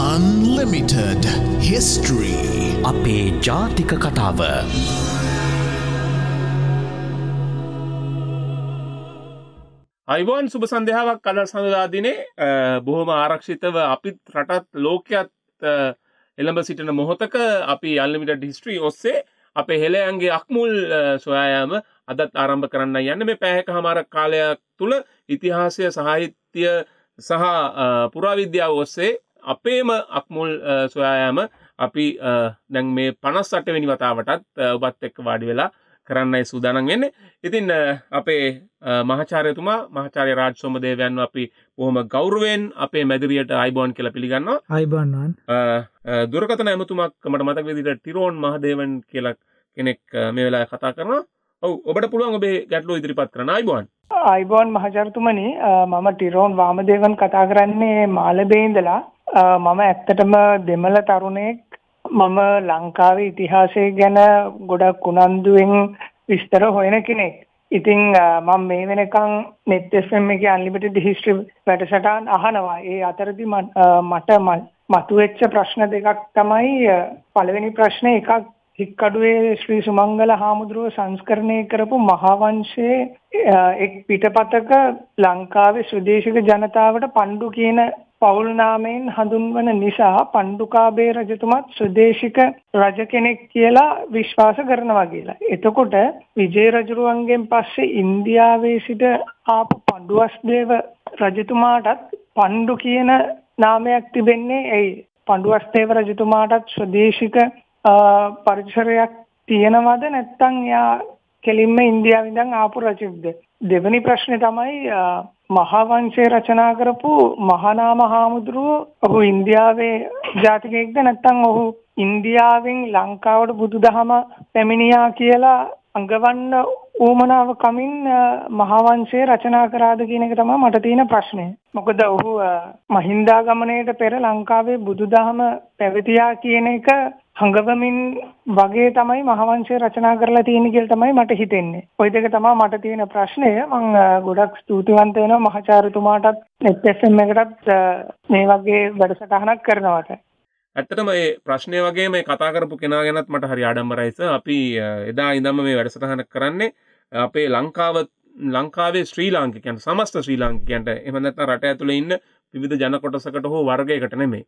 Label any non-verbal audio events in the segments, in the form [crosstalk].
Unlimited History අපේ ජාතික කතාව අයිබෝන් සුබ සන්දයාවක් කල සඳදාදිනේ බොහොම ආරක්ෂිතව අපිත් රටත් ලෝකයත් එළඹ සිටන මොහොතක අපි අල්ලිමිට හිස්ට්‍රී ඔස්සේ අපේ හෙළයන්ගේ අක්මුල් සොයායම අදත් ආරම්භ කරන්න යන්න මේ පැහැක හමාර කාලයක් තුළ ඉතිහාසය සාහිත්‍ය සහ පුරාවිද්‍යාව ඔස්සේ අපේම අක්මුල් සොයායෑම අපි දැන් මේ පනස් අටවෙනි වතාවටත් ඔබත් එක්ක වාඩි වෙලා කරන්නයි සූදානන් වෙන්න ඉතින් අපේ මහචාරයතුමා මහචාරය රාජ් සොමදේවයන්ව අපි පොහොම ගෞරුවෙන් අපේ මැදිරියට අයිබෝන් කියලා පිළිගන්නවා අයිබන්වන් දුරකතන ඇමතුමක් මට මතක විදිට ටිරෝන් මහදේවන් කියලක් කෙනෙක් මේ වෙලා කතා කරනවා ඔව් ඔබට පුළුවන් ඔබේ ගැටලු ඉදිරිපත් කරන අයිබෝන් අයිබෝන් මහචාරතුමනි මම ටිරෝන් වාමදේවන් කතා කරන්නේ මාලබේ ඉඳලා මම ඇත්තටම දෙමළ තරුණයෙක් මම ලංකාවේ ඉතිහාසය ගැන ගොඩක් උනන්දුවෙන් විස්තර හොයන කෙනෙක්. ඉතින් මම මේ වෙනකන් net fm එකේ unlimited history වැඩසටහන් අහනවා. ඒ අතරදී මට මතුවෙච්ච ප්‍රශ්න දෙකක් තමයි පළවෙනි ප්‍රශ්නේ එකක් හික්කඩුවේ ශ්‍රී සුමංගල හාමුදුරුව සංස්කරණය කරපු මහාවංශයේ එක් පිටපතක ලංකාවේ ස්වදේශික ජනතාවට පණ්ඩු කියන පෞල් නාමයෙන් හඳුන්වන නිසා පණ්ඩුකාභය රජතුමත් ස්වදේශික රජ කෙනෙක් කියලා විශ්වාස කරනවා කියලා. එතකොට විජේ රජුරුවන්ගෙන් පස්සේ ඉන්දියාවේ සිට ආපු පණ්ඩුවස්දේව රජතුමාටත් පණ්ඩු කියන නාමයක් තිබෙන්නේ ඇයි? පණ්ඩුවස්දේව රජතුමාටත් ස්වදේශික පරිසරයක් තියෙනවද නැත්නම් එයා කෙලින්ම ඉන්දියාවෙන් ආපු රජුද? දෙවෙනි ප්‍රශ්නේ තමයි මහාවංශය රචනා කරපු මහානාම හාමුදුරුව ඔහු ඉන්දියාවේ ජාතිකයෙක්ද නැත්නම් ඔහු ඉන්දියාවෙන් ලංකාවට බුදුදහම පැමිණියා කියලා අඟවන්න ඌමනාව කමින් මහාවංශය රචනා කරාද කියන එක තමයි මට තියෙන ප්‍රශ්නය. මොකද ඔහු මහින්දාගමනයට පෙර ලංකාවේ බුදුදහම පැවතියා කියන එක හඟවමින් වගේ තමයි මහාවංශය රචනා කරලා තියෙන්නේ කියලා තමයි මට හිතෙන්නේ. ওই දෙක තමයි මට තියෙන ප්‍රශ්නය. මම ගොඩක් ස්තුතිවන්ත වෙනවා මහාචාර්යතුමාටත් එෆ්එම් එකටත් මේ වගේ වැඩසටහනක් කරනවට. ඇත්තටම මේ ප්‍රශ්නය වගේ මේ කතා කරපු කෙනා ගැනත් මට හරි ආඩම්බරයිස අපි එදා ඉඳන්ම මේ වැඩසටහන කරන්නේ අපේ ලංකාව ලංකාවේ ශ්‍රී ලාංකිකයන්ට සමස්ත ශ්‍රී ලාංකිකයන්ට එහෙම නැත්නම් රට ඇතුලේ ඉන්න විවිධ ජන කොටසකට හෝ වර්ගයකට නෙමෙයි.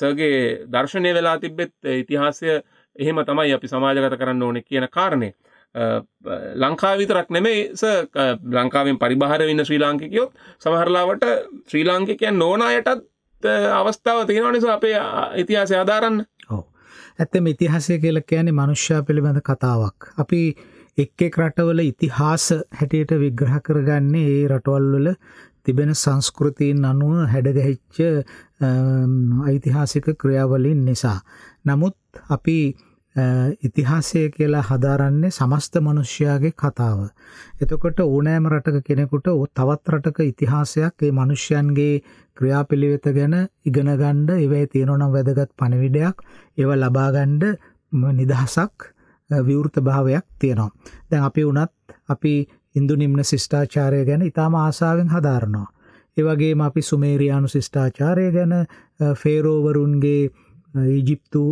සර්ගේ දර්ශනය වෙලා තිබෙත් ඉතිහාසය එහෙම තමයි අපි සමාජගත කරන්න ඕනේ කියන කාරණේ. ලංකාවිතරක් නෙමේ ලංකාවෙන් පරිබාර වන්න ශ්‍රී ලාංකිකයොත් සමහරලාවට ශ්‍රී ලාංකිකයන් නෝනායටත් අවස්ථාව තියෙන නිසා අපේ ඉතිහාස ආධාරන්න ඕ ඇත්තම ඉතිහාසය කියල කියන්නේ මනුෂ්‍ය පිළිබඳ කතාවක් අපි එක්කෙක් රටවල ඉතිහාස හැටියට විග්‍රහ කරගන්නේ ඒ රටවල්වල තිබෙන සංස්කෘතියෙන් අනුව හැඩගැහිච්ච ඓතිහාසික ක්‍රියාවලින් නිසා නමුත් අපි ඉතිහාසය කියලා හදාරන්නේ සමස්ත මිනිස්යාගේ කතාව. එතකොට ඕනෑම රටක කෙනෙකුට තවත් රටක ඉතිහාසයක් ඒ මිනිස්යන්ගේ ක්‍රියාපිළිවෙත ගැන ඉගෙන ගන්න, ඒවැය තියෙනවා වැදගත් පණිවිඩයක්, ඒව ලබා ගන්න නිදහසක්, විවෘත භාවයක් තියෙනවා. දැන් අපි උනත් අපි Hindu නිම්න ශිෂ්ටාචාරය ගැන ඊටාම ආසාවෙන් හදාරනවා. ඒ වගේම අපි සුමේරියානු ශිෂ්ටාචාරය ගැන ෆේරෝවරුන්ගේ ඊජිප්තු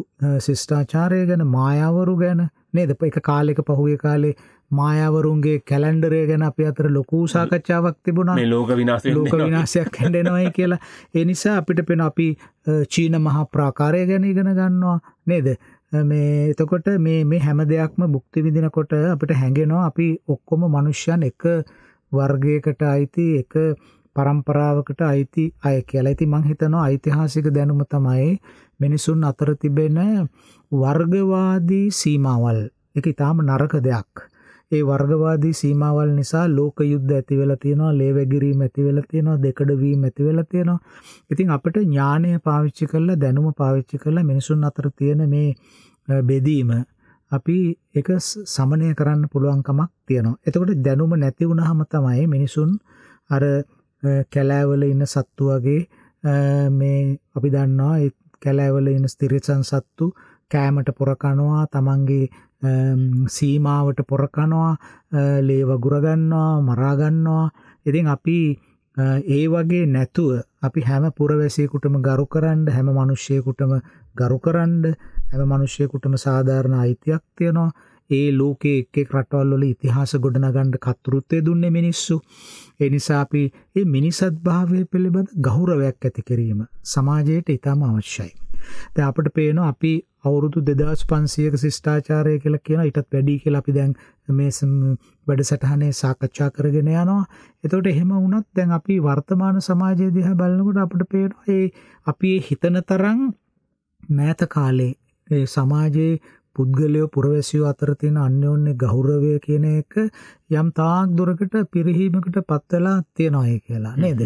ශිෂ්ඨාචාරය ගැන මායවරු ගැන නේද එක කාලෙක පහුගේ කාලේ මායවරුන්ගේ කැලන්ඩරය ගැන අපි අතර ලොකු සාකච්ඡාවක් තිබුණා ලෝක විනාස ලෝක විනාශයක් හැඩෙනවයි කියලා ඒ නිසා අපිට පෙන අපි චීන මහා ප්‍රාකාරය ගැන ඉගෙන ගන්නවා නේද මේ එතකොට මේ මේ හැම දෙයක්ම බුක්ති විඳිනකොට අපිට හැඟෙනවා අපි ඔක්කොම මනුෂ්‍යයන් එක වර්ගයකට අයිති එක પરම්පරාවකට අයිති අය කියලා. ඉතින් මං හිතනවා ඓතිහාසික දැනුම තමයි මිනිසුන් අතර තිබෙන වර්ගවාදී සීමාවල්. ඒක ඊටාම නරක දෙයක්. ඒ වර්ගවාදී සීමාවල් නිසා ලෝක යුද්ධ ඇති වෙලා තියෙනවා, ලේවැගිරීම් ඇති වෙලා තියෙනවා, දෙකඩ වීම ඇති වෙලා තියෙනවා. ඉතින් අපිට ඥානය පාවිච්චි කරලා දැනුම පාවිච්චි කරලා මිනිසුන් අතර තියෙන මේ බෙදීම අපි එක සමනය කරන්න පුළුවන්කමක් තියෙනවා. එතකොට දැනුම නැති වුණාම තමයි මිනිසුන් අර කැලෑවල ඉන්න සත්තු වගේ මේ අපි දන්නවා කැලෑවල ඉන්න ස්තිරිසන් සත්තු කෑමට පොරකනවා තමන්ගේ සීමාවට පොරකනවා ලේ වගුරගන්නවා මරාගන්නවා ඉතින් අපි ඒ වගේ නැතුව අපි හැම පුරවැසියෙකුටම ගරු කරන්න හැම මිනිස්සෙකුටම ගරු කරන්න හැම මිනිස්සෙකුටම සාධාරණ අයිතියක් තියෙනවා ඒ ලෝකයේ එක් එක් රටවල් වල ඉතිහාස ගොඩනගන්න කතුරුත්වය දුන්නේ මිනිස්සු ඒ නිසා අපි මේ මිනිසත් භාවය පිළිබඳ ගෞරවයක් ඇති කිරීම සමාජයට ඉතාම අවශ්‍යයි. දැන් අපිට පේනවා අපි අවුරුදු 2500ක ශිෂ්ටාචාරය කියලා කියන ඊටත් වැඩි කියලා අපි දැන් මේ වැඩසටහනේ සාකච්ඡා කරගෙන යනවා. එතකොට එහෙම වුණත් දැන් අපි වර්තමාන සමාජය දිහා බලනකොට අපිට පේනවා මේ අපි හිතන තරම් මෑත කාලේ සමාජයේ පුද්ගලයෝ පුරවැසියෝ අතර තියෙන අන්‍යෝන්‍ය ගෞරවය කියන එක යම් තාක් දුරකට පිරිහීමකට පත් වෙලා තියෙනවායි කියලා නේද?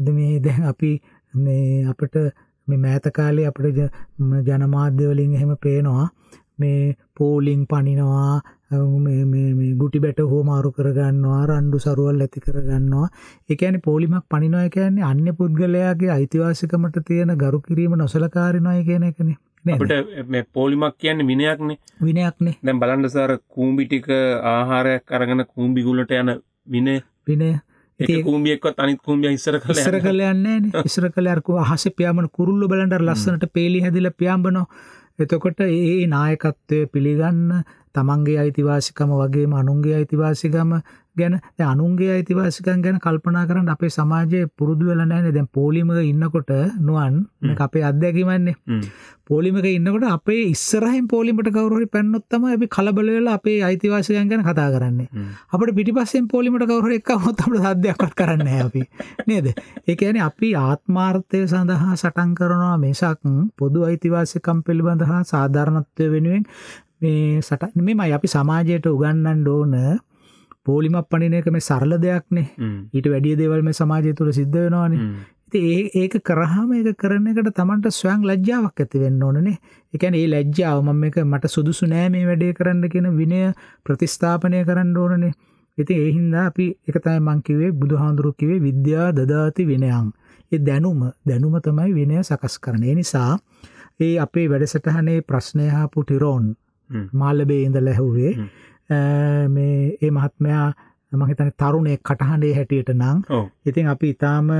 ඉතින් මේ දැන් අපි මේ අපිට මේ මෑත කාලේ අපිට ජනමාධ්‍ය වලින් එහෙම පේනවා මේ පෝලිං පනිනවා මේ මේ මේ ගුටි බැට හෝමාරු කරගන්නවා රණ්ඩු සරුවල් ඇති කරගන්නවා ඒ කියන්නේ පොලිමක් පනිනවා කියන්නේ අන්‍ය පුද්ගලයාගේ අයිතිවාසිකමට තියෙන ගරු කිරීම නොසලකාරිනොයි කියන එකනේ අපට මේ පෝලිමක් කියන්න විනයක්නේ විනයක්නේ දැම් බලන්ඩසාර කූම්බිටික ආහාරයක් අරගෙන කූම්බිගුලට යන වින විනය කූමියෙක්වත් අනිත් කූමිය ඉස්සර කළ ඉස්සර කළ යන්න [laughs] ඉස්සර කලයක්කු අහස පියාමන කුරුල්ලු බලන්ඩ ලස්සනට පේලි හැදිල පියාම්බනෝ එතකොට ඒ නායකත්වය පිළිගන්න තමන්ගේ අයිතිවාසිකම වගේම අනුන්ගේ අයිතිවාසිකම ගැන අනුන්ගේ අයිතිවාසිකන් ගැන කල්පනා කරන්න අපේ සමාජයේ පුරුදු වෙලා නැහැ දැන් පොලිමක ඉන්නකොට නුවන් අපේ අත්දැකීමන්නේ පොලිමක ඉන්නකොට අපේ ඉස්සරහින් පොලිමට කවුරු හරි පැනනොත් තමයි අපි කලබල වෙලා අපේ අයිතිවාසිකම් ගැන කතා කරන්නේ අපිට පිටිපස්සෙන් පොලිමට කවුරු හරි එක්කවොත් අපිට සද්දයක්වත් කරන්නේ නැහැ අපි නේද ඒ කියන්නේ අපි ආත්මාර්ථය සඳහා සටන් කරනවා මිසක් පොදු අයිතිවාසිකම් පිළිබඳ සාධාරණත්වය වෙනුවෙන් මේ සටන් මෙමයි අපි සමාජයට උගන්වන්න ඕන පෝලිමක් පනින එක මේ සරල දෙයක්නේ ඊට වැඩිය දේවල් මේ සමාජය තුළ සිද්ධ වෙනවානේ ඒ ඒක කරහම ඒක කරන එකට තමන්ට ස්වයං ලැජ්ජාවක් ඇති වෙන්න ඕනනේ. ඒ කියන්නේ මේ ලැජ්ජාව මම මේක මට සුදුසු නෑ මේ වැඩේ කරන්න කියන විනය ප්‍රතිස්ථාපනය කරන්න ඕනනේ. ඉතින් ඒ හින්දා අපි ඒක තමයි මං කිව්වේ බුදුහාඳුරු කිව්වේ විද්‍යා දදාති විනයං. ඒ දැනුම දැනුම තමයි විනය සකස් කරන්නේ. ඒ නිසා ඒ අපේ වැඩසටහනේ ප්‍රශ්නය ආපු ටිරෝන් මාළබේ ඉඳලා ඇහුවේ මේ ඒ මහත්මයා මහිතන තරුණය කටහඬේ හැටියට නං ඉතින් අපි ඉතාම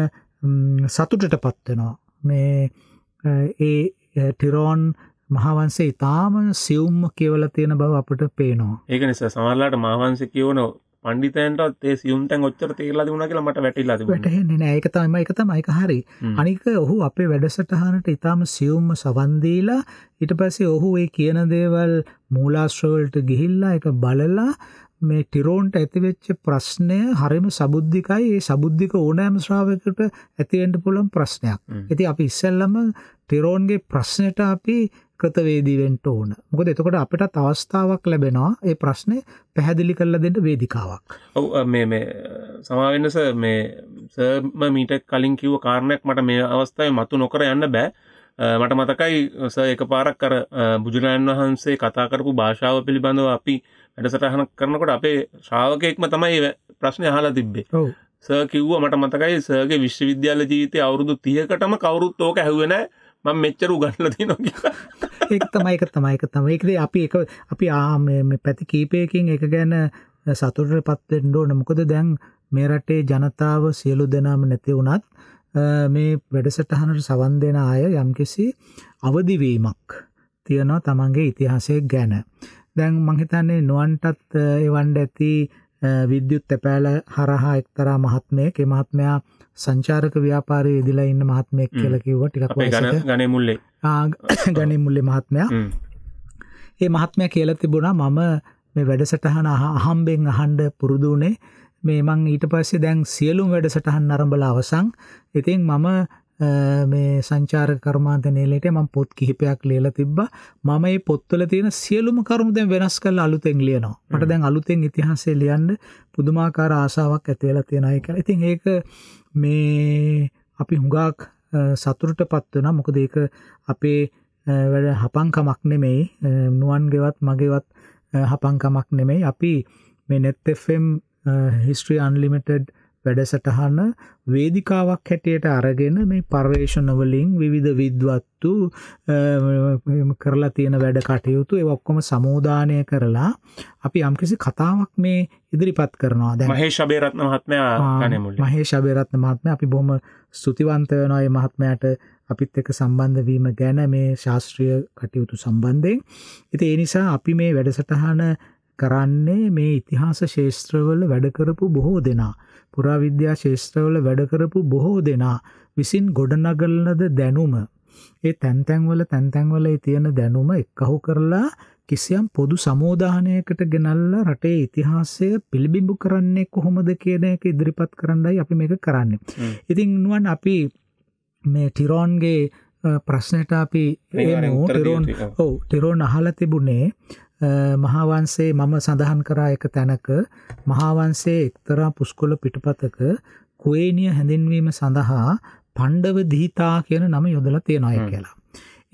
සතුටට පත්වෙනවා මේ ඒ ටිරෝන් මහාවන්සේ ඉතාම සියුම් කියවල තියෙන බව අපට පේනවා ඒක නිසා සමරලාට මහාවන්සේ කියවන පණ්ඩිතයන්ටත් ඒ සියුම්තැන් ඔච්චර තේරලා දුණා කියලා මට වැටහිලා තිබුණා. වැටහෙන්නේ නෑ. ඒක තමයි ඒක තමයි ඒක හරි. අනික ඔහු අපේ වැඩසටහනට ඊටාම සියුම්ම සවන් දීලා ඊට පස්සේ ඔහු ඒ කියන දේවල් මූලාශ්‍ර වලට ගිහිල්ලා ඒක බලලා මේ ටිරෝන්ට ඇතිවෙච්ච ප්‍රශ්නය හරිම සබුද්ධිකයි ඒ සබුද්ධික ඕනෑම ශ්‍රාවකට ඇතිවෙන්ට පුළන් ප්‍රශ්නයක්. ඇති අපි ඉස්සල්ලම ටිරෝන්ගේ ප්‍රශ්නයට අපි කෘතවේදී වෙන්න ඕන. මොකද එතකොට අපිටත් අවස්ථාවක් ලැබෙනවා ඒ ප්‍රශ්නේ පැහැදිලි කරලා දෙන්න වේදිකාවක්. ඔව් මේ මේ සමාවෙන්න සර් මේ සර්ම මීට කලින් කිව්ව කාරණයක් මට මේ අවස්ථාවේ මතු නොකර යන්න බෑ. මට මතකයි සර් එකපාරක් අර බුදුරජාණන් වහන්සේ කතා කරපු භාෂාව පිළිබඳව අපි වැඩසටහන කරනකොට අපේ ශ්‍රාවකයෙක්ම තමයි මේ ප්‍රශ්නේ අහලා තිබ්බේ. ඔව්. සර් කිව්වා මට මතකයි සර්ගේ විශ්වවිද්‍යාල ජීවිතයේ අවුරුදු 30කටම කවුරුත් ඕක ඇහුවේ නැහැ. මම මෙච්චර උගන්නලා තියෙනවා කියලා. ඒක තමයි ඒක තමයි ඒක තමයි. ඒකද අපි ඒක අපි ආ මේ පැති කීපයකින් ඒක ගැන සතුටටපත් වෙන්න ඕන. මොකද දැන් මේ රටේ ජනතාව සියලු දෙනාම නැති වුණත් මේ වැඩසටහනට සවන් දෙන අය යම්කිසි අවදිවීමක් තියනවා තමන්ගේ ඉතිහාසය ගැන. දැන් මං හිතන්නේ නුවන්ටත් එවන්න ඇති විද්‍යුත් තැපෑල හරහා එක්තරා මහත්මයෙක් ඒ මහත්මයා සංචාරක ව්‍යාපාරය යෙදිලා ඉන්න මහත්මයෙක් කියල කිව්ව ටිකක් ගන මුල්ලේ ගනේ මුල්ලේ මහත්මයා ඒ මහත්මය කියල තිබුණා මම මේ වැඩසටහන අහම්බෙන් අහන්ඩ පුරුදුනේ මේ මං ඊට පස්සේ දැන් සියලුම් වැඩසටහන් නරඹල අවසං ඉතින් මම මේ සංචාර කර්මාන්තනේලට ම පොත් කිහිපයක් ලියල තිබ මම ඒ පොත්වල තියෙන සියලුම කරුණුද වෙනස් කල් අලුතෙන් ලියනවා මට දැන් අලුතෙන් ඉතිහාසේ ලියන්න පුදුමාකාර ආසාාවක් ඇතිවෙලා තියෙනයි කර ඉතින් ඒක මේ අපි හුඟාක් සතුරට පත්වන මොකද ඒක අපේ වැඩ හපංකමක් නෙමෙයි නුවන් ගෙවත් මගේවත් හපංකමක් නෙමෙයි අපි මේ නැත්තෆම් හිස්ට්‍රී අන්ලිමිටඩ් වැඩසටහන වේදිකාවක් හැටියට අරගෙන මේ පර්යේෂණවලින් විවිධ විද්වත්තු කරලා තියෙන වැඩ කටයුතු ඒ ඔක්කොම සමෝදානය කරලා අපි යම්කිසි කතාවක් මේ ඉදිරිපත් කරනවා දැන් මහේෂ් අබේරත්න මහත්මයා ගනිමුල් මහේෂ් අබේරත්න මහත්මයා අපි බොහොම ස්තුතිවන්ත වෙනවා මේ මහත්මයාට අපිත් එක්ක සම්බන්ධ වීම ගැන මේ ශාස්ත්‍රීය කටයුතු සම්බන්ධයෙන් ඉතින් ඒ නිසා අපි මේ වැඩසටහන කරන්නේ මේ ඉතිහාස ශේෂත්‍රවල වැඩ කරපු බොහෝ දෙනා පුරාවිද්‍යා ශේෂත්‍රවල වැඩකරපු බොහෝ දෙනා විසින් ගොඩනගලනද දැනුම. ඒ තැන්තැන්වල තැන්තැන්වල තියෙන දැනුම එක්කහු කරලා කිසියම් පොදු සමෝධානයකට ගෙනල්ල රටේ ඉතිහාසය පිළිබිඹු කරන්නේ කොහොමද කියන එක ඉදිරිපත් කරන්නයි අපි මේක කරන්න. ඉතින් නුවන් අපි මේ ටිරෝන්ගේ ප්‍රශ්නයට අපි ටෙරෝන් ඔව ටෙරෝන් අහල තිබුණේ මහාවන්සේ මම සඳහන් කරා එක තැනක මහාවන්සේ එක්තරා පුස්කොල පිටපතක කුවේනිය හැඳින්වීම සඳහා පණ්ඩව දීතා කියන නම යොදලා තියෙනය කියලා.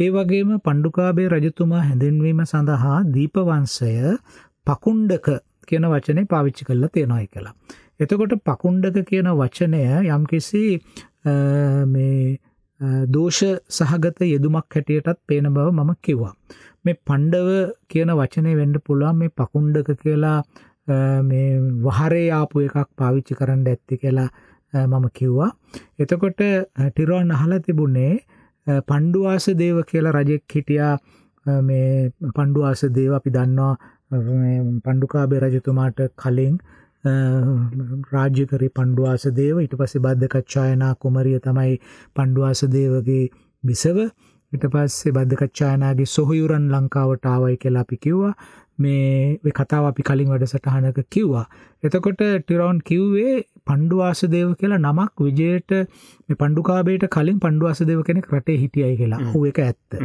ඒ වගේම පණ්ඩුකාබේ රජතුමා හැඳින්වීම සඳහා දීපවංශය පකුණ්ඩක කියන වචනේ පාවිච්චි කරලා තියෙනයි කියලා. එතකොට පකුණ්ඩක කියන වචනය යම්කිසි මේ දෝෂ සහගත යෙදුමක් හැටියටත් පේන බව මම කිව්වා. මේ පණ්ඩව කියන වචනය වෙන්ඩ පුළුවන් මේ පකුණ්ඩක කියලා වහරේ ආපු එකක් පාවිච්චි කරන්න ඇත්ති කියලා මම කිව්වා. එතකොට ටිරෝන් අහල තිබුණේ පණ්ඩුවාස දේව කියලා රජෙක් හිටියා මේ පණ්ඩුවාස දේව අපි දන්නවා පණ්ඩුකාබේ රජතුමාට කලින් රාජ්‍යකරි පණ්ඩුවාසදේව ඉට පසි බද්ධකච්ඡායනා කුමරිය තමයි පණ්ඩුවාසදේවගේ බිසව ඉට පස්සේ බද්ධකච්ඡායනාගේ සොහයුරන් ලංකාවට ආවයි කියලා අපි කිව්වා මේ කතාව අපි කලින් වැඩ සටහනක කිව්වා. එතකොට ටිරවන්් කිව්වේ පණ්ඩුවාසදේව කියලා නමක් විජයට පණ්ඩුකාබේට කලින් පණ්ඩුවාසදේව කෙනෙක් රටේ හිටියයි කියලා හුව එක ඇත්ත.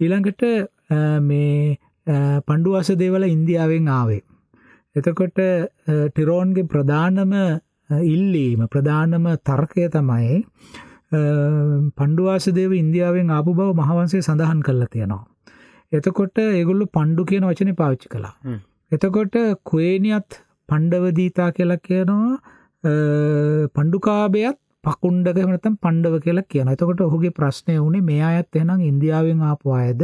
ඊළඟට මේ පණ්ඩුවාසදේවල ඉන්දියාවෙන් ආවේ එතකොට ටිරෝන්ගේ ප්‍රධානම ඉල්ලීම ප්‍රධානම තර්කය තමයි පණ්ඩුවාසදේව ඉන්දියාවෙන් ආපු බව මහවන්සේ සඳහන් කරලා තියෙනවා. එතකොට ඒගොල්ලු පණ්ඩු කියන වචන පාවිච්චි කළා. එතකොට කුවේනියත් පණ්ඩවදීතා කියලා කියනවා පණ්ඩුකාභයත් පකුණ්ඩක මනතම් පණ්ඩව කියලා කියන එතකොට ඔහුගේ ප්‍රශ්නය වුණේ මේ අයත් එනම් ඉන්දියාවෙන් ආපු අයද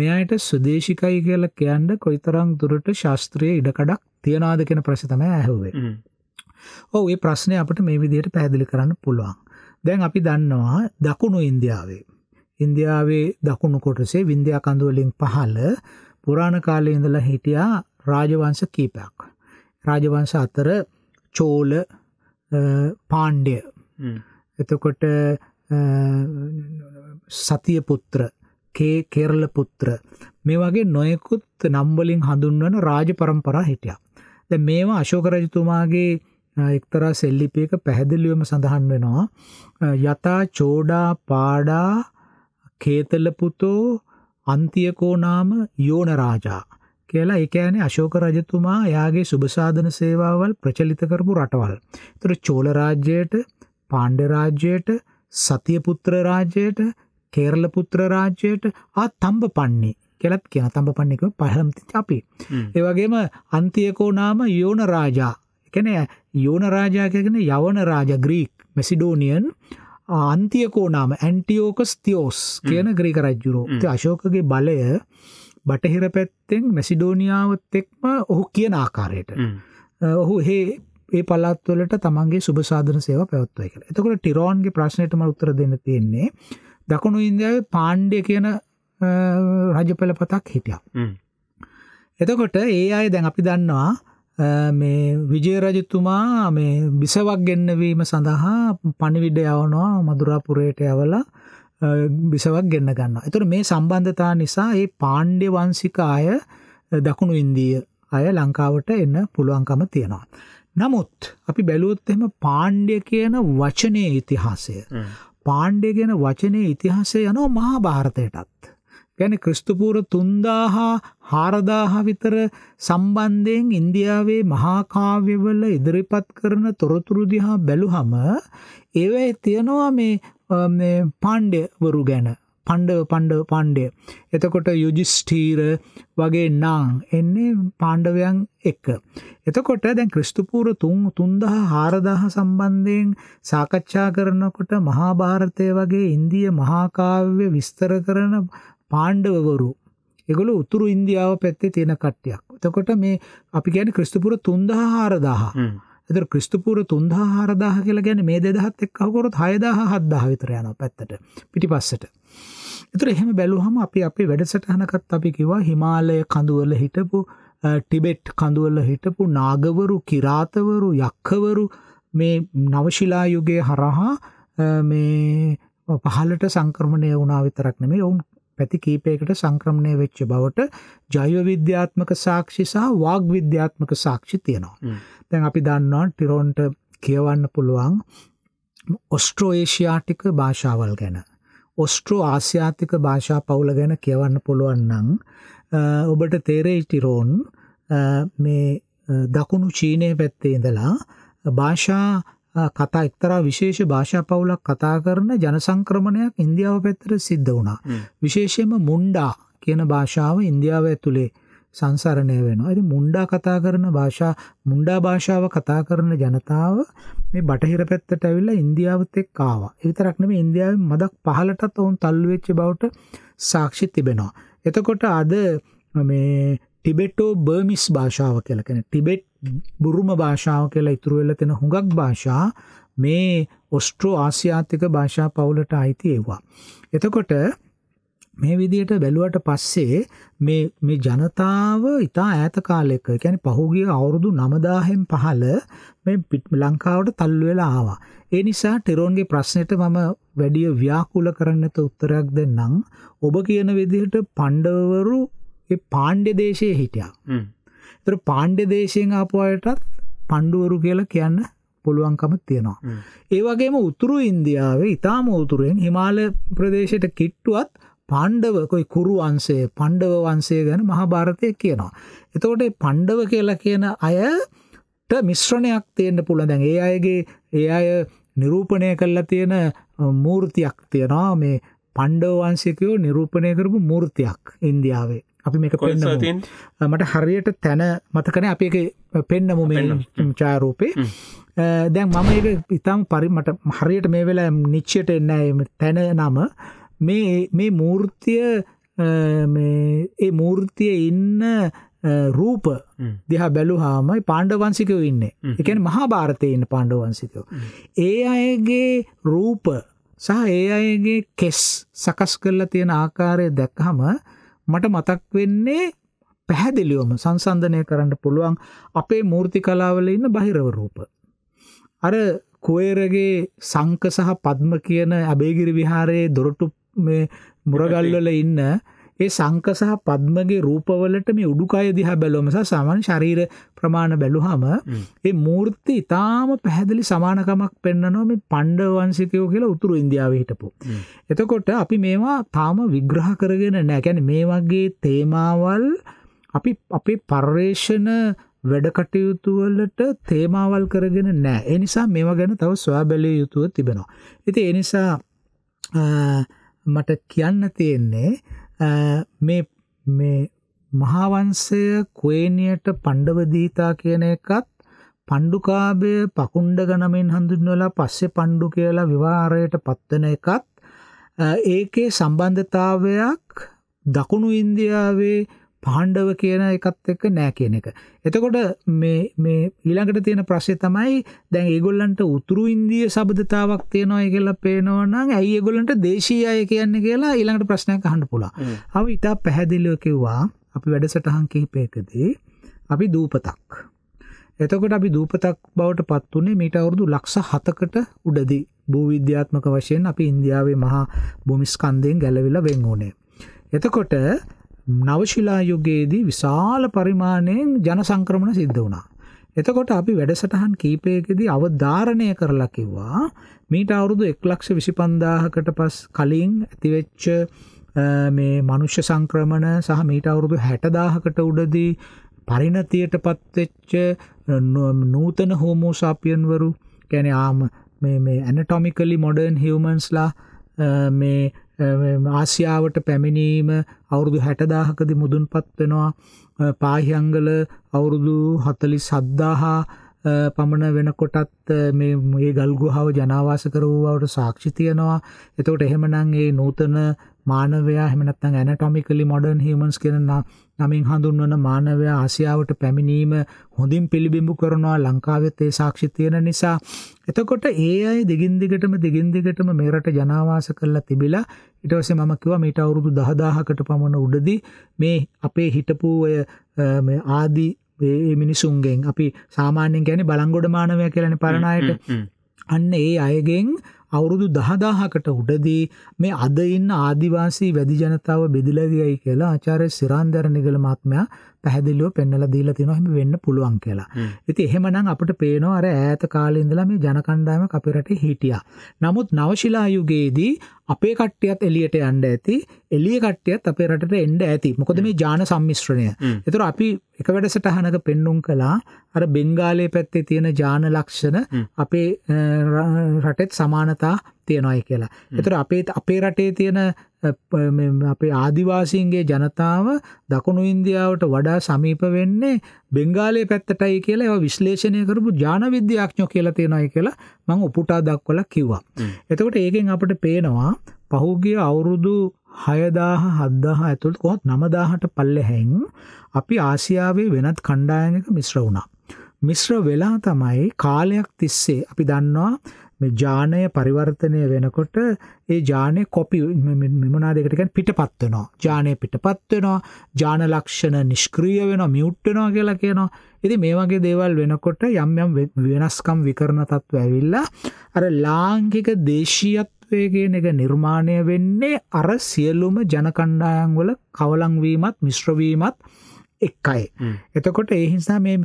මෙයායට සුදේශිකයි කියලා කියන්න කොයිතරං දුරට ශාස්ත්‍රය ඉඩකඩක් තියනාද කෙන ප්‍රශ්තම ඇහුවේ ඔව ඒ ප්‍රශ්නය අපට මේ විදියට පැහැදිලි කරන්න පුළුවන් දැන් අපි දන්නවා දකුණු ඉන්දියාවේ ඉන්දියාවේ දකුණු කොටසේ වින්දයා කඳුවලින් පහල පුරාණ කාලය ඉඳලා හිටියා රාජවංශ කීපයක් රාජවංශ අතර චෝල පාණ්ඩය එතකොට සතිය පුත්‍ර කේ කෙරල පුත්‍ර මේ වගේ නොයෙකුත් නම්වලින් හඳුන්වන රාජ පරම්පරා හිටියා ද මේවා අශෝක රජතුමාගේ එක්තරා සෙල්ලිපියක පැහැදිලිවම සඳහන් වෙනවා. යතා චෝඩා පාඩා කේතලපුතෝ අන්තියකෝනාම යෝනරාජා. කියලා එකෑන අශෝක රජතුමා යාගේ සුභසාධන සේවාවල් ප්‍රචලිත කරපු රටවල්. තුර චෝලරාජ්‍යයට පාණ්ඩරාජ්‍යයට සතියපුත්‍ර රාජ්‍යයට කේරලපුත්‍ර රාජ්‍යයට ආ තම්බ පන්නේ කියලත් කියන තඹපන්නක පහලම්ති චපි. ඒවගේම අන්තියකෝ නාම යෝන රාජා එකන යෝන රාජාකයගෙන යවන රාජ ග්‍රීක් මෙසිඩෝනියන් අන්තියකෝ නාම ඇන්ටියෝකස් තියෝස් කියන ග්‍රීක රජ්ජුරෝ අශෝකගේ බලය බටහිර පැත්තෙන් මැසිඩෝනිියාවත් එක්ම ඔහු කියන ආකාරයට ඔහු හේ ඒ පලත්වලට තමන්ගේ සුභසාධන සේව පැවත්වයි කළ එතකොට ටිරෝන්ගේ ප්‍රශ්නයටම උත්තර දෙන්න තියෙන්නේ දකුණු ඉන්දියාව පාණ්ඩය කියන රජපෙළ පතක් හිටිය. එතකොට ඒ අය දැන් අපි දන්නවා මේ විජය රජතුමා මේ බිසවක් ගෙන්නවීම සඳහා පණිවිඩ යවනවා මදුරාපුරයට යවලා බිසවක් ගෙන්න්න ගන්න. එතුර මේ සම්බන්ධතා නිසා ඒ පාණ්ඩ්‍ය වංසික අය දකුණු ඉන්දීය අය ලංකාවට එන්න පුළුවන්කම තියෙනවා. නමුත් අපි බැලුවොත් එම පාණ්ඩ්‍ය කියන වචනය ඉතිහාසය. පාණ්ඩ්‍ය ගැන වචනය ඉතිහාසය යනෝ මහා භාරතයටත්. කියන්නේ ක්‍රිස්තුපූර්ව 3000 4000 විතර සම්බන්ධයෙන් ඉන්දියාවේ මහා කාව්‍යවල ඉදිරිපත් කරන තොරතුරු දිහා බැලුවම ඒවැය තියනවා මේ මේ පාණ්ඩවරු ගැන පණ්ඩව පණ්ඩව පාණ්ඩය. එතකොට යුජිස්ඨීර වගේ නම් එන්නේ පාණ්ඩවයන් එක්ක. එතකොට දැන් ක්‍රිස්තුපූර්ව 3 3000 4000 සම්බන්ධයෙන් සාකච්ඡා කරනකොට මහා භාරතය වගේ ඉන්දිය මහා කාව්‍ය විස්තර කරන පාණ්ඩවවරු එගොලු උතුරු ඉන්දියාව පැත්තේ තියෙන කට්ටියක් එතකොට මේ අපි ගැන ක්‍රිස්තුපුර තුන්දහ හාරදාහ එතර ක්‍රිස්තුපුර තුන්දා හාරදාහ කියලා ගැන මේ දෙදහත් එක් අහකොරොත් හයදාහ හත්දාහ විතරයන පැත්තට පිටි පස්සට එතුර එහෙම බැලුහම අපි අපි වැඩසටහනකත් අපි කිවා හිමාලය කඳුවල හිටපු ටිබෙට් කඳුවල හිටපු නාගවරු කිරාතවරු යක්කවරු මේ නවශිලා යුගය හරහා මේ පහලට සංක්‍රමණය වුණා විතරක් නෙමේ ඔවුන් පැති කීපයකට සංක්‍රමණය වෙච්ච බවට ජෛව විද්‍යාත්මක සාක්ෂි සහ වාග් විද්‍යාත්මක සාක්ෂි තියෙනවා. දැන් අපි දන්නවා ටිරොන්ට කියවන්න පුළුවන් ඔස්ට්‍රෝේෂයාටික භාෂාවල් ගැන. ඔස්ට්‍රෝ ආසියාතික භාෂා පවුල ගැන කියවන්න පුළුවන් නම් ඔබට තේරෙයි ටිරෝන් මේ දකුණු චීනය පැත්තේ ඉඳලා භාෂා කතා එක්තරා විශේෂ භාෂා පවුලක් කතා කරන ජන සංක්‍රමණයක් ඉන්දියාව පැත්තට සිද්ධ වුණා. විශේෂයෙන්ම මුන්ඩා කියන භාෂාව ඉන්දියාව ඇතුලේ සංසරණය වෙනවා. ඉතින් මුන්ඩා කතා කරන භාෂා මුන්ඩා භාෂාව කතා කරන ජනතාව මේ බටහිර පැත්තට ඇවිල්ලා ඉන්දියාවත් එක්ක ආවා. ඒ විතරක් නෙමෙයි ඉන්දියාවේ මදක් පහලටත් වුන් තල්ලු වෙච්ච බවට සාක්ෂි තිබෙනවා. එතකොට අද මේ ටිබෙටෝ බර්මිස් භාෂාව කියලා කියන්නේ ටිබෙට් බුරුම භාෂාව කියලා ඉතුරුවෙල තෙන හුඟක් භාෂා මේ ඔස්ට්‍රෝ ආසියාතික භාෂා පවුලට අයිති ඒවා. එතකොට මේ විදියට බැලුවට පස්සේ මේ මේ ජනතාව ඉතා ඈත කාලෙක කියන්නේ පහුගිය අවුරුදු 9000න් පහළ මේ ලංකාවට තල්ලු වෙලා ආවා. ඒ නිසා ටෙරොන්ගේ ප්‍රශ්නෙට මම වැඩි ව්‍යාකූල කරන්නට උත්තරයක් දෙන්නම්. ඔබ කියන විදිහට පණ්ඩවවරු ඒ පාණ්ඩ්‍ය දේශයේ හිටියා. තර පාණ්ඩ්‍ය දේශයෙන් ආපුවායටත් පණ්ඩුවරු කියලා කියන්න පුළුවන්කම තියෙනවා. ඒවගේම උතුරු ඉන්දියාවේ ඉතාම උතුරෙන් හිමාල ප්‍රදේශයට කිට්ටුවත් පණ්ඩවකොයි කුරු වන්සේ පණ්ඩව වන්සේ ගැන මහභාරතය කියනවා. එතකොට පණ්ඩව කියලා කියන අයට මිශ්‍රණයක් තියෙන්ට පුළ දැන් ඒ අයගේ ඒ අය නිරූපණය කල්ලා තියෙන මූර්තියක් තියෙනවා මේ පණ්ඩව වන්සිකයෝ නිරූපණය කරපු මූර්තියක් ඉන්දියාවේ. අපි මේක පෙන්න්න මට හරියට තැන මතකන අප එක පෙන්නමු මේ චාරූපේ දැන් මම ඒ ඉතාම් පරිමට හරියට මේ වෙලා නිච්චයට එන්න තැන නම මේ මේ මූර්තිය ඒ මූර්තිය ඉන්න රූප දිහා බැලු හාමයි පාණ්ඩවන්සිකව ඉන්න එකන මහා භාරතයඉන්න පාණ්ඩවන්සිකෝ ඒ අයගේ රූප සහ ඒ අයගේ කෙස් සකස් කරලා තියෙන ආකාරය දැක්හම මට මතක් වෙන්නේ පැහැදිලිවම සංසන්ධනය කරන්න පුළුවන් අපේ මූර්ති කලාවල ඉන්න බහිරව රූප. අර කුවේරගේ සංක සහ පද්ම කියන අබේගිරි විහාරයේ දොරටු මේ මුරගල්වල ඉන්න ඒ සංක සහ පද්මගේ රූපවලට මේ උඩුකය දිහා බැලුවම සහ සාමාන්‍ය ශරීර ප්‍රමාණ බැලුවම ඒ මූර්ති ඊටාම පැහැදිලි සමානකමක් පෙන්වනවා මේ පණ්ඩව වංශිකයෝ කියලා උතුරු ඉන්දියාවේ හිටපු. එතකොට අපි මේවා තාම විග්‍රහ කරගෙන නැහැ. කියන්නේ මේ වගේ තේමාවල් අපි අපේ පර්යේෂණ වැඩ කටයුතු වලට තේමාවල් කරගෙන නැහැ. ඒ නිසා මේවා ගැන තව සොයා බැලිය යුතුව තිබෙනවා. ඉතින් ඒ නිසා මට කියන්න තියෙන්නේ මේ මේ මහාවංශය කුවේණියට පණ්ඩවදීතා කියන එකත් පණ්ඩුකාභය පකුණ්ඩ ගණමෙන් හඳුන්වලා පස්සේ පණ්ඩු කියලා විවාහරයට පත්වන එකත් ඒකේ සම්බන්ධතාවයක් දකුණු ඉන්දියාවේ පාණ්ඩව කියන එකත් එක්ක නෑ කියන එක. එතකොට මේ මේ ඊළඟට තියෙන ප්‍රශ්නේ තමයි දැන් ඒගොල්ලන්ට උතුරු ඉන්දිය සබඳතාවක් තියෙනවා කියලා පේනවනම් ඇයි ඒගොල්ලන්ට දේශීය අය කියන්නේ කියලා ඊළඟට ප්‍රශ්නයක් අහන්න පුළුවන්. අපි ඉතා පැහැදිලිව කිව්වා අපි වැඩසටහන් කිහිපයකදී අපි දූපතක්. එතකොට අපි දූපතක් බවට පත් වුණේ මීට අවුරුදු ලක්ෂ 7කට උඩදී භූවිද්‍යාත්මක වශයෙන් අපි ඉන්දියාවේ මහා භූමිස්කන්ධයෙන් ගැලවිලා වෙන් වුණේ. එතකොට නවශිලා යුගයේදී විශාල පරිමාණයෙන් ජන සංක්‍රමණ සිද්ධ වුණා. එතකොට අපි වැඩසටහන් කීපයකදී අවධාරණය කරලා කිව්වා මීට අවුරුදු 1,25,000කට පස් කලින් ඇතිවෙච්ච මේ මනුෂ්‍ය සංක්‍රමණ සහ මීට අවුරුදු 60,000කට උඩදී පරිණතියට පත්වෙච්ච නූතන හෝමෝ සාපියන්වරු කියන්නේ ආම මේ මේ ඇනටොමිකලි මොඩර්න් හියුමන්ස්ලා මේ ආසියාවට පැමිණීම අවුරුදු 60000කදී මුදුන්පත් වෙනවා පාහියංගල අවුරුදු 47000 පමණ වෙනකොටත් මේ මේ ගල්ගුහාව ජනාවාස කරවවවට සාක්ෂි තියෙනවා. එතකොට එහෙමනම් මේ නූතන මානවයා එහෙම නැත්නම් ඇනටොමිකලි මොඩර්න් හියුමන්ස් කියන නමින් හඳුන්වන මානවයා ආසියාවට පැමිණීම හොඳින් පිළිබිඹු කරනවා ලංකාවෙත් ඒ සාක්ෂි තියෙන නිසා. එතකොට ඒ අය දිගින් දිගටම දිගින් දිගටම මේ රට ජනාවාස කරලා තිබිලා ඊට පස්සේ මම කිව්වා මේට අවුරුදු 10000කට පමණ උඩදී මේ අපේ හිටපු ඔය මේ ආදි මේ මිනිසුන්ගෙන් අපි සාමාන්‍යයෙන් කියන්නේ බලංගොඩ මානවයා කියලානේ පරණ අයට අන්න ඒ අයගෙන් අවුරුදු දහදාහකට උඩදී මේ අද ඉන්න ආදිවාසී වැදි ජනතාව බෙදිලගයි කියලා ආචාර්ය සිරාන්දර නිගල මහත්මයා පැහැදිලිව පෙන්වලා දීලා තියෙනවා එහෙම වෙන්න පුළුවන් කියලා. ඉතින් එහෙමනම් අපිට පේනවා අර ඈත කාලේ ඉඳලා මේ ජන කණ්ඩායම අපේ රටේ හිටියා. නමුත් නවශිලා යුගයේදී අපේ කට්ටියත් එළියට යන්න ඇති එළිය කට්ටියත් අපේ රටට එන්න ඇති මොකද මේ ජාන සම්මිශ්‍රණය. ඒතර අපි එක වැඩසටහනක පෙන්눔 කළා අර බෙන්ගාලයේ පැත්තේ තියෙන ජාන ලක්ෂණ අපේ රටෙත් සමානතාවය කතා තියෙනයි කියලා. එතට අපේ අපේ රටේ තියෙන අපේ ආදිවාසින්ගේ ජනතාව දකුණු ඉන්දියාවට වඩා සමීප වෙන්නේ බෙංගාලය පැත්තටයි කියලා ඒව විශ්ලේෂණය කරපු ජානවිද්‍යාඥෝ කියලා තියෙනයි කියලා මං උපුටා දක්වලා කිව්වා. එතකොට ඒකෙන් අපට පේනවා පහුගිය අවුරුදු හයදාහ හද්දාහ ඇතුළ කොත් නමදාහට පල්ලෙහැන් අපි ආසියාවේ වෙනත් කණ්ඩායනක මිශ්‍ර වුණා. මිශ්‍ර වෙලා තමයි කාලයක් තිස්සේ අපි දන්නවා මේ ඥානය පරිවර්තනය වෙනකොට ඒ ඥානේ කොපි මොනවාද ඒකට කියන්නේ පිටපත් වෙනවා. ඥානේ පිටපත් වෙනවා. ඥාන ලක්ෂණ නිෂ්ක්‍රීය වෙනවා, මියුට් වෙනවා කියලා කියනවා. ඉතින් මේ වගේ දේවල් වෙනකොට යම් යම් වෙනස්කම් විකරණ තත්ත්ව ඇවිල්ලා අර ලාංකික දේශීයත්වයේ කියන එක නිර්මාණය වෙන්නේ අර සියලුම ජන කණ්ඩායම් වල කවලම් වීමත් මිශ්‍ර වීමත් එකයි. එතකොට ඒ හිසා මේ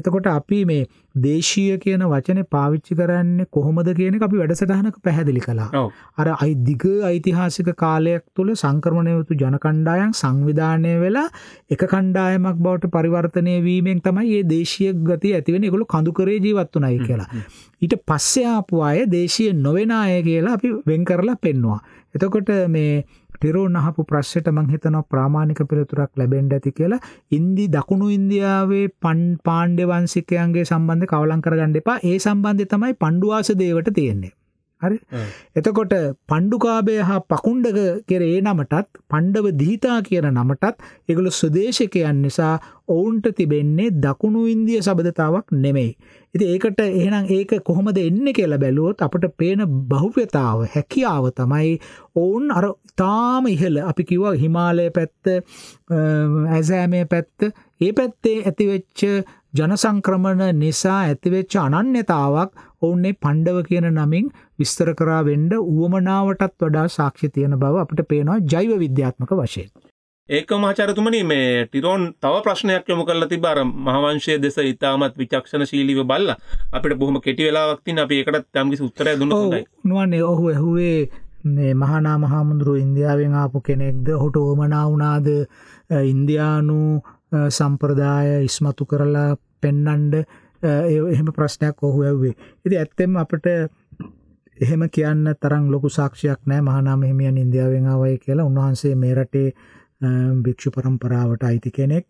එතකොට අපි මේ දේශීය කියන වචනේ පාවිච්චි කරන්නේ කොහොමද කියන එක අපි වැඩසටහනක පැහැදිලි කළා. අර අයි දිග ඓතිහාසික කාලයක් තුල සංක්‍රමණය වූ ජන කණ්ඩායම් සංවිධානය වෙලා එක කණ්ඩායමක් බවට පරිවර්තනය වීමෙන් තමයි මේ දේශීය ගතිය ඇති වෙන්නේ. ඒගොල්ලෝ කඳු කරේ ජීවත් වුණායි කියලා. ඊට පස්සේ ආපු අය දේශීය නොවන අය කියලා අපි වෙන් කරලා පෙන්නවා. එතකොට මේ ටිරෝන් අහපු ප්‍රශ්යට මං හිතනවා ප්‍රාමාණික පිළිතුරක් ලැබෙන්න ඇති කියලා ඉන්දි දකුණු ඉන්දියාවේ පන් පාණ්ඩ්‍ය වංශිකයන්ගේ සම්බන්ධය කවලම් කරගන්න එපා. ඒ සම්බන්ධය තමයි පණ්ඩුවාස දේවට තියෙන්නේ. හරි? එතකොට පණ්ඩුකාභය හා පකුණ්ඩක කෙරේ නමටත් පණ්ඩව දීතා කියන නමටත් ඒගොල්ලෝ ස්වදේශිකයන් නිසා ඔවුන්ට තිබෙන්නේ දකුණු ඉන්දිය සබඳතාවක් නෙමෙයි. ඉති ඒකට එහෙනම් ඒක කොහොමද එන්න කියලා බැලුවොත් අපට පේන බහුව්‍යතාව හැකියාව තමයි ඔවුන් අර තාම ඉහළ අපි කිව හිමාලය පැත්ත ඇසෑමය පැත්ත ඒ පැත්තේ ඇතිවෙච්ච ජනසංක්‍රමණ නිසා ඇතිවෙච්ච අනන්‍යතාවක් ඔවුන්නේ පණ්ඩව කියන නමින් විස්තර කරා වෙන්ඩ වුවමනාවටත් වඩා සාක්ෂි තියෙන බව අපට පේනවා ජෛව විද්‍යාත්මක වශයෙන්. ඒක මහාචාර්යතුමනි මේ ටිරෝන් තව ප්‍රශ්නයක් යොමු කරලා තිබ්බා අර මහවංශයේ දෙස ඉතාමත් විචක්ෂණශීලීව බලලා අපිට බොහොම කෙටි වෙලාවක් තියෙන අපි ඒකටත් යම්කිසි උත්තරයක් දුන්නොත් හොඳයි. නුවන්නේ ඔහු ඇහුවේ මේ මහනා මහාමුදුරුව ඉන්දියාවෙන් ආපු කෙනෙක්ද හොට ඕමනා වුණාද ඉන්දියානු සම්ප්‍රදාය ඉස්මතු කරලා පෙන්නන්ඩ එහෙම ප්‍රශ්නයක් ඔහු ඇව්වේ. ඉති ඇත්තෙම අපට එහෙම කියන්න තරම් ලොකු සාක්ෂයක් නෑ මහනාම හිමියන් ඉන්දියාවෙන් ආවයි කියලා උන්වහන්සේ මේරටේ භික්ෂු පරම්පරාවට අයිති කෙනෙක්.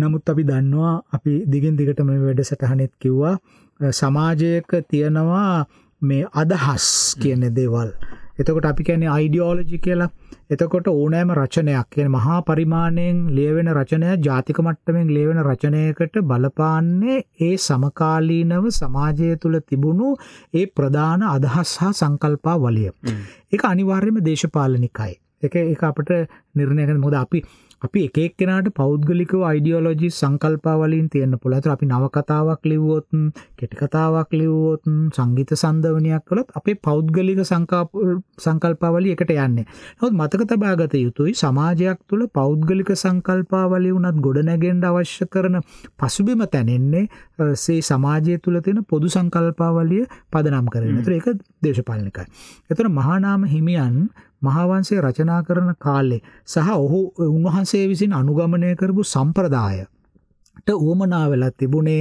නමුත් අපි දන්නවා අපි දිගින් දිගට මේ වැඩසටහනෙත් කිව්වා සමාජයක තියෙනවා මේ අදහස් කියන දේවල්. එතකොට අපි කියන්නේ අයිඩියෝලජි කියලා. එතකොට ඕනෑම රචනයක් කියන මහා පරිමාණයෙන් ලියවෙන රචනය ජාතික මට්ටමින් ලියවෙන රචනයකට බලපාන්නේ ඒ සමකාලීනව සමාජය තුළ තිබුණු ඒ ප්‍රධාන අදහස් හා සංකල්පාවලිය. ඒක අනිවාර්යයෙන්ම දේශපාලනිකයි. එක එක අපට නිර්ණය කර මොද අපි අපි එකක් කෙනට පෞද්ගලිකව අයිඩියෝලෝජි සංකල්පාවලින් තියෙන්න්න පුළතුර අපි නවකතාවක් ලිව්වොතුන් කෙටිකතාවක් ලිව්වොතුන් සංගීත සන්දවනයක් කළොත් අපේ පෞද්ගලික සංකල්පාවලි එකට යන්නේ නොත් මතක තබාගත යුතුයි සමාජයක් තුළ පෞද්ගලික සංකල්පාවලි වනත් ගොඩනැගෙන්ට අවශ්‍ය කරන පසුබිම තැනෙන්නේ සේ සමාජය තුළ තියෙන පොදු සංකල්පාවලිය පදනම් කරන තුර එක දේශපාලනිකයි. එතන මහානාම හිමියන් මහාවංශය රචනා කරන කාලේ සහ ඔහු උන්වහන්සේ විසින් අනුගමනය කරපු සම්ප්‍රදාය ට ඕමනා වෙලා තිබුණේ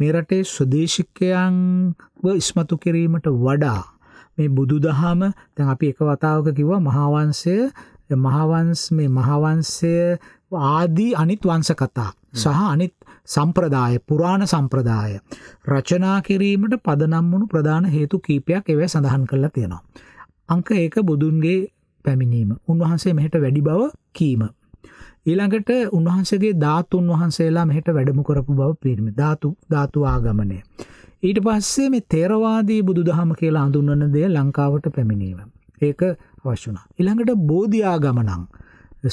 මේ රටේ ස්වදේශිකයන්ව ඉස්මතු කිරීමට වඩා මේ බුදුදහම දැන් අපි එක වතාවක කිව්වා මහාවංශය මහාවංශ මේ මහාවංශය ආදී අනිත් වංශ කතා සහ අනිත් සම්ප්‍රදාය පුරාණ සම්ප්‍රදාය රචනා කිරීමට පදනම් වුණු ප්‍රධාන හේතු කීපයක් ඒවැ සඳහන් කරලා තියෙනවා. අංක ඒක බුදුන්ගේ පැමිණීම. උන්වහන්සේ මෙහට වැඩි බව කීම. ඊළඟට උන්වහන්සේගේ ධාතුන් වහන්සේලා මෙහට වැඩමු කරපු බව පිරිමි ධාතු ධාතු ආගමනය. ඊට පස්සේ මේ තේරවාදී බුදු දහම කියලා අඳුන්වන දේ ලංකාවට පැමිණීම. ඒක අවශ්‍ය වුණා. ඊළඟට බෝධිආගමනං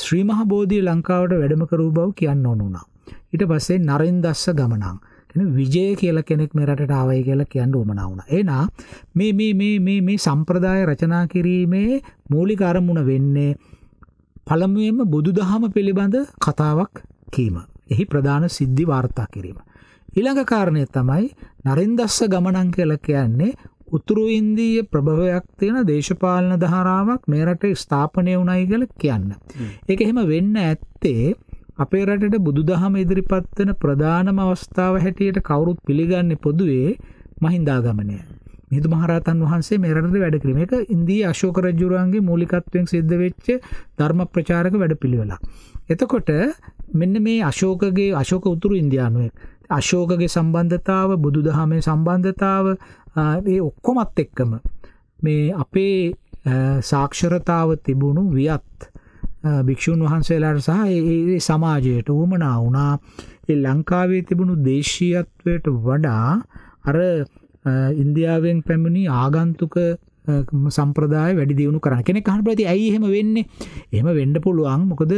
ශ්‍රීමහ බෝධී ලංකාවට වැඩම කරු බව කියන්න ඕන වුණා. ඊට පස්සේ නරින් දස්ස ගමනං විජය කියල කෙනෙක් මෙරට ආවය කියලා කියන්න ඕමනාවුණ. එනා මේ සම්ප්‍රදාය රචනා කිරීමේ මූලික අරමුණ වෙන්නේ පළමුුවෙන්ම බුදු දහම පිළිබඳ කතාවක් කීම. එහි ප්‍රධාන සිද්ධි වාර්තා කිරීම. ඉළඟ කාරණය තමයි නරින්දස්ස ගමනං කියල කියන්නේ උතුරු ඉන්දීය ප්‍රභවයක් තියෙන දේශපාලන දහරාවක් මේරට ස්ථාපනය වුණයි කල කියන්න. එක එහෙම වෙන්න ඇත්තේ අපේ රටට බුදුදහම ඉදිරිපත් වෙන ප්‍රධානම අවස්ථාව හැටියට කවුරුත් පිළිගන්නේ පොදුවේ මහින්දාගමනය. මිහිඳු මහරහතන් වහන්සේ මේ රටේ වැඩ කිරීම. ඒක ඉන්දීය අශෝක රජුරන්ගේ මූලිකත්වයෙන් සිද්ධ වෙච්ච ධර්ම ප්‍රචාරක වැඩපිළිවෙලක්. එතකොට මෙන්න මේ අශෝකගේ අශෝක උතුරු ඉන්දියානුවෙක් අශෝකගේ සම්බන්ධතාව බුදුදහමේ සම්බන්ධතාව ඒ ඔක්කොමත් එක්කම මේ අපේ සාක්ෂරතාව තිබුණු වියත් භික්‍ෂූන් වහන්සේලාට සහ ඒ සමාජයට වුමනා වුණා ඒ ලංකාවේ තිබුණු දේශීයත්වයට වඩා අර ඉන්දියාවෙන් පැමිණි ආගන්තුක සම්ප්‍රදාය වැඩි දියුණු කරන කෙනෙක් අහන්න ප්‍රති ඇයි එහෙම වෙන්නේ එහෙම වෙන්න පුළුවන් මොකද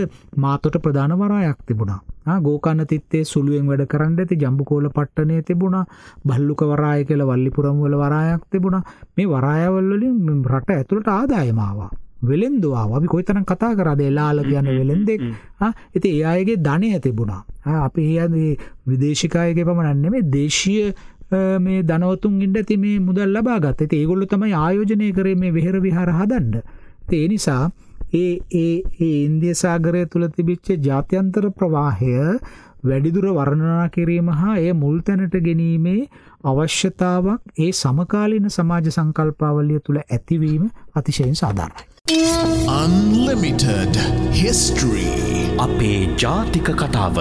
මාතොට ප්‍රධාන වරායක් තිබුණා ගෝකන්න තිත්තේ සුළුවෙන් වැඩ කරන්න ඇති ජම්බුකෝල පට්ටනය තිබුණා බල්ලුක වරාය කියල වල්ලිපුරම් වල වරායක් තිබුණා මේ වරායවල්වලින් රට ඇතුළට ආදායමාවා වෙළෙන්දවා අපි කොයිතනම් කතා කරාද එලාල කියන්න වෙළෙන්දෙක් ඇති ඒ අයගේ ධනය තිබුණා අපි ඒ විදේශිකායගේ පමණන්න මේ දේශීය මේ දනවතුන්ගින්ට ඇති මේ මුදල් ලබා ගත් ඇති ඒගොල්ලු තමයි ආයෝජනය කරේ මේ වෙහෙර විහාර හදන්ඩ ඒ නිසා ඒ ඒ ඒ ඉන්දිය සාගරය තුළ තිබිච්ච ජාත්‍යන්තර ප්‍රවාහය වැඩිදුර වර්ණනා කිරීම හා ඒ මුල්තැනට ගැනීමේ අවශ්‍යතාවක් ඒ සමකාලීන සමාජ සංකල්පාවලිය තුළ ඇතිවීම අතිශයෙන් සාධාරණයි. Unlimited History අපේ ජාතික කතාව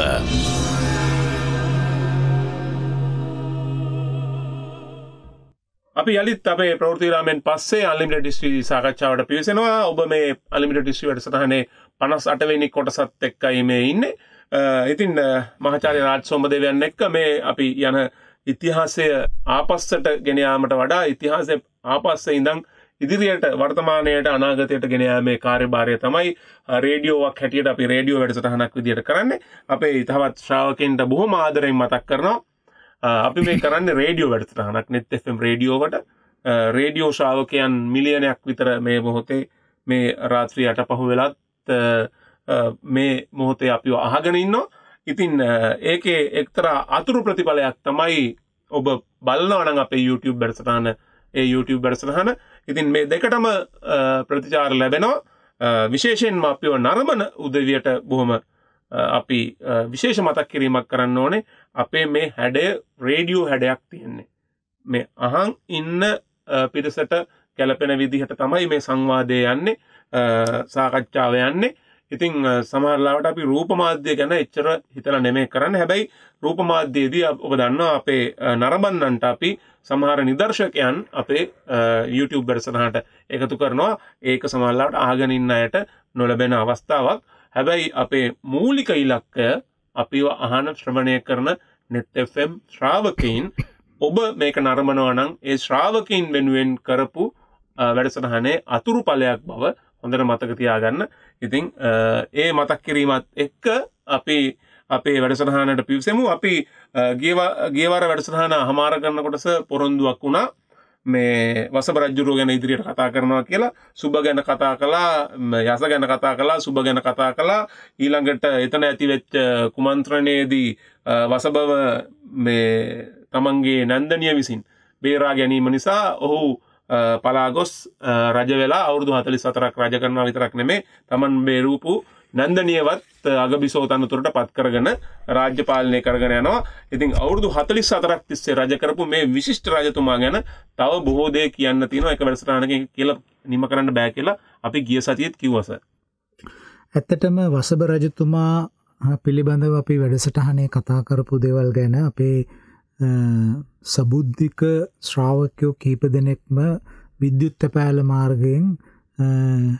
අපි යලිත් අපේ ප්‍රෘතිරාමෙන් පස්සේ අල්ලිමිට ඩිස්්‍රී සාකච්ඡාවට පිවිසෙනවා ඔබ මේ අලිමිට ඩිස්්‍රීවට සටහනේ පනස් අටවෙනි කොටසත් එක්කයි මේ ඉන්න ඉතින් මහචාරය රාජ් සොමදවයන්න එක්ක මේ අපි යන ඉතිහාසය ආපස්සට ගෙනයාමට වඩා ඉතිහාසය ආපස්ස ඉඳං ඉදිරියට වර්තමානයට අනාගතයට ගෙනයාමේ කාර්යභාරය තමයි රේඩියෝවක් හැටියට අපි රේඩියෝ වැඩසටහනක් විදියට කරන්නේ අපේ ඉතවත් ශ්‍රාවකෙන්ට බොහොම ආදරෙන් මතක් කරනවා අපි මේ කරන්න රේඩියෝ වැඩසටහනක් net FM රේඩියෝවට රේඩියෝ ශ්‍රාවකයන් මිලියනයක් විතර මේ මොහොතේ මේ රාත්‍රී අට පහු වෙලත් මේ මොහොතේ අපි අහගෙන ඉන්නවා ඉතින් ඒකේ එක්තරා අතුරු ප්‍රතිඵලයක් තමයි ඔබ බලනවනං අපේ YouTube වැඩසටාන ඒ YouTube වැඩසටහන ඉතින් මේ දෙකටම ප්‍රතිචාර ලැබෙනවා විශේෂයෙන්ම අපිව නරමන උදවියට බොහොම අපි විශේෂ මතක් කිරීමක් කරන්න ඕනේ අපේ මේ හැඩය රේඩියෝ හැඩයක් තියෙන්නේ මේ අහන් ඉන්න පිරිසට ගැලපෙන විදිහට තමයි මේ සංවාදය යන්නේ සාකච්ඡාව යන්නේ ඉතිං සමහරලාට අපි රූපමාධ්‍ය ගැන එච්චර හිතල නෙමේ කරන්න හැබැයි රූපමාධ්‍යයේදී ඔබ දන්න අපේ නරබන්නන්ට අපි සමහර නිදර්ශකයන් අපේ YouTube බැරසනහට එකතු කරනවා ඒක සමල්ලාට ආගනින්න අයට නොලබෙන අවස්ථාවක් හැබැයි අපේ මූලික ඉලක්කය අපිව අහන ශ්‍රමණය කරන නෙත්Fම් ශ්‍රාවකයින් ඔබ මේක නරමනවනං ඒ ශ්‍රාවකයින් වෙනුවෙන් කරපු වැඩසටහනේ අතුරු පලයක් බව හොඳට මතක තියාගන්න ඉතිං ඒ මතක් කිරීමත් එක්ක අපි අපේ වැඩසටහනට පිවසෙමු අපි ගේවාර වැඩසටහන හමාරගන්න කොටස පොරොන්දුවක් වුණා මේ වස රජ්ජුරුව ගැන ඉදිරියට කතා කරනවා කියලා සුබ ගැන කතා කලා යස ගැන කතා කලා සුබ ගැන කතා කලා ඊළඟට එතන ඇතිවෙච්ච කුමන්ත්‍රණයේදී වසබව මේ තමන්ගේ නැන්දනිය විසින් බේරා ගැනීම නිසා ඔහු පලාගොස් රජවෙලා අවුරදු හතලි සතරක් රජ කරනවා විතරක් නෙමේ තමන් බේරූපු නන්දනියවත් අගබිසෝතන්නතුරට පත් කරගන රාජ්‍ය පාලනය කරගෙන යනවා ඉතින් අවුරදු හතලි සතරක් තිස්සේ රජකරපු මේ විශිෂ්ට රජතුමා ගැන තව බොහෝදේ කියන්න තියෙන එක වැඩසටානක කියල නිම කරන්න බෑ කියලා අපි ගිය සතියත් කිව්වස. ඇත්තටම වසභ රජතුමා පිළිබඳව අපි වැඩසටහනේ කතා කරපු දේවල් ගැන අපේ සබුද්ධික ශ්‍රාවකයෝ කීප දෙනෙක්ම විද්‍යුත් පැෑල මාර්ගයෙන්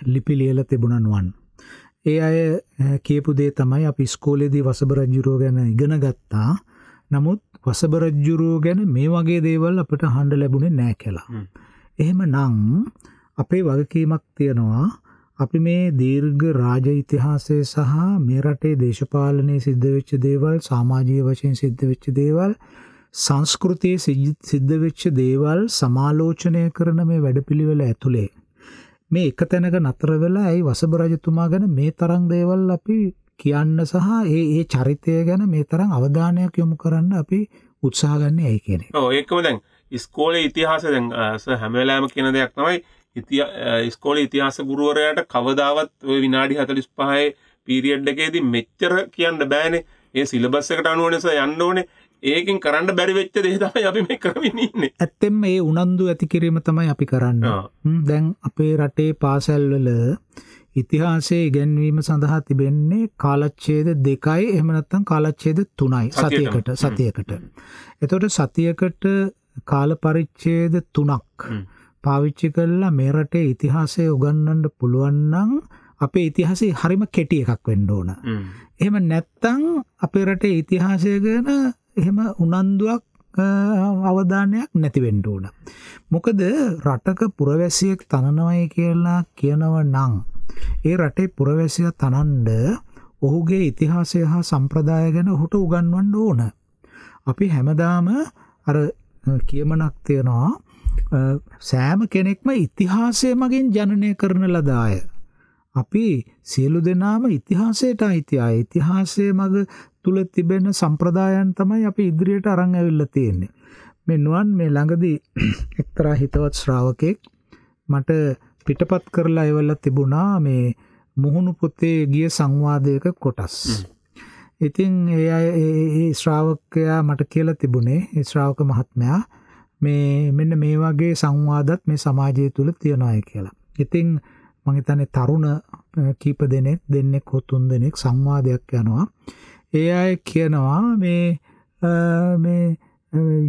ලිපි ලියල තිබුණන්වන්. ඒ අය කියපු දේ තමයි අප ස්කෝලේදී වසබරජ්ජුරෝ ගැන ඉගෙන ගත්තා නමුත් වසබරජ්ජුරෝ ගැන මේ වගේ දේවල් අපට හඬ ලැබුණේ නෑ කෙලා. එහෙම නං අපේ වගකීමක් තියෙනවා අපි මේ දීර්ග රාජ ඉතිහාසය සහ මේ රටේ දේශපාලනය සිද්ධවෙච්ච දේවල් සාමාජීය වශයෙන් සිද්ධවෙච්ච දේවල් සංස්කෘතියේ සිද්ධ වෙච්ච දේවල් සමාලෝචනය කරන මේ වැඩපිළිවෙල ඇතුලේ මේ එක තැනක නතර වෙලා ඇයි වසබ රජතුමා ගැන මේ තරම් දේවල් අපි කියන්න සහ ඒ ඒ චරිතය ගැන මේ තරම් අවධානයක් යොමු කරන්න අපි උත්සාහ ගන්න ඇයි කියන එක. ඔව් ඒකම දැන් ඉස්කෝලේ ඉතිහාසය දැන් හැම වෙලාවෙම කියන දෙයක් තමයි ස්කෝල ඉතිහාස ගුරුවරයට කවදාවත් ඔය විනාඩි හතලිස් පහයි පීරියඩ් එකේදී මෙච්චර කියන්න බෑනේ ඒ සිලබස් එකට අනුව නිසා යන්න ඕනේ ඒකෙන් කරන්න බැරිවෙච්ච දේතමයි අපි මේ කරමින්නේ ඇත්තෙම ඒ උනන්දු ඇති කිරීම තමයි අපි කරන්න දැන් අපේ රටේ පාසැල්වල ඉතිහාසය ඉගැන්වීම සඳහා තිබෙන්නේ කාලච්ඡේද දෙකයි එහමනත්තම් කාලච්ඡේද තුනයි සතියකට සතියකට. එතොට සතියකට කාලපරිච්ඡේද තුනක් පාවිච්චි කල්ලා මේ රටේ ඉතිහාසය උගන්නට පුළුවන්නං අපේ ඉතිහාසේ හරිම කෙටිය එකක් වෙන්න ඕන. එහෙම නැත්තං අපේ රටේ ඉතිහාසය ගැන එහෙම උනන්දුවක් අවධානයක් නැතිවෙන්ට ඕන. මොකද රටක පුරවැසියෙක් තනනවයි කියලා කියනව නං. ඒ රටේ පුරවැසිය තනන්ඩ ඔහුගේ ඉතිහාසය හා සම්ප්‍රදාය ගැන හොට උගන්වන්ඩ ඕන. අපි හැමදාම අර කියමනක් තියෙනවා සෑම කෙනෙක්ම ඉතිහාසය මගින් ජනනය කරන ලදාය. අපි සියලු දෙනාම ඉතිහාසයට අයිතියා ඉතිහාසය මග තුල තිබෙන සම්ප්‍රදායන් තමයි අපි ඉදිරියට අරන් ඇවිල්ලා තියෙන්නේ. මේ නුවන් මේ ළඟදී [clears throat] එක්තරා හිතවත් ශ්‍රාවකෙක් මට පිටපත් කරලා එවලා තිබුණා මේ මුහුණු පොතේ ගිය සංවාදයක කොටස්. ඉතින් ඒ අය ඒ ශ්‍රාවකයා මට කියලා තිබුණේ ඒ ශ්‍රාවක මහත්මයා මේ මෙන්න මේ වගේ සංවාදත් මේ සමාජය තුළ තියනවාය කියලා. ඉතින් මං හිතන්නේ තරුණ කීප දෙනෙක් දෙන්නෙක් හෝ තුන් දෙනෙක් සංවාදයක් යනවා. ඒ අය කියනවා මේ මේ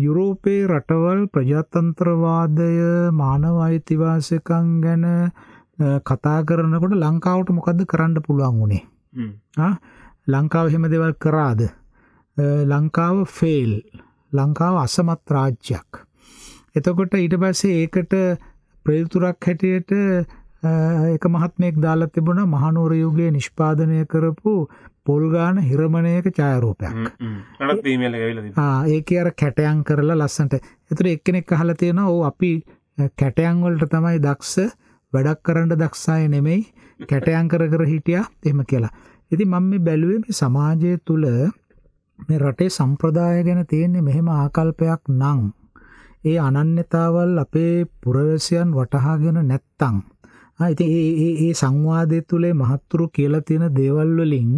යුරෝපයේ රටවල් ප්‍රජාතන්ත්‍රවාදය මානව අයිතිවාසිකම් ගැන කතා කරනකොට ලංකාවට මොකද්ද කරන්න පුළුවන් උනේ? ලංකාව එහෙම දේවල් කරාද? ලංකාව ෆේල්. ලංකාව අසමත් රාජ්‍යයක්. එතකොට ඊට පස්සේ ඒකට ප්‍රයුතුරක් හැටියට එක මහත්මයෙක් දාලා තිබුණා මහනුවර යුගයේ නිෂ්පාදනය කරපු පොල් ගාන හිරමණයක ඡායාරූපයක්. මටත් ඊමේල් එක ඇවිල්ලා තිබුණා. ආ ඒකේ අර කැටයන් කරලා ලස්සනට. ඒතර එක්කෙනෙක් අහලා තියෙනවා "ඔව් අපි කැටයන් වලට තමයි දක්ෂ වැඩක් කරන්න දක්ෂය නෙමෙයි කැටයන් කර කර හිටියා" එහෙම කියලා. ඉතින් මම මේ බැලුවේ මේ සමාජය තුල මේ රටේ සම්ප්‍රදාය ගැන තියෙන්නේ මෙහෙම ආකල්පයක් නම් ඒ අනන්‍යතාවල් අපේ පුරවැසියන් වටහාගෙන නැත්තම් ආ ඉතින් ඒ ඒ සංවාදයේ තුලේ මහත්තුරු කියලා තියෙන දේවල් වලින්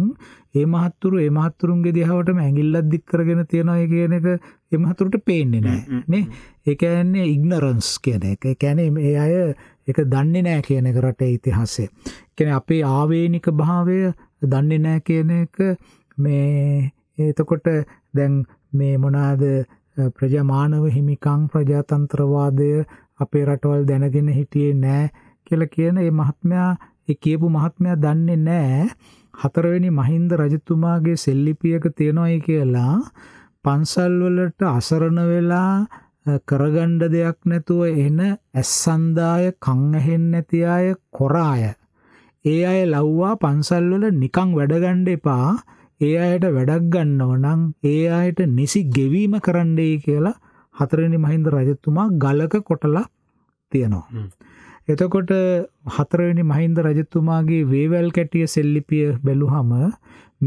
ඒ මහත්තුරු ඒ මහත්තුරුන්ගේ දිහාවටම ඇඟිල්ලක් දික් කරගෙන තියනවා කියන එක ඒ මහත්තුරුට පේන්නේ නැහැ නේ. ඒ කියන්නේ ඉග්නරන්ස් කියන එක. ඒ කියන්නේ මේ අය ඒක දන්නේ නැහැ කියන එක රටේ ඉතිහාසය. කියන්නේ අපේ ආවේනික භාවය දන්නේ නැහැ කියන එක මේ එතකොට දැන් මේ මොනවාද ප්‍රජාමානව හිමිකම් ප්‍රජාතන්ත්‍රවාදය අපේ රටවල් දැනගෙන හිටියේ නැහැ කියලා කියන මේ මහත්මයා ඒ කියපු මහත්මයා දන්නේ නැහැ හතරවෙනි මහින්ද රජතුමාගේ සෙල්ලිපියක තියෙනවායි කියලා පන්සල් වලට අසරණ වෙලා කරගණ්ඩ දෙයක් නැතුව එන ඇස්සන්දාය කං ඇහෙන්නේ නැති අය කොරාය. ඒ අය ලව්වා පන්සල් වල නිකන් වැඩගන්න එපා. ඒ අයට වැඩක් ගන්නව නම් ඒ අයට නිසි ගෙවීම කරන්නයි කියලා හතරවෙනි මහින්ද රජතුමා ගලක කොටලා තියනවා. එතකොට හතරවෙනි මහින්ද රජතුමාගේ වේවැල් කැටිය සෙල්ලිපිය බැලුහම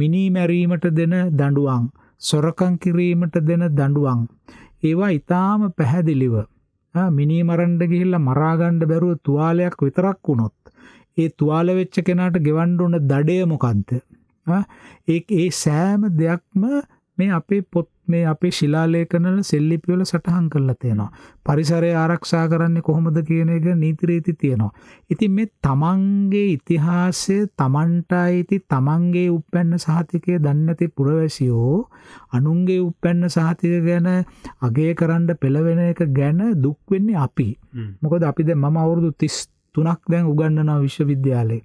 මිනී මැරීමට දෙන දඬුවම්, සොරකම් කිරීමට දෙන දඬුවම් ඒවා ඊටාම පැහැදිලිව මිනී මරන්න ගිහිල්ලා මරා ගන්න බැරුව තුවාලයක් විතරක් වුණොත් ඒ තුවාල වෙච්ච කෙනාට ගෙවන්න ඕන දඩය මොකද්ද? ඒ ඒ සෑම දෙයක්ම මේ අපේ පොත් මේ අපේ ශිලාලේඛනවල සෙල්ලිපි වල සටහන් කරලා තියෙනවා. පරිසරය ආරක්ෂා කරන්නේ කොහොමද කියන එක නීති රීති තියෙනවා. ඉතින් මේ තමන්ගේ ඉතිහාසය තමන්ට අයිති තමන්ගේ උප්පැන්න සහතිකය දන්නේ නැති පුරවැසියෝ අනුන්ගේ උප්පැන්න සහතික ගැන අගය කරන්න පෙළවෙන එක ගැන දුක් වෙන්නේ අපි. මොකද අපි දැන් මම අවුරුදු 33ක් දැන් උගන්වනවා විශ්වවිද්‍යාලේ.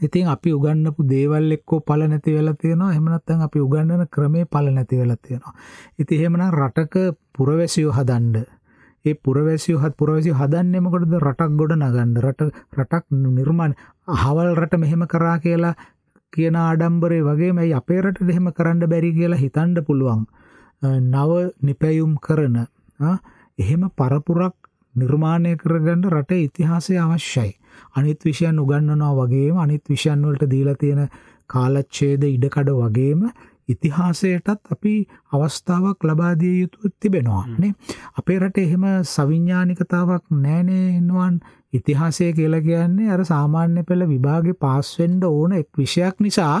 ඉතින් අපි උගන්නපු දේවල් එක්කෝ ඵල නැති වෙලා තියෙනවා. එහෙම නැත්නම් අපි උගන්නන ක්‍රමේ ඵල නැති වෙලා තියෙනවා. ඉතින් එහෙමනම් රටක පුරවැසියෝ හදන්න ඒ පුරවැසිය හත් පුරවැසිය හදන්නේ මොකටද රටක් ගොඩ නගන්න රට රටක් නිර්මාණ අහවල් රට මෙහෙම කරා කියලා කියන ආඩම්බරේ වගේම ඇයි අපේ රටට එහෙම කරන්න බැරි කියලා හිතන්න පුළුවන් නව නිපැයුම් කරන එහෙම පරපුරක් නිර්මාණය කරගන්න රටේ ඉතිහාසය අවශ්‍යයි අනිත් විෂයන් උගන්වනවා වගේම අනිත් විෂයන් වලට දීලා තියෙන කාලච්ඡේද ඉඩකඩ වගේම ඉතිහාසයටත් අපි අවස්ථාවක් ලබා දිය යුතු තිබෙනවා නේ අපේ රටේ එහෙම සවිඥානිකතාවක් නැහැනේ නෝන් ඉතිහාසය කියලා කියන්නේ අර සාමාන්‍ය පෙළ විභාගේ පාස් වෙන්න ඕන එක් විෂයක් නිසා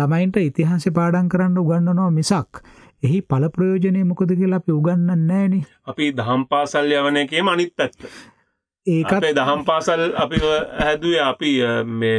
ළමයින්ට ඉතිහාසය පාඩම් කරන්න උගන්වනවා මිසක් එහි පළ ප්‍රයෝජනේ මොකද කියලා අපි උගන්වන්නේ නැහැනේ අපි දහම් පාසල් යවන එකේම අනිත් පැත්ත ඒකේ දහම් පාසල් අපි හැදුවේ අපි මේ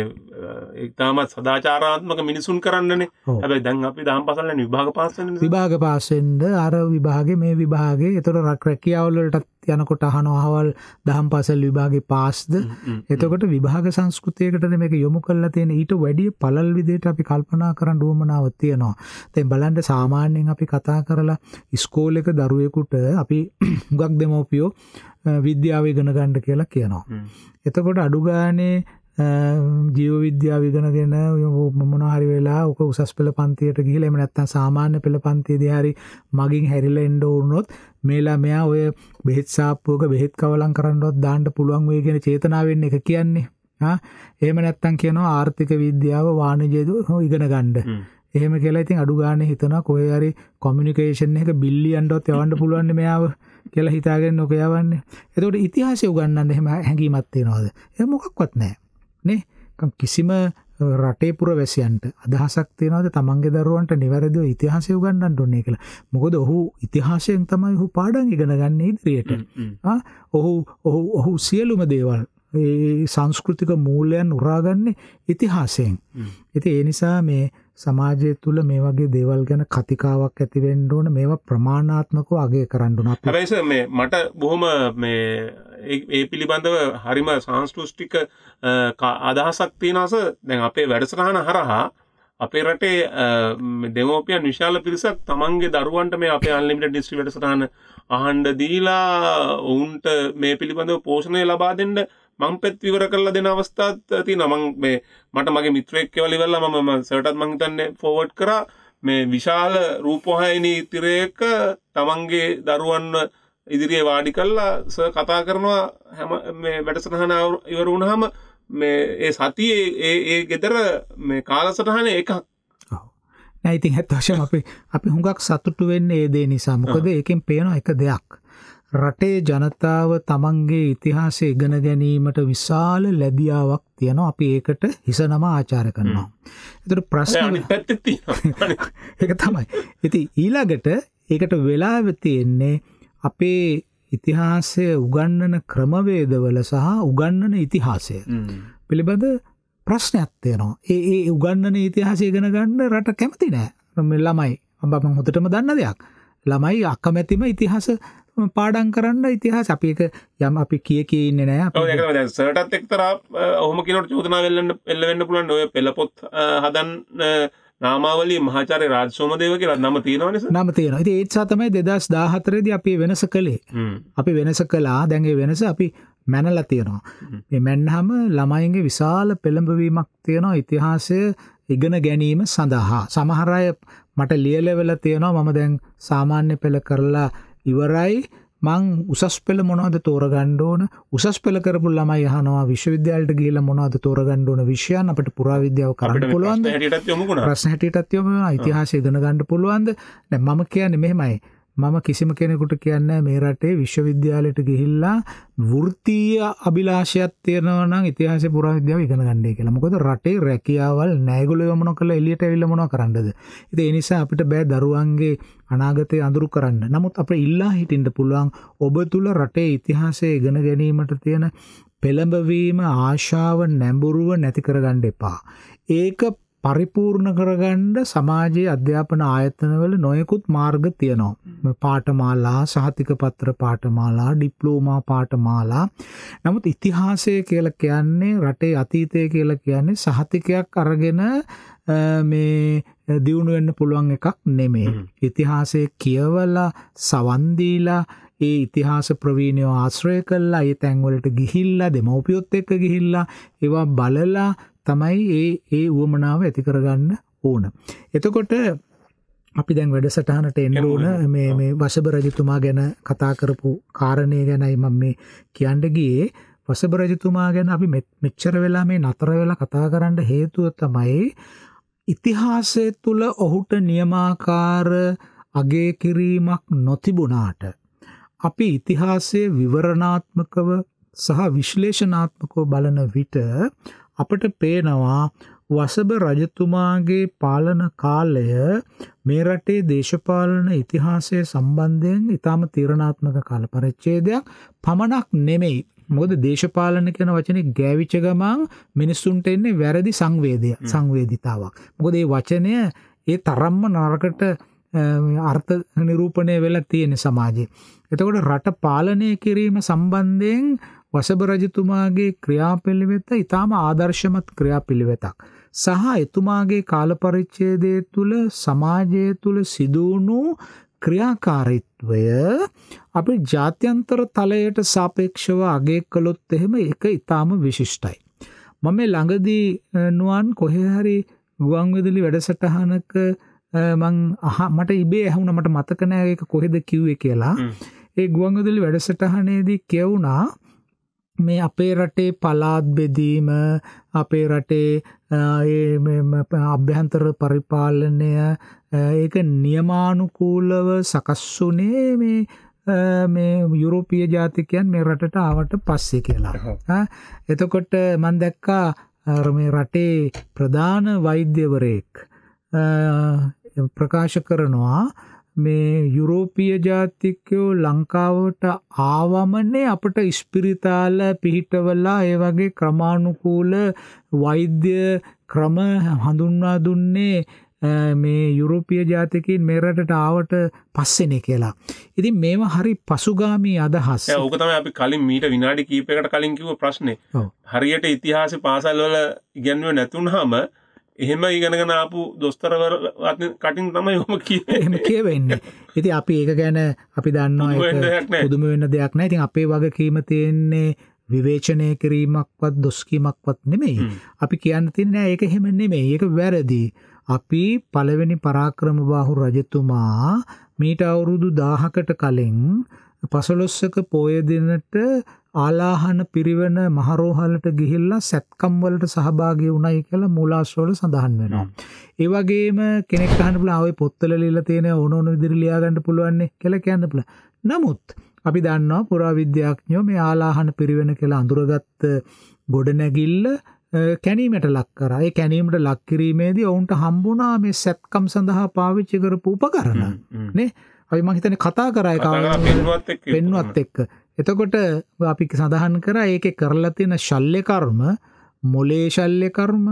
ඉතාමත් සදාචාරාත්මක මිනිසුන් කරන්නනේ හැබැයි දැන් අපි දහම් පාසල් යන විභාග පාසල් විභාග පාසෙන්ද අර විභාගේ මේ විභාගේ ඒතර රැකියාවල් වලටත් යනකොට අහනවහවල් දහම් පාසල් විභාගේ පාස්ද එතකොට විභාග සංස්කෘතියකටනේ මේක යොමු කරලා තියෙන ඊට වැඩිය පළල් විදිහට අපි කල්පනා කරන්න උවමනාවක් තියෙනවා දැන් බලන්න සාමාන්‍යයෙන් අපි කතා කරලා ඉස්කෝලේක දරුවෙකුට අපි හුඟක් දෙමව්පියෝ විද්‍යාව ඉගෙන ගන්න කියලා කියනවා. එතකොට අඩු ගානේ ජීව විද්‍යාව ඉගෙනගෙන මොනවා හරි වෙලා උක උසස් පෙළ පන්තියට ගිහලා එහෙම නැත්නම් සාමාන්‍ය පෙළ පන්තියේදී හරි මගින් හැරිලා එන්න වුණොත් මේලා මෙයා ඔය බෙහෙත් සාප්පුවක බෙහෙත් කවලම් කරන්නවත් දාන්න පුළුවන් වෙයි කියන චේතනාවෙන් එක කියන්නේ. හා එහෙම නැත්නම් කියනවා ආර්ථික විද්‍යාව වාණිජය ඉගෙන ගන්න. එහෙම කියලා ඉතින් අඩු ගානේ හිතනවා කොහේ හරි කොමියුනිකේෂන් එක බිල්ලියන්ටවත් යවන්න පුළුවන් මෙයාව. කියලා හිතාගෙන නොක යවන්නේ. එතකොට ඉතිහාසය උගන්වන්න එහෙම හැඟීමක් තියනවාද? ඒ මොකක්වත් නැහැ. නේ? කිසිම රටේ පුරවැසියන්ට අදහසක් තියනවාද තමන්ගේ දරුවන්ට නිවැරදිව ඉතිහාසය උගන්වන්න ඕනේ කියලා. මොකද ඔහු ඉතිහාසයෙන් තමයි ඔහු පාඩම් ඉගෙන ගන්න ඉදිරියට. ආ ඔහු ඔහු ඔහු සියලුම දේවල් ඒ සංස්කෘතික මූලයන් උරාගන්නේ ඉතිහාසයෙන්. ඉතින් ඒ නිසා මේ සමාජය තුළ මේ වගේ දේවල් ගැන කතිකාවක් ඇතිවෙන්න ඕන මේවා ප්‍රමාණාත්මකව අගේ කරන්න උනත්. හැබැයි සර් මේ මට බොහොම මේ ඒ පිළිබඳව හරිම සංස්කෘෂ්ටික අදහසක් තියෙනස දැන් අපේ වැඩසටහන හරහා අපේ රටේ දෙමෝපියන් විශාල පිරිසක් තමන්ගේ දරුවන්ට මේ අපේ අන්ලිමිට ඩිස්ට්‍රි වැඩසටහන අහන්ඩ දීලා ඔවුන්ට මේ පිළිබඳව පෝෂණය ලබා දෙන්න මං පෙත් විවර කරලා දෙන අවස්ථාත් තියෙනවා මං මේ මට මගේ මිත්‍රයෙක් කියලා ඉවරලා මම සර්ටත් මං හිතන්නේ ෆෝවර්ඩ් කරා මේ විශාල රූපවාහිනී ඉතිරයක තමන්ගේ දරුවන්ව ඉදිරියේ වාඩි කළා සර් කතා කරනවා හැම මේ වැඩසටහන ඉවර වුණාම මේ ඒ සතියේ ඒ ඒ ගෙදර මේ කාලසටහන එකක් නෑ ඉතින් ඇත්ත වශයෙන්ම අපි අපි හුඟක් සතුටු වෙන්නේ ඒ දේ නිසා. මොකද ඒකෙන් පේන එක දෙයක්. රටේ ජනතාව තමන්ගේ ඉතිහාසය ඉගෙන ගැනීමට විශාල ලැබියාවක් තියෙනවා අපි ඒකට හිසනම ආචාර කරනවා. එතට ප්‍රශ්න එක [laughs] තමයි. ඇති ඊළඟට ඒකට වෙලා තියෙන්නේ අපේ ඉතිහාසය උගන්නන ක්‍රමවේදවල සහ උගන්නන ඉතිහාසය. පිළිබඳ ප්‍රශ්නයක් තියෙනවා. ඒ ඒ උගන්නන ඉතිහාසය ගෙන ගන්න රට කැමති නෑ ළමයි අඹම හොතටම දන්න දෙයක්. ළමයි අකමැතිම ඉතිහාස පාඩම් කරන්න ඉතිහාස අපි ඒක යම් අපි කිය කිය ඉන්නේ නෑ ඔව් ඒක තමයි දැන් සර්ටත් එක්තරා ඔහොම කියනකොට චෝදනා වෙල්ලන්න එල්ල වෙන්න පුළුවන් ඔය පෙළපොත් හදන්න නාමාවලි මහාචාර්ය රාජසෝමදේව කියලා නම තියෙනවනේ සර් නම තියෙනවා. ඉතින් ඒත් සා තමයි 2014 දී අපි වෙනස කළේ. අපි වෙනස කළා. දැන් ඒ වෙනස අපි මැනලා තියෙනවා. මේ මැන්නහම ළමයින්ගේ විශාල පෙළඹවීමක් තියෙනවා ඉතිහාසය ඉගෙන ගැනීම සඳහා. සමහර අය මට ලියලවලා තියෙනවා මම දැන් සාමාන්‍ය පෙළ කරලා ඉවරයි මං උසස් පෙළ මොනවද තෝරගණ්ඩෝන උසස් පෙළ කරපු ළමයි යහනවා විශ්වවිද්‍යාලට ගිහිල මොනවද තෝරගණ්ඩෝන විෂයන් අපට පුරාවිද්‍යාව කරන්න පුළුවන්ද ප්‍රශ්න හැටියටත් යොම ඉතිහාසය ගෙන ගණ්ඩ පුළුවන්ද මම කියන්නේ මෙහෙමයි මම කිසිම කෙනෙකුට කියන්න මේ රටේ විශ්වවිද්‍යාලයට ගිහිල්ලා වෘත්තීය අභිලාෂයක් තියෙනවා නම් ඉතිහාස පුරාවිද්‍යාව ඉගෙන ගන්නයි කියලා. මොකද රටේ රැකියාවල් නැගොල්ලෝ මොන කළා එළියට ඇවිල්ලා මොනවා කරන්නද? ඉතින් ඒ නිසා අපිට බෑ දරුවන්ගේ අනාගතය අඳුරු කරන්න. නමුත් අපිට ඉල්ලා හිටින්න පුළුවන් ඔබ තුල රටේ ඉතිහාසය ඉගෙන ගැනීමට තියෙන පෙළඹවීම ආශාව නැඹුරුව නැති කරගන්න එපා. ඒක පරිපූර්ණ කරගන්න සමාජයේ අධ්‍යාපන ආයතනවල නොයෙකුත් මාර්ග තියෙනවා. පාඨමාලා, සහතික පත්‍ර පාඨමාලා, ඩිප්ලෝමා පාඨමාලා. නමුත් ඉතිහාසය කියලා කියන්නේ රටේ අතීතය කියලා කියන්නේ සහතිකයක් අරගෙන මේ දියුණු වෙන්න පුළුවන් එකක් නෙමේ. ඉතිහාසය කියවලා, සවන් දීලා ඒ ඉතිහාස ප්‍රවීණයෝ ආශ්‍රය කළා ඒ තැන්වලට ගිහිල්ලා දෙමව්පියොත් එක්ක ගිහිල්ලා ඒවා බලලා තමයි ඒ ඒ වුවමනාව ඇති කරගන්න ඕන. එතකොට අපි දැන් වැඩසටහනට එන්න ඕන මේ මේ වසබ රජතුමා ගැන කතා කරපු කාරණය ගැනයි මම මේ කියන්න ගියේ වසබ රජතුමා ගැන අපි මෙච්චර වෙලා මේ නතර වෙලා කතා කරන්න හේතුව තමයි ඉතිහාසය තුළ ඔහුට නියමාකාර අගේ කිරීමක් නොතිබුණාට අපි ඉතිහාසයේ විවරණාත්මකව සහ විශ්ලේෂණාත්මකව බලන විට අපට පේනවා වසභ රජතුමාගේ පාලන කාලය මේ රටේ දේශපාලන ඉතිහාසය සම්බන්ධයෙන් ඉතාම තීරණාත්මක කාල පරිච්ඡේදයක් පමණක් නෙමෙයි. මොකද දේශපාලන කියන වචනේ ගෑවිච්ච ගමන් මිනිස්සුන්ට එන්නේ වැරදි සංවේදය සංවේදිතාවක්. මොකද මේ වචනය ඒ තරම්ම නරකට අර්ථ නිරූපණය වෙලා තියෙන සමාජයේ. එතකොට රට පාලනය කිරීම සම්බන්ධයෙන් වසභ රජතුමාගේ ක්‍රියාපිළිවෙත ඊටාම ආදර්ශමත් ක්‍රියාපිළිවෙතක් සහ එතුමාගේ කාලපරිච්ඡේදය තුල සමාජය තුල සිදුණු ක්‍රියාකාරීත්වය අපේ ජාත්‍යන්තර තලයට සාපේක්ෂව අගය කළොත් එහෙම ඒක ඊටාම විශිෂ්ටයි මම ළඟදී නුවන් කොහේ හරි ගුවන්විදුලි වැඩසටහනක මං අහ මට ඉබේ ඇහුණ මට මතක නෑ ඒක කොහෙද කිව්වේ කියලා ඒ ගුවන්විදුලි වැඩසටහනේදී කියවුණා මේ අපේ රටේ පලාත් බෙදීම අපේ රටේ අභ්‍යන්තර පරිපාලනය ඒක නියමානුකූලව සකස්සුනේ මේ මේ යුරෝපිය ජාතිකයන් මේ රටට ආවට පස්සේ කියලා. එතකොට මන් දැක්කා මේ රටේ ප්‍රධාන වෛද්‍යවරයෙක් ප්‍රකාශ කරනවා මේ යුරෝපීය ජාතිකයෝ ලංකාවට ආවමනේ අපට ඉස්පිරිතාල පිහිටවලා ඒ වගේ ක්‍රමානුකූල වෛද්‍ය ක්‍රම හඳුන්වා දුන්නේ මේ යුරෝපීය ජාතිකින් මේ රටට ආවට පස්සෙනේ කියලා. ඉතින් මේව හරි පසුගාමී අදහස්. ඕක තමයි අපි කලින් මීට විනාඩි කීපයකට කලින් කිව්ව ප්‍රශ්නේ. හරියට ඉතිහාසෙ පාසල්වල ඉගෙනුවේ නැතුණාම එහෙම ඉගෙනගෙන ආපු දොස්තරවර කටින් තමයි ඔහොම කියන්නේ. කියවෙන්නේ. ඉතින් අපි ඒක ගැන අපි දන්නවා ඒක පුදුම වෙන දෙයක් නෑ. ඉතින් අපේ වගකීම තියෙන්නේ විවේචනය කිරීමක්වත් දොස්කීමක්වත් නෙමෙයි. අපි කියන්න තියෙන්නේ නෑ ඒක එහෙම නෙමෙයි. ඒක වැරදි. අපි පළවෙනි පරාක්‍රමබාහු රජතුමා මීට අවුරුදු 1000කට කලින් පසළොස්වක පෝය දිනට ආලාහන පිරිවෙන මහරෝහලට ගිහිල්ලා සැත්කම් වලට සහභාගී වුණයි කියලා මූලාශ්‍රවල සඳහන් වෙනවා. ඒ වගේම කෙනෙක් අහන්න පුළුවන් ආවේ පොත්වල ලියලා තියෙන ඕන ඕන විදිහට ලියා ගන්න පුළුවන් කියලා කියන්න පුළුවන්. නමුත් අපි දන්නවා පුරාවිද්‍යාඥයෝ මේ ආලාහන පිරිවෙන කියලා අඳුරගත්ත ගොඩනැගිල්ල කැනීමට ලක් කරා. ඒ කැනීමට ලක් කිරීමේදී ඔවුන්ට හම්බුණා මේ සැත්කම් සඳහා පාවිච්චි කරපු උපකරණ. නේ? අපි මං හිතන්නේ කතා කරා ඒක පෙන්නුවත් එක්ක. එතකොට අපි සඳහන් කරා ඒකේ කරලා තියෙන ශල්්‍ය කර්ම මොලේ ශල්්‍ය කර්ම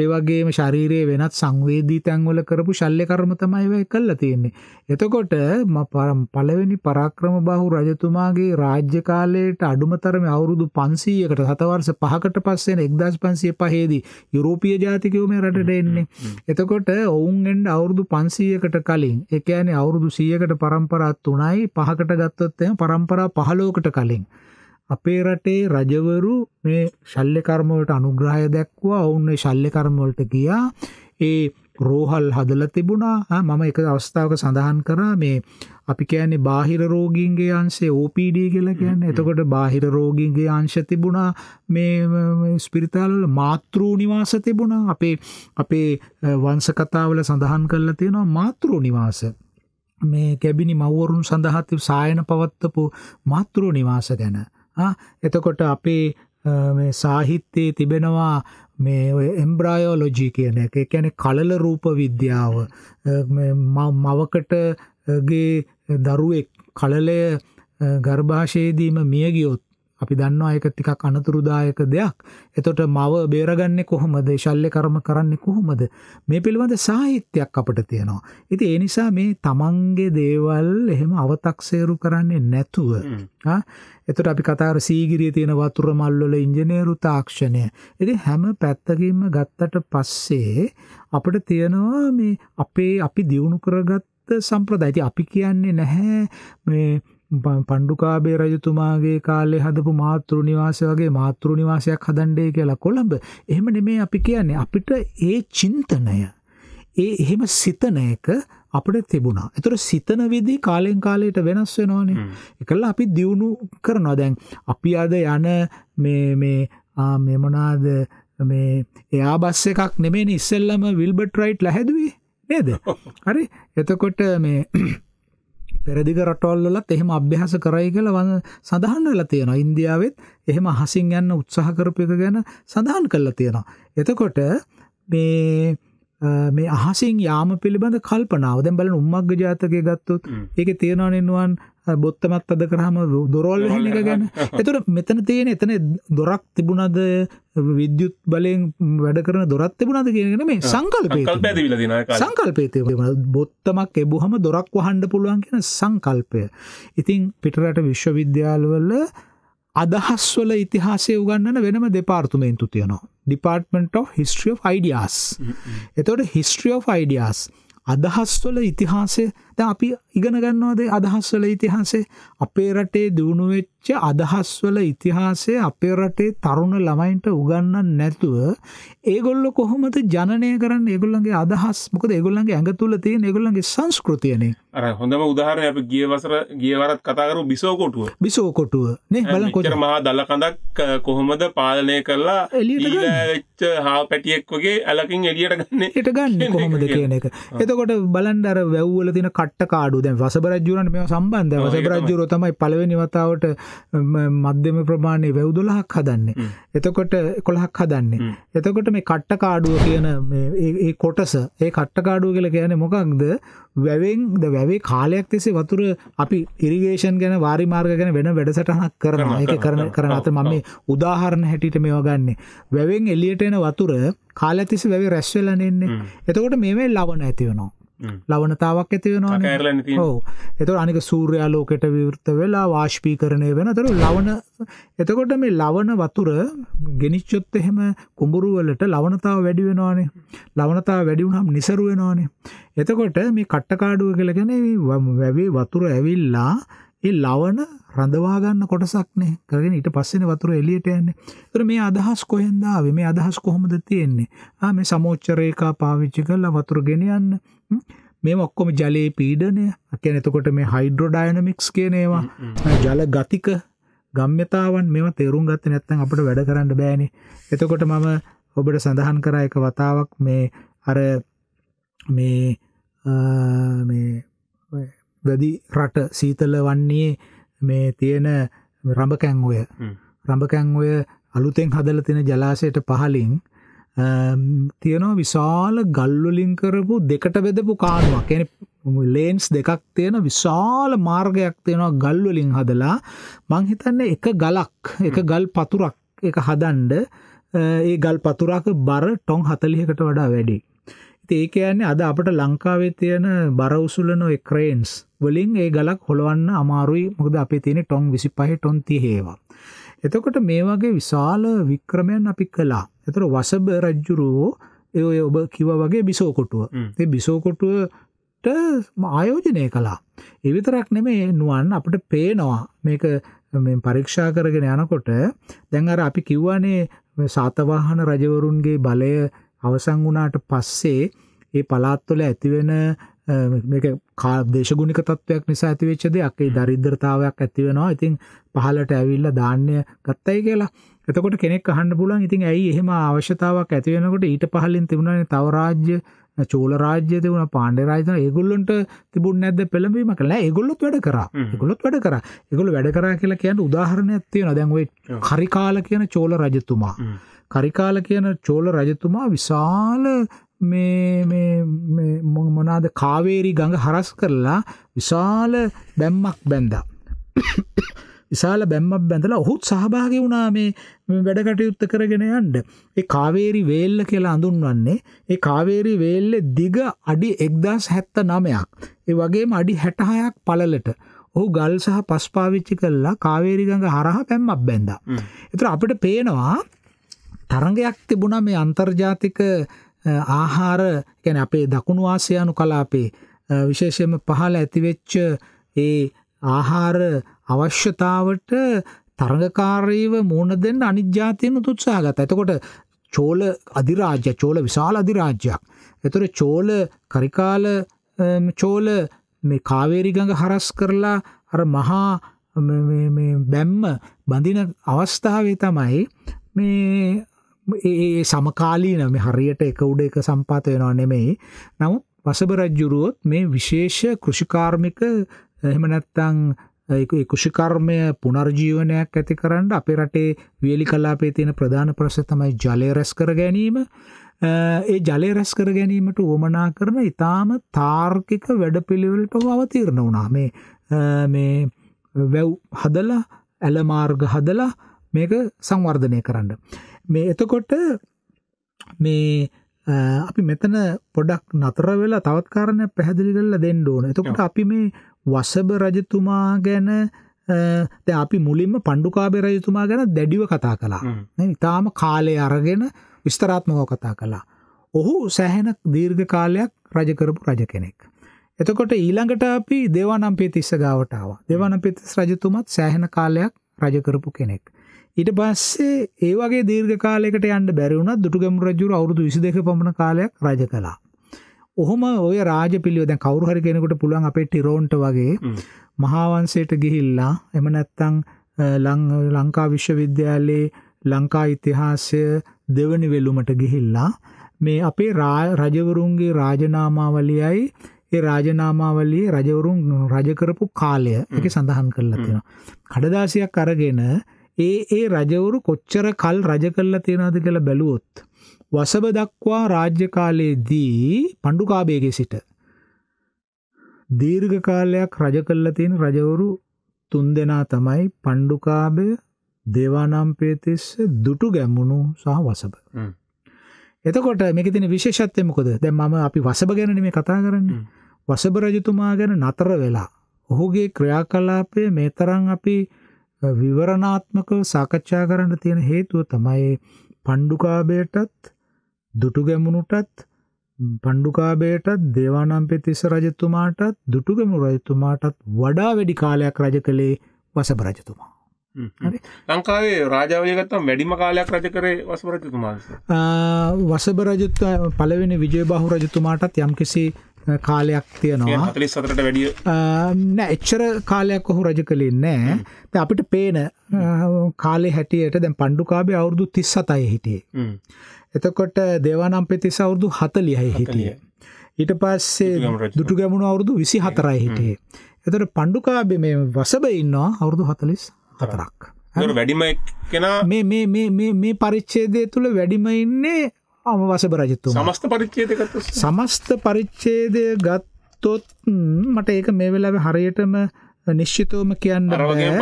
ඒ වගේම ශරීරයේ වෙනත් සංවේදී තැන්වල කරපු ශල්්‍ය කර්ම තමයි වෙයි කළා තියෙන්නේ. එතකොට පළවෙනි පරාක්‍රම බාහු රජතුමාගේ රාජ්‍ය කාලයට අඩුමතරම අවුරුදු 500කට සතවර්ෂ 5කට පස්සේ 1505 දී යුරෝපීය ජාතිකයෝ මේ රටට එන්නේ. එතකොට ඔවුන් එන්න අවුරුදු 500කට කලින් ඒ කියන්නේ අවුරුදු 100කට පරම්පරා 3යි 5කට ගත්තොත් එහෙනම් පරම්පරා 15කට කලින් අපේ රටේ රජවරු මේ ශල්්‍ය කර්ම වලට අනුග්‍රහය දැක්වුවා. ඔවුන් මේ ශල්්‍ය කර්ම වලට ගියා. ඒ රෝහල් හදලා තිබුණා. මම එක අවස්ථාවක සඳහන් කරා මේ අපි කියන්නේ බාහිර රෝගීන්ගේ අංශේ OPD කියලා කියන්නේ. එතකොට බාහිර රෝගීන්ගේ අංශ තිබුණා මේ ස්පිරිතාල වල මාතෘ නිවාස තිබුණා. අපේ අපේ වංශ කතාවල සඳහන් කරලා තියෙනවා මාතෘ නිවාස. මේ කැබිනි මව්වරුන් සඳහා සායන පවත්වපු මාතෘ නිවාස ගැන. එතකොට අපේ සාහිත්‍යයේ තිබෙනවා මේ එම්බ්‍රයෝලොජී කියන එක එකැන කලල රූප විද්‍යාව මවකටගේ දරුවෙක් කලලය ගර්භාෂයේදීම මියගියොත් අපි දන්නවා ඒක ටිකක් අනතුරුදායක දෙයක්. එතකොට මව බේරගන්නේ කොහොමද? ශල්්‍ය කර්ම කරන්නේ කොහොමද? මේ පිළිබඳ සාහිත්‍යයක් අපිට තියෙනවා. ඉතින් ඒ නිසා මේ තමන්ගේ දේවල් එහෙම අව탁සේරු කරන්නේ නැතුව හා එතකොට අපි කතා කර සීගිරියේ තියෙන වතුර මල් වල ඉංජිනේරු තාක්ෂණය. ඉතින් හැම පැත්තකින්ම ගත්තට පස්සේ අපිට තියෙනවා මේ අපේ අපි දියුණු කරගත් සම්ප්‍රදාය. ඉතින් අපි කියන්නේ නැහැ මේ පණ්ඩුකාභය රජතුමාගේ කාලේ හදපු මාතෘ නිවාසය වගේ මාතෘ නිවාසයක් හදන්නේ කියලා කොළඹ. එහෙම නෙමේ අපි කියන්නේ අපිට ඒ චින්තනය ඒ එහෙම සිතන එක අපිට තිබුණා. ඒතර සිතන විදි කාලෙන් කාලයට වෙනස් වෙනවනේ. ඒකල අපි දියුණු කරනවා. දැන් අපි අද යන මේ මේ ආ මේ මොනවාද මේ එයා බස් එකක් නෙමෙයි ඉස්සෙල්ලම විල්බර්ට් රයිට් ලැහැදුවේ නේද? [laughs] හරි. එතකොට මේ පෙරදිග රටවල්ලත් එහෙම අභ්‍යහස කරයි කියලා වන සඳහන් වෙලා තියෙනවා. ඉන්දියාවෙත් එහෙම හසින් යන්න උත්සාහ කරපු එක ගැන සඳහන් කරලා තියෙනවා. එතකොට මේ මේ අහසින් යාම පිළිබඳ කල්පනාව දැන් බලන උම්මග්ග ජාතකය ගත්තොත් ඒකේ තියෙනවනේ නුවන් බොත්තමත් අද කරහම දොරොල් වෙන එක ගැන. එතකොට මෙතන තියෙන එතන දොරක් තිබුණද විද්‍යුත් බලයෙන් වැඩ කරන දොරක් තිබුණද කියන එක මේ සංකල්පය. සංකල්පය තිබිලා තියෙනවා. සංකල්පය තිබුණා. බොත්තමක් එබුවම දොරක් වහන්න පුළුවන් කියන සංකල්පය. ඉතින් පිටරට විශ්වවිද්‍යාලවල අදහස් වල ඉතිහාසය උගන්නන වෙනම දෙපාර්තමේන්තු තියෙනවා. Department of History of Ideas. එතකොට History of Ideas අදහස් වල ඉතිහාසය දැන් අපි ඉගෙන ගන්නවාද අදහස්වල ඉතිහාසය අපේ රටේ දිනු වෙච්ච අදහස්වල ඉතිහාසය අපේ රටේ තරුණ ළමයින්ට උගන්වන්න නැතුව ඒගොල්ලෝ කොහොමද ජනනය කරන්නේ ඒගොල්ලන්ගේ අදහස් මොකද ඒගොල්ලන්ගේ ඇඟ තුල තියෙන ඒගොල්ලන්ගේ සංස්කෘතියනේ අර හොඳම උදාහරණය අපි ගිය වසර ගිය වරත් කතා කරපු බිසෝ කොටුව බිසෝ කොටුව නේ බලන්න කොච්චර මහා දල කඳක් කොහොමද පාලනය කරලා එළියට වෙච්ච හාව පැටියෙක් වගේ ඇලකින් එළියට ගන්න එට ගන්න කොහොමද කියන එක [laughs] එතකොට බලන්න අර වැව්වල තියෙන කට්ටකාඩු දැන් වසබරජ්ජුරන් මේ සම්බන්ධ වසබරජ්ජුරෝ තමයි පළවෙනි වතාවට මධ්‍යම ප්‍රමාණය වැව් දොළහක් හදන්නේ එතකොට කොළහක් හදන්නේ එතකොට මේ කට්ටකාඩුව කියන ඒ කොටස ඒ කට්ටකාඩුව කියල කියන මොකක්ද වැවෙන් ද වැවේ කාලයක් තිෙසේ වතුර අපි ඉරිගේෂන් ගැන වාරිමාර්ග ගැන වෙන වැඩසටහනක් කරන එක කරන කරන අත මම උදාහරණ හැටිට මේ වගන්නේ වැවෙන් එලියට එන වතුර කාලතිසි වැවි රැස්වෙලනෙන්නේ එතකොට මේ ලවන ඇතිවනවා ලවනතාවක් ඇතිවෙනවා හෝ එතු අනික සූර්යාලෝකෙට විවෘත වෙලා වාශ්පී කරණය වෙන තර ලවන එතකොට මේ ලවන වතුර ගෙනිච්චොත් එහෙම කුඹුරුවලට ලවනතාව වැඩි වෙනවානේ ලවනතාව වැඩිවුනම් නිසරුවෙනවානේ එතකොට මේ කට්ටකාඩුව කලගෙන වැවේ වතුර ඇවිල්ලා ඒ ලවන රඳවාගන්න කොටසක්නේ කරගෙන ඊට පස්සෙන වතුර එලියට යන්නේ. ඒතර මේ අදහස් කොහෙන්ද ආවේ? මේ අදහස් කොහොමද තියෙන්නේ? ආ මේ සමෝච්ච රේඛා පාවිච්චි කරලා වතුර ගෙන යන්න. මේ ඔක්කොම ජලයේ පීඩනය කැන එතකොට මේ හයිඩ්‍රෝඩයනමික්ස් කියනේවා ජල ගතික ගම්්‍යතාවන් මෙම තේරුම් ගත්ත නැත්තන් අපට වැඩ කරන්න බෑනි එතකොට මම ඔබට සඳහන් කරා එක වතාවක් මේ අර මේ මේ වැදි රට සීතල වන්නේ මේ තියෙන රඹකැං ඔය රඹකැං ඔය අලුතෙන් හදල තින ජලාසයට පහලින් තියෙනවා විශාල ගල්වලින් කරපු දෙකට බෙදපු කානුවක් එන ලේන්ස් දෙකක් තියෙන විශාල මාර්ගයක් තියෙනවා ගල්වලින් හදලා මංහිතන්න එක ගලක් එක ගල් පතුරක් එක හදන්ඩ ඒ ගල් පතුරාක බර ටොන් හතලිහකට වඩා වැඩි. ඒක යන්නේ අද අපට ලංකාවේ තියෙන බරවසුලනො ක්‍රේන්ස් වලින් ඒ ගලක් හොළවන්න අමාරුයි මොකද අපි තියෙන ටොන් විසි පහ ටොන් තිහේවා. එතකොට මේ වගේ විශාල වික්‍රමයන් අපි කළා. එතකොට වසබ රජුරෝ ඒ ඔය ඔබ කිව්වා වගේ බිසෝකොටුව. ඒ බිසෝකොටුවට ආයෝජනය කළා. ඒ විතරක් නෙමෙයි නුවන් අපිට පේනවා මේක මේ පරීක්ෂා කරගෙන යනකොට දැන් අර අපි කිව්වානේ සාතවාහන රජවරුන්ගේ බලය අවසන් වුණාට පස්සේ ඒ පළාත්වල ඇතිවෙන මේක කා දේශගුණික තත්ත්වයක් නිසා ඇතිවෙච්ච දෙයක් ඒ දරිද්‍රතාවයක් ඇති වෙනවා. ඉතින් පහලට ඇවිල්ලා ධාන්‍ය ගත්තයි කියලා. එතකොට කෙනෙක් අහන්න පුළුවන් ඉතින් ඇයි එහෙම අවශ්‍යතාවක් ඇති වෙනකොට ඊට පහලින් තිබුණානේ තව රාජ්‍ය චෝල රාජ්‍ය තිබුණා පාණ්ඩේ රාජ්‍ය තිබුණා ඒගොල්ලන්ට තිබුණ නැද්ද පෙළඹීමක් නැහැ ඒගොල්ලොත් වැඩ කරා ඒගොල්ලොත් වැඩ කරා ඒගොල්ලෝ වැඩ කරා කියලා කියන උදාහරණයක් තියෙනවා දැන් ওই කරිකාල කියන චෝල රජතුමා කරිකාල කියන චෝල රජතුමා විශාල මේ මේ මොනාද කාවේරි ගඟ හරස් කරලා විශාල බැම්මක් බැන්දා. විශාල බැම්මක් බැඳලා ඔහුත් සහභාගි වුණා මේ වැඩ කටයුත්ත කරගෙන යන්න. ඒ කාවේරි වේල්ල කියලා හඳුන්වන්නේ ඒ කාවේරි වේල්ලේ දිග අඩි 1079ක්. ඒ වගේම අඩි 66ක් පළලට ඔහු ගල් සහ පස් පාවිච්චි කළා කාවේරි ගඟ හරහා පැම්මක් බැඳා. ඒතර අපිට පේනවා තරංගයක් තිබුණා මේ අන්තර්ජාතික ආහාර ගැන අපේ දකුණු ආසියානු කලාපේ විශේෂයම පහළ ඇතිවෙච්ච ඒ ආහාර අවශ්‍යතාවට තරඟකාරීව මූුණ දෙන්න අනිජාතියනු තුත්සා ගත ඇතකොට චෝල අධිරාජ්‍ය චෝල විශාල අධිරාජ්‍යයක්. එතුර චෝල කරිකාල චෝල මේ කාවේරිගඟ හරස් කරලා අර මහා බැම්ම බඳින අවස්ථාවේ තමයි මේ ඒ සමකාලීන මේ හරියට එක උඩ එක සම්පාත වෙනවා නෙමෙයි. නමුත් වසබ රජුරුවොත් මේ විශේෂ කෘෂිකාර්මික එහෙම නැත්නම් ඒ කෘෂිකර්මය පුනර්ජීවනයක් ඇති කරන්න අපේ රටේ වියලි කලාපේ තියෙන ප්‍රධාන ප්‍රශ්න තමයි ජලය රැස් කර ගැනීම. ඒ ජලය රැස් කර ගැනීමට වමනා කරන ඉතාම තාර්කික වැඩපිළිවෙලට අවතීර්ණ වුණා මේ මේ වැව් හදලා ඇලමාර්ග හදලා මේක සංවර්ධනය කරන්න. මේ එතකොට මේ අපි මෙතන පොඩක් නතර වෙලා තවත් කාරණයක් පැහැදිලි කරලා දෙන්න ඕන. එතකොට අපි මේ වසබ රජතුමා ගැන දැන් අපි මුලින්ම පණ්ඩුකාභය රජතුමා ගැන දැඩිව කතා කළා. නේද? ඊටාම කාලය අරගෙන විස්තරාත්මකව කතා කළා. ඔහු සෑහෙන දීර්ඝ කාලයක් රජ කරපු රජ කෙනෙක්. එතකොට ඊළඟට අපි දේවානම්පියතිස්ස ගාවට ආවා. දේවානම්පියතිස්ස රජතුමත් සෑහෙන කාලයක් රජ කරපු කෙනෙක්. ඊට පස්සේ ඒ වගේ දීර්ඝ කාලයකට යන්න බැරි වුණා දුටුගැමුණු රජුර අවුරුදු 22 පමණ කාලයක් රජ කළා. ඔහොම ඔය රාජපිළිවෙල දැන් කවුරු හරි කෙනෙකුට පුළුවන් අපේ ටිරෝන්ට වගේ මහා වංශයට ගිහිල්ලා එම නැත්තම් ලංකා විශ්වවිද්‍යාලයේ ලංකා ඉතිහාසය දෙවනි වෙලුමට ගිහිල්ලා මේ අපේ රජවරුන්ගේ රාජනාමාවලියයි ඒ රාජනාමාවලියේ රජවරුන් රජ කරපු කාලය ඒක සඳහන් කරලා තියෙනවා. කඩදාසියක් අරගෙන ඒ ඒ රජවරු කොච්චර කල් රජ කල්ලා තියෙනද කියලා බැලුවොත් වසබ දක්වා රාජ්‍ය කාලයේදී පණ්ඩුකාභයගේ සිට දීර්ඝ කාලයක් රජ කල්ලා තියෙන රජවරු තුන් දෙනා තමයි පණ්ඩුකාභය දේවානම්පියතිස්ස දුටු ගැමුණු සහ වසබ. එතකොට මේක තියෙන විශේෂත්වය මොකද? දැන් මම අපි වසබ ගැන නෙමෙයි කතා කරන්නේ. වසබ රජතුමා ගැන නතර වෙලා ඔහුගේ ක්‍රියාකලාපය මේ තරම් අපි විවරණාත්මකව සාකච්ඡා කරන්න තියෙන හේතුව තමයි පණ්ඩුකාභයටත් දුටු ගැමුණුටත් පණ්ඩුකාභයටත් දේවානම්පියතිස්ස රජතුමාටත් දුටුගැමුණු රජතුමාටත් වඩා වැඩි කාලයක් රජ කළේ වසභ රජතුමා. ලංකාවේ රාජාවය ගත්තම් වැඩිම කාලයක් රජ කරේ වසභ රජතුමා. වසභ රජතුමා පළවෙනි විජයබාහු රජතුමාටත් යම්කිසි කාලයක් තියෙනවා 44ට වැඩිය නෑ එච්චර කාලයක් ඔහු රජ කළේ නෑ. දැන් අපිට පේන කාලේ හැටියට දැන් පණ්ඩුකාභය අවුරුදු 37යි හිටියේ. එතකොට දේවානම්පියතිස්ස අවුරුදු 40යි හිටියේ. ඊට පස්සේ දුටුගැමුණු අවුරුදු 24යි හිටියේ. එතකොට පණ්ඩුකාභය මේ වසබේ ඉන්නවා අවුරුදු 44ක්. වැඩිම කෙනා මේ මේ මේ මේ පරිච්ඡේදය තුල වැඩිම ඉන්නේ අමවසබ රජතුමා සමස්ත පරිච්ඡේදය ගත්තොත් සමස්ත පරිච්ඡේදය ගත්තොත් මට ඒක මේ වෙලාවේ හරියටම නිශ්චිතවම කියන්න අර වගේම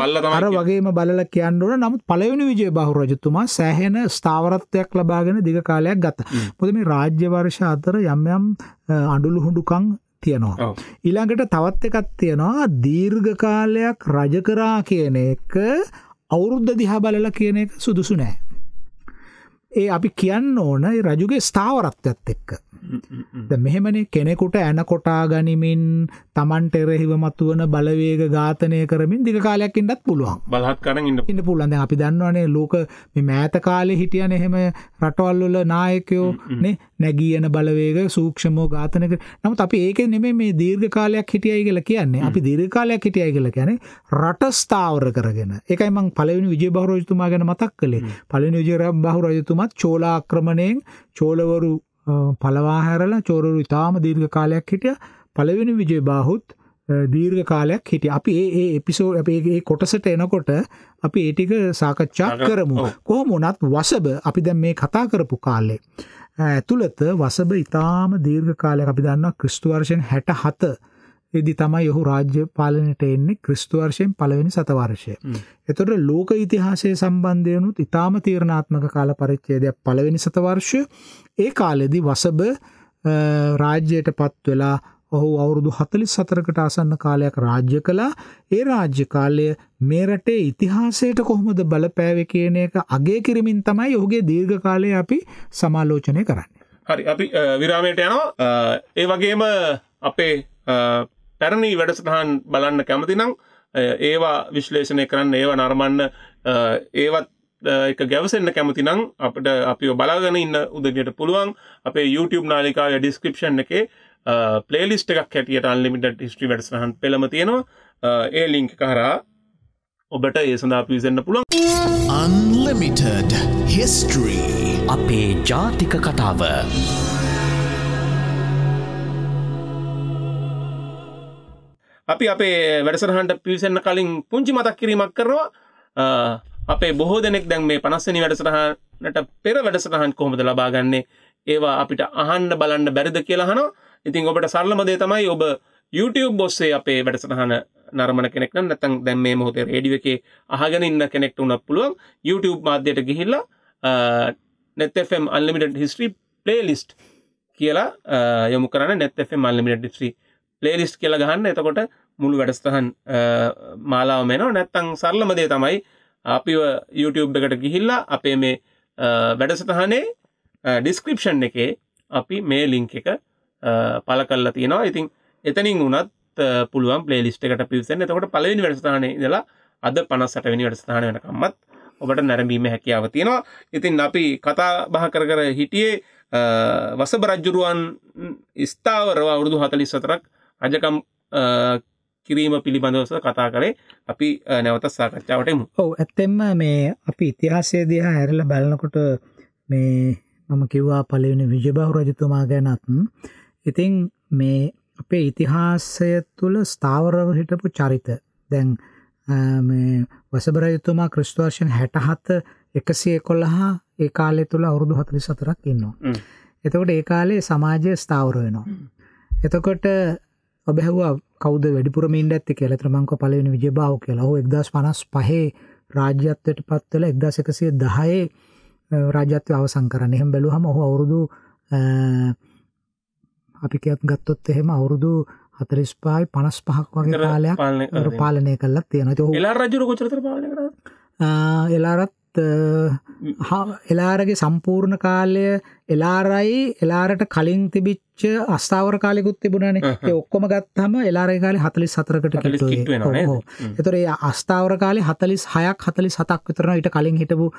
බලලා කියන්න ඕන නමුත් පළවෙනි විජය බහු රජතුමා සෑහෙන ස්ථාවරත්වයක් ලබාගෙන දිග කාලයක් ගත. මොකද මේ රාජ්‍ය වර්ෂ අතර යම් යම් අඬුළු හුඬුකම් තියෙනවා. ඊළඟට තවත් එකක් තියෙනවා දීර්ඝ කාලයක් රජ කරා කියන එක අවුරුද්ද දිහා බලලා කියන එක සුදුසු නෑ. ඒ අපි කියන්න ඕන රජුගේ ස්ථාවරත්වයක්ත් එක්ක. මෙහෙමනේ කෙනෙකුට ඇන කොටා ගනිමින් තමන්ට එරෙහිව මතුවන බලවේග ඝාතනය කරමින් දිග කාලයක් ඉන්නත් පුළුවන්. බලහත් කරන් ඉන්න ඉන්න පුළුවන්. දැන් අපි දන්නවනේ ලෝක මේ මෑත කාලේ හිටියන එහෙම රටවල් වල නායකයෝ නේ නැගියන බලවේග සූක්ෂමව ඝාතනය කර. නමුත් අපි ඒකේ නෙමෙයි මේ දීර්ඝ කාලයක් හිටියයි කියලා කියන්නේ. අපි දීර්ඝ කාලයක් හිටියයි කියලා කියන්නේ රට ස්ථාවර කරගෙන. ඒකයි මම පළවෙනි විජය බහු රජතුමා ගැන මතක් කළේ. පළවෙනි විජය බහු රජතුමා තාමත් චෝලාක්‍රමණයෙන් චෝලවරු පලවා හැරලා චෝරවරු ඉතාම දීර්ඝ කාලයක් හිටිය පළවෙනි විජය බාහුත් දීර්ඝ කාලයක් හිටිය අපි ඒ එපිසෝ අපේ කොටසට එනකොට අපි ඒටික සාකච්ඡා කරමු කොහොම වනත් වසබ අපි දැන් මේ කතා කරපු කාලේ ඇතුළත වසබ ඉතාම දීර්ඝ කාලයක් අපි දන්න ක්‍රිස්තුවර්ෂයෙන් හැට හත එදි තමයි ඔහු රාජ්‍ය පාලනයට එන්නේ ක්‍රිස්තු වර්ෂයෙන් පළවෙනි සතවර්ෂය. එතකොට ලෝක ඉතිහාසයේ සම්බන්ධයෙන් උත් ඊටාම තීරණාත්මක කාල පරිච්ඡේදයක් පළවෙනි සතවර්ෂය. ඒ කාලෙදී වසබ රාජ්‍යයට පත් වෙලා ඔහු අවුරුදු 44කට ආසන්න කාලයක් රාජ්‍ය කළා. ඒ රාජ්‍ය කාලය මේ රටේ ඉතිහාසයට කොහොමද බලපෑවේ කියන එක අගය කිරීමෙන් තමයි ඔහුගේ දීර්ඝ කාලය අපි සමාලෝචනය කරන්නේ. හරි අපි විරාමයට යනවා. ඒ වගේම අපේ පැරණී වැඩසටහන් බලන්න කැමතිනම් ඒවා විශ්ලේෂණය කරන්න ඒවා නරමන්න ඒවත් එක ගැවසෙන්න්න කැමති නම් අපට අපි බලාගෙන ඉන්න උදගට පුළුවන් අපේ YouTube නාලිකාව ඩිස්ක්‍රපෂන් එක පලේලිස්ට එකක් හැටියට අන්ලිමිට ස්ට්‍රි වැඩසහන් පෙළම තියෙනවා ඒ ලිංක කරා ඔබට ඒ සඳහා පිවිසන්න පුළුවන් අන්ලමිටඩ හිස්ටරී අපේ ජාතික කතාව අපි අපේ වැඩසරහන්ට පිවිසන්න කලින් පුංචි මතක් කිරීමක් කරවා අපේ බොහෝ දෙනෙක් දැන් මේ පනස්සනි වැඩසටහනට පෙර වැඩසටහන් කොහොමද ලබාගන්නේ ඒවා අපිට අහන්න බලන්න බැරිද කියලා හනෝ ඉතින් ඔබට සරලමදේ තමයි ඔබ YouTube ඔස්සේ අපේ වැඩසටහන නරමන කෙනෙක් නම් නැත්නම් දැන් මේ මොහොතේ රේඩියෝ එකේ අහගෙන ඉන්න කෙනෙක්ට උනත් පුළුවන් YouTube මාධ්‍යයට ගිහිල්ලා net fm unlimited history playlist කියලා යොමු කරන්න net fm unlimited history playlist කියලා ගහන්න එතකොට මුළු වැඩස්ථහන් මාලාව මෙන නැත්තං සරලමදේ තමයි අපි YouTube එකට ගිහිල්ලා අපේ මේ වැඩසටහනේ ඩිස්ක්‍රිප්ෂන් එකේ අපි මේ ලිංක එක පල කල්ලා තියෙනවා ඉතින් එතනින් වුණත් පුළුවන් පලේලිස්ට එකට පිවිසන්න එතකොට පලවෙනි වැඩස්ථානය දලා අද පනස් සටවෙනි වැඩස්ථාන වෙනකම්මත් ඔබට නැරඹීම හැකියාව තියෙනවා ඉතින් අපි කතා බහ කර කර හිටියේ වසබ රජ්ජුරුවන් ස්ථාවරවා වුරුදු හතලිස් සතරක් රජකම් කිරීම පිළිබඳවස කතා කරේ අපි නැවත සාකච්ඡාවටමු ඔව ඇත්තෙම මේ අපි ඉතිහාසය දිහා ඇරල බලනකොට මේ මම කිව්වා පලවෙනි විජභව රජතුමා ගැනත් ඉතිං මේ අපේ ඉතිහාසය තුළ ස්ථාවරව හිටපු චරිත දැන් වසබරයුතුමා ක්‍රිස්තුවර්ෂන් හැටහත එකසිය කොල්ලහා ඒ කාලය තුළ අවුරුදු හතුරි සතරක් ඉන්නවා. එතකොට ඒ කාලේ සමාජය ස්ථාවර වෙනවා. එතකොට ඔබැහවා කවද වැඩිපුරමින්ට ඇති කියල ත්‍රමංක පලවෙන විජභාව කියලා හෝ එක්දස් පනස් පහේ රාජ්‍යත්වයට පත්වල එක්දස් එකසිය දහයේ රාජත්‍ය අවසං කරන්න එහෙම බැලු හම ඔහු අවුරුදු අපිකත් ගත්තොත් එහෙම අවුරුදු හතරිස් පායි පනස් පහක් වගේ කාලයක් පාලනය කල්ලත් තියෙන ලා රජර ගොචර පාලන එලාරත් එලාරගේ සම්පූර්ණ කාලය එලාරයි එලාරට කලින් තිබිච්ච අස්ථාවර කාලෙකුත් තිබුණන ඔක්කොම ගත්හම එලාර කාල හතලි සතරකට එතුරේ අස්ථාවර කාලේ හතලිස් හයක් හතලි සතක් විතරන ඉට කලින් හිටපු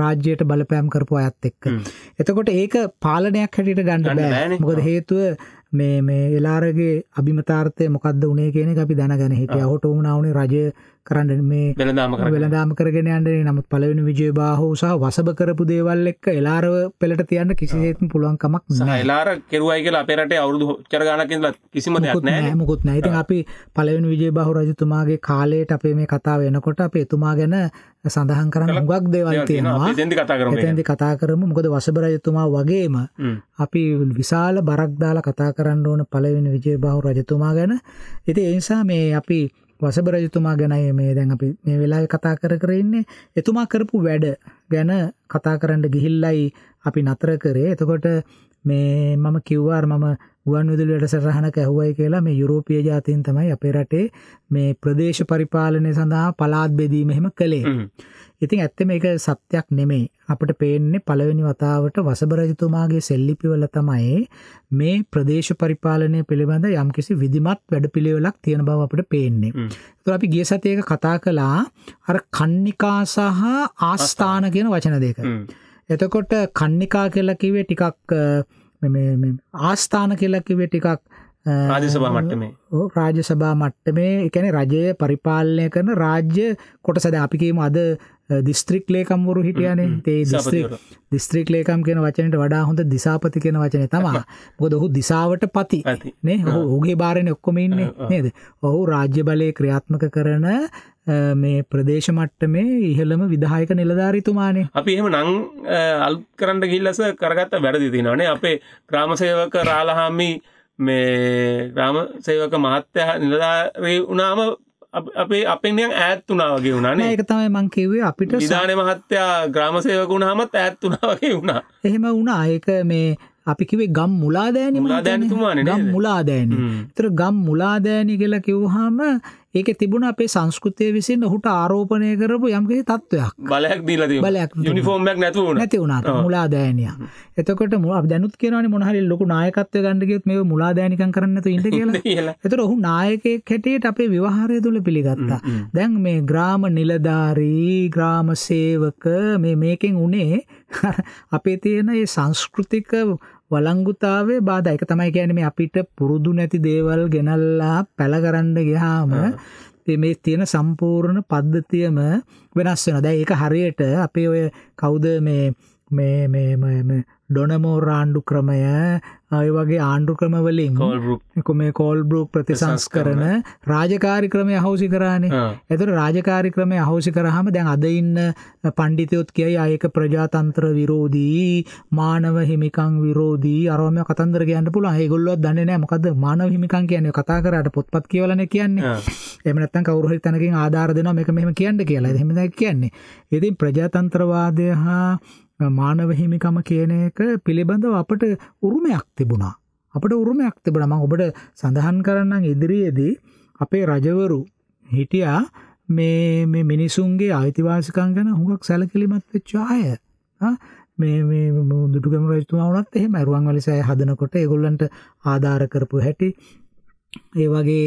රාජ්‍යයට බලපෑම් කරපු අයත් එක්ක. එතකොට ඒක පාලනයක් හැටියට ගණඩ බෑ මොකද හේතුව මේ මේ එලාරගේ අභිමතාර්ථය මොකක්ද උනේ කියන අපි දැනගෙන හිටිය හොට වුණාවනේ රජය කරන්න මේ වෙළදාම කරගෙන යන්නේ නමුත් පලවෙනි විජය බාහෝසා වසභ කරපු දේවල් එක්ක එලාරව පෙළට තියන්න කිසිසේත්ම පුළුවන්කමක් එලාර කෙරුවයි කියලා අපේරට අවුරුදු චරගානකින් කිසිම නෑමකුත් නැතින් අපි පලවෙනි විජය බහු රජතුමාගේ කාලයට අපේ මේ කතාව එනකොට අප එතුමා ගැන සඳහන් කරන්න හුගක් දේවල් තියෙනවා එතැදි කතා කරම මොකද වසබරජතුමා වගේම අපි විශාල බරක්දාල කතා කරන්න ඕන පලවෙන විජය බහු රජතුමා ගැන ඉති එනිසා මේ අපි වසබරජතුමා ගැනයි මේ දැන් අපි මේ වෙලා කතා කර කරන්නේ එතුමා කරපු වැඩ ගැන කතා කරන්න ගිහිල්ලයි අපි නතර කරේ එතකොට මේ මම කිව්වාර් මම ගුවන් විදුලි වැඩසටහනක ඇහුවයි කියලා මේ යුරෝපිය ජාතීන් තමයි අපේ රටේ මේ ප්‍රදේශ පරිපාලනය සඳහා පලාත් බෙදීම එහෙම කළේ. ඉතින් ඇත්තම ඒක සත්‍යක් නෙමෙයි. අපිට පේන්නේ පළවෙනි වතාවට වසබ රජතුමාගේ සෙල්ලිපිවල තමයි මේ ප්‍රදේශ පරිපාලනය පිළිබඳ යම්කිසි විධිමත් වැඩපිළිවෙලක් තියෙන බව අපිට පේන්නේ. ඒතර අපි ගිය සතියේක කතා කළා අර කන්නිකා සහ ආස්ථාන කියන වචන දෙක. එතකොට කන්නිකා කියලා කිවේ ටිකක් ආස්ථාන කියලා කිවේ ටිකක් රාජසභා මට්ටමේ රාජ්‍ය සභා මට්ටමේ එකැන රජය පරිපාලනය කරන රාජ්‍ය කොට සද අපිකීම අද දිස්ත්‍රික් ලේකම්වරු හිටියන තේ දිස්ත්‍රික් ලේකම් කියෙන වචනට වඩා හොඳ දිසාපති කියෙන වචන තමා ගොද ඔහු දිසාවට පති නේ හුගේ භාරණ ඔක්කොමඉන්නේ නේද ඔහු රාජ්‍ය බලය ක්‍රියාත්මක කරන මේ ප්‍රදේශ මට්ටමේ ඉහළම විදායක නිලධාරිතුමානේ අපි එහෙම නං අල් කරන්න ගිල්ලස කරගත්ත වැඩදි තිනවනේ අපේ ග්‍රාමසේවක රාලහාමි මේ ග්‍රාම සේවක මහත්‍ය නිලධාරී වනාම අපේ අපෙන්ියන් ඇත් වනා වගේ වුණනේ එක තමයි මං කිව්වේ අපිට විධාන මහත්තයා ග්‍රාමසේවක වුණහමත් ඇත් වනා වගේ වුණා එහෙම වුණා ඒක මේ අපි කිවේ ගම් මුලාදෑනි මුලාදෑනතුමාන ගම් මුලාදෑනි තර ගම් මුලාදෑනි කියලා කිව්හාම ඒක තිබුණ අපේ සංස්කෘතිය විසින් ඔහුට ආරෝපණය කරපු යම්කිසි තත්ත්වයක් බලයක් දීලා තියෙනවා බලයක් යුනිෆෝම් එකක් නැතුව වුණා නැති වුණා මුලාදෑනියා එතකොට අපි දැනුත් කියනවානේ මොන හරි ලොකු නායකත්වයක් ගන්න ගියොත් මේව මුලාදෑනිකම් කරන්න නැතුව ඉන්න කියලා [laughs] එතකොට ඔහු නායකයෙක් හැටියට අපේ ව්‍යවහාරය තුල පිළිගත්තා දැන් මේ ග්‍රාම නිලධාරී ග්‍රාම සේවක මේ මේකෙන් උනේ [laughs] අපේ තියෙන ඒ සංස්කෘතික වලංගුතාවේ බාධා එක තමයි කියන්නේ මේ අපිට පුරුදු නැති දේවල් ගෙනල්ලා පැල කරන්න ගියාම මේ තියෙන සම්පූර්ණ පද්ධතියම වෙනස් වෙනවා. දැන් ඒක හරියට අපේ ඔය කවුද මේ මේ මේ මේ ඩොනමෝ රාණ්ඩු ක්‍රමය ආය වගේ ආණ්ඩු ක්‍රමවලින් කොම කෝල් බ්‍රප් ප්‍රතිසංස්කරන රාජකාරි ක්‍රමය අහෝසි කරානේ ඇතුර රාජකාරි ක්‍රමය අහෝසි කරහම දැන් අද ඉන්න පණ්ඩිතයොත් කියයි අයක ප්‍රජාතන්ත්‍ර විරෝධී මානව හිමිකං විරෝධී අරම කතන්දර කියන්න පුළ හගොල්ලොත් දන්නනෑ මොකද මානව හිමිකං කියන්නේ කතා කරට පොත්පත් කියවලන කියන්නේ එමනත්තන් කවරුහරි තැනකින් ආධාර දෙනවා එක මෙම කියන්න කියලා හෙමදැ කියන්නේ ඉතින් ප්‍රජාතන්ත්‍රවාදය හා මානව හිමිකම කියන එක පිළිබඳව අපට උරුමයක් තිබුණා. අපට උරුමයක් තිබුණා. මම ඔබට සඳහන් කරන්නම් ඉදිරියේදී අපේ රජවරු හිටියා මේ මේ මිනිසුන්ගේ අයිතිවාසිකම් ගැන හුඟක් සැලකිලිමත් වෙච්ච අය. මේ මේ දුටුගැමුණු රජතුමා වුණත් එහෙමයි. රුවන්වැලිසෑය හදනකොට ඒගොල්ලන්ට ආධාර කරපු හැටි ඒ වගේ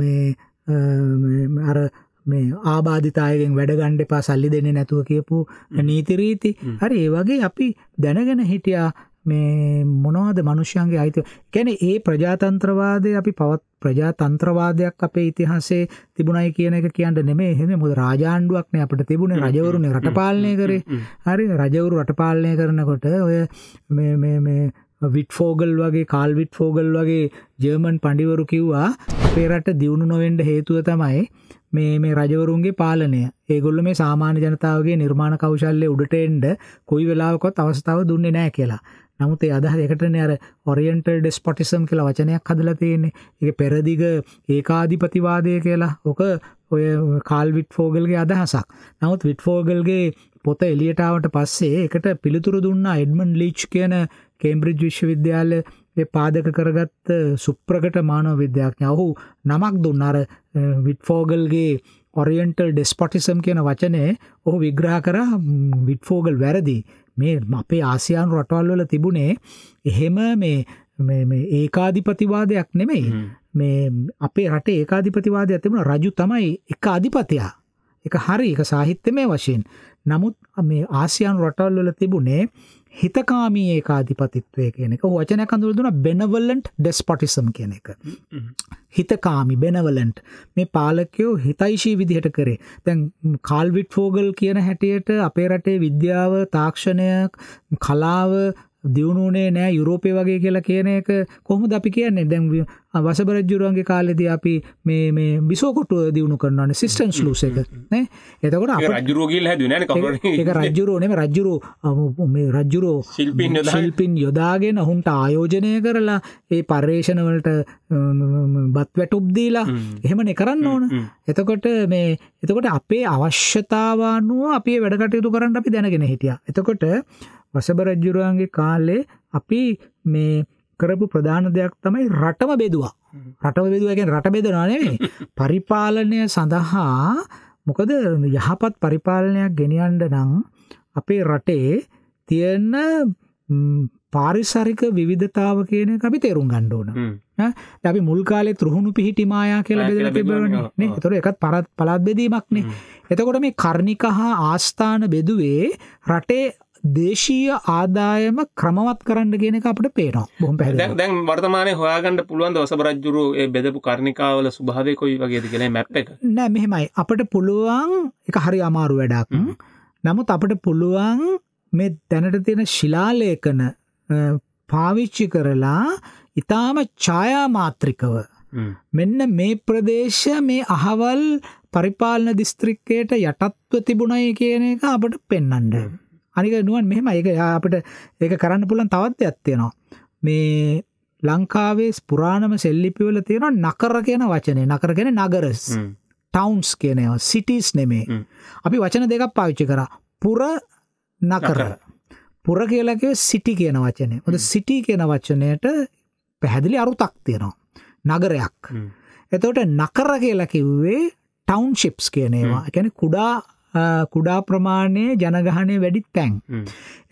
මේ අර මේ ආබාධිතායගෙන් වැඩ ගන්න එපා සල්ලි දෙන්නේ නැතුව කියපු නීති රීති හරි ඒ වගේ අපි දැනගෙන හිටියා මේ මොනවද මනුෂ්‍යයන්ගේ අයිති කැනෙ ඒ ප්‍රජාතන්ත්‍රවාදය අපි පවත් ප්‍රජාතන්ත්‍රවාදයක් අපේ ඉතිහාසේ තිබුණයි කියන එක කියන්න නෙමේ හෙම මුද රාජාණ්ඩුවක්න අපට තිබුණ රජවරුණ රටපාලනය කරේ හරි රජවරු රටපාලනය කරනකොට ඔය මේ විට්ෆෝගල් වගේ කාල්විට් ෆෝගල් වගේ ජර්මන් පඩිවරු කිව්වා පෙරට දියුණු නොවෙන්ඩ හේතුව තමයි මේ මේ රජවරුන්ගේ පාලනය ඒගොල්ල මේ සාමාන්‍ය ජනතාවගේ නිර්මාණ කෞශල්ලය උඩට එන්ඩ කොයි වෙලාවකොත් අවස්ථාව දුන්නේ නෑ කියලා නමුත් ඒ අදහ එකටන අර ඔරියන්ටල් ඩෙස්පොටිසම් කියලා වචනයක් හදලා තියෙන්නේ ඒ පෙරදිග ඒකාධිපතිවාදය කියලා ඕක ඔය කාල්විට් ෆෝගල්ගේ අදහසක් නමුත් විට්ෆෝගල්ගේ පොත එලියටාවට පස්සේ එකට පිළිතුරු දුන්නා එඩමන් ලිච් කියන කේම්බ්‍රිජ් විශ්වවිද්‍යාල පාදක කරගත් සුප්‍රකට මානව විද්‍යාඥ ඔහු නමක් දුන්න අර විට්ෆෝගල්ගේ ඔරියන්ටල් ඩෙස්පොටිසම් කියන වචනය ඔහු විග්‍රහ කර විට්ෆෝගල් වැරදි මේ අපේ ආසියාන් රටවල්වල තිබුණේ එහෙම මේ ඒකාධිපතිවාදයක් නෙමෙයි මේ අපේ රට ඒකාධිපතිවාද ඇතිබුණ රජු තමයි එක අධිපතියා එක හරි එක සාහිත්‍ය මේ වශයෙන් නමුත් මේ ආසියන් රටවල්වල තිබුණේ හිතකාමී ඒකාධිපතිත්වය කියන එක වචනයක් අඳුරදුන බෙනවලන්ට් ඩෙස්පොටිසම් කියන එක. හිතකාමි බෙනවලන්ට් මේ පාලකයෝ හිතයිශී විදිහට කරේ තැන් කාල්විට් ෆෝගල් කියන හැටියට අපේ රටේ විද්‍යාව තාක්ෂණයක් කලාව දියුණුනේ නෑ යුරෝපය වගේ කියලා කියන එක කොහොමද අපි කියන්නේ දැන් වසබරජ්ජුරුවන්ගේ කාලෙදී අපි මේ මේ බිසෝකොට්ටුව දියුණු කරනවානේ සිස්ටම්ස් ලූස් එක නේ එතකොට අපිට රජ්ජුරුව කියලා හැදුවේ නෑනේ කවුරුනේ ඒක රජ්ජුරුව නෙමෙයි රජ්ජුරුව මේ රජ්ජුරුව ශිල්පින් යොදා ශිල්පින් යොදාගෙන ඔහුන්ට ආයෝජනය කරලා ඒ පරිශ්‍රණ වලට බත් වැටුප් දීලා එහෙමනේ කරන්න ඕන එතකොට මේ එතකොට අපේ අවශ්‍යතාව අනුව අපි වැඩ කටයුතු කරන්න අපි දැනගෙන හිටියා එතකොට වසබ රජ්ජුරුවන්ගේ කාලේ අපි මේ කරපු ප්‍රධාන දෙයක් තමයි රටම බෙදවා රටම බෙදුවගෙන් රට බෙදනානේ පරිපාලනය සඳහා මොකද යහපත් පරිපාලනයක් ගෙනියන්ඩ නං අපේ රටේ තියෙන්න පාරිසරික විධතාව කියන අපි තේරුම් ගණ්ඩෝන දැි මුල්කාලේ තුරුණු පිහිටිමයා කියලා බෙදල තිබරන තොර එකත් පරත් පලත් බෙදීමක්නේ එතකොට මේ කර්ණික හා ආස්ථාන බෙදුවේ රටේ දේශීය ආදායම ක්‍රමවත් කරන්න කියන එක අපට පේනවා බොහොම පැහැදිලිව. දැන් දැන් වර්තමානයේ හොයාගන්න පුළුවන් ද ඔසබරජ්ජුරු ඒ බෙදපු කර්ණිකාවල ස්වභාවය කොයි වගේද කියලා මැප් එක. නෑ මෙහෙමයි. අපට පුළුවන් ඒක හරි අමාරු වැඩක්. නමුත් අපට පුළුවන් මේ දැනට තියෙන ශිලාලේඛන පාවිච්චි කරලා ඊටාම ඡායා මාත්‍රිකව මෙන්න මේ ප්‍රදේශ මේ අහවල් පරිපාලන දිස්ත්‍රික්කයට යටත්ව තිබුණයි කියන එක අපට පෙන්වන්න. අනික නුවන් මෙහෙම ඒක අපිට ඒක කරන්න පුළන් තවත් දෙයක් තියෙනවා මේ ලංකාවේ පුරාණම සෙල්ලිපිවල තියෙන නකර කියන වචනය නකර කෙන නගරස් ටවන්ස් කියනව සිටිස් නෙමේ අපි වචන දෙකක් පාවිච්චි කර පුර නකර පුර කියලකව සිටි කියන වචනය ොද සිටි කියන වචනයට පැහැදිලි අරුතක් තියෙනවා නගරයක් එතවට නකර කියලා කිව්වේ ටවන්ශිප්ස් කියනේවා එකැන කුඩා කුඩා ප්‍රමාණයේ ජනගහනය වැඩි තැන්.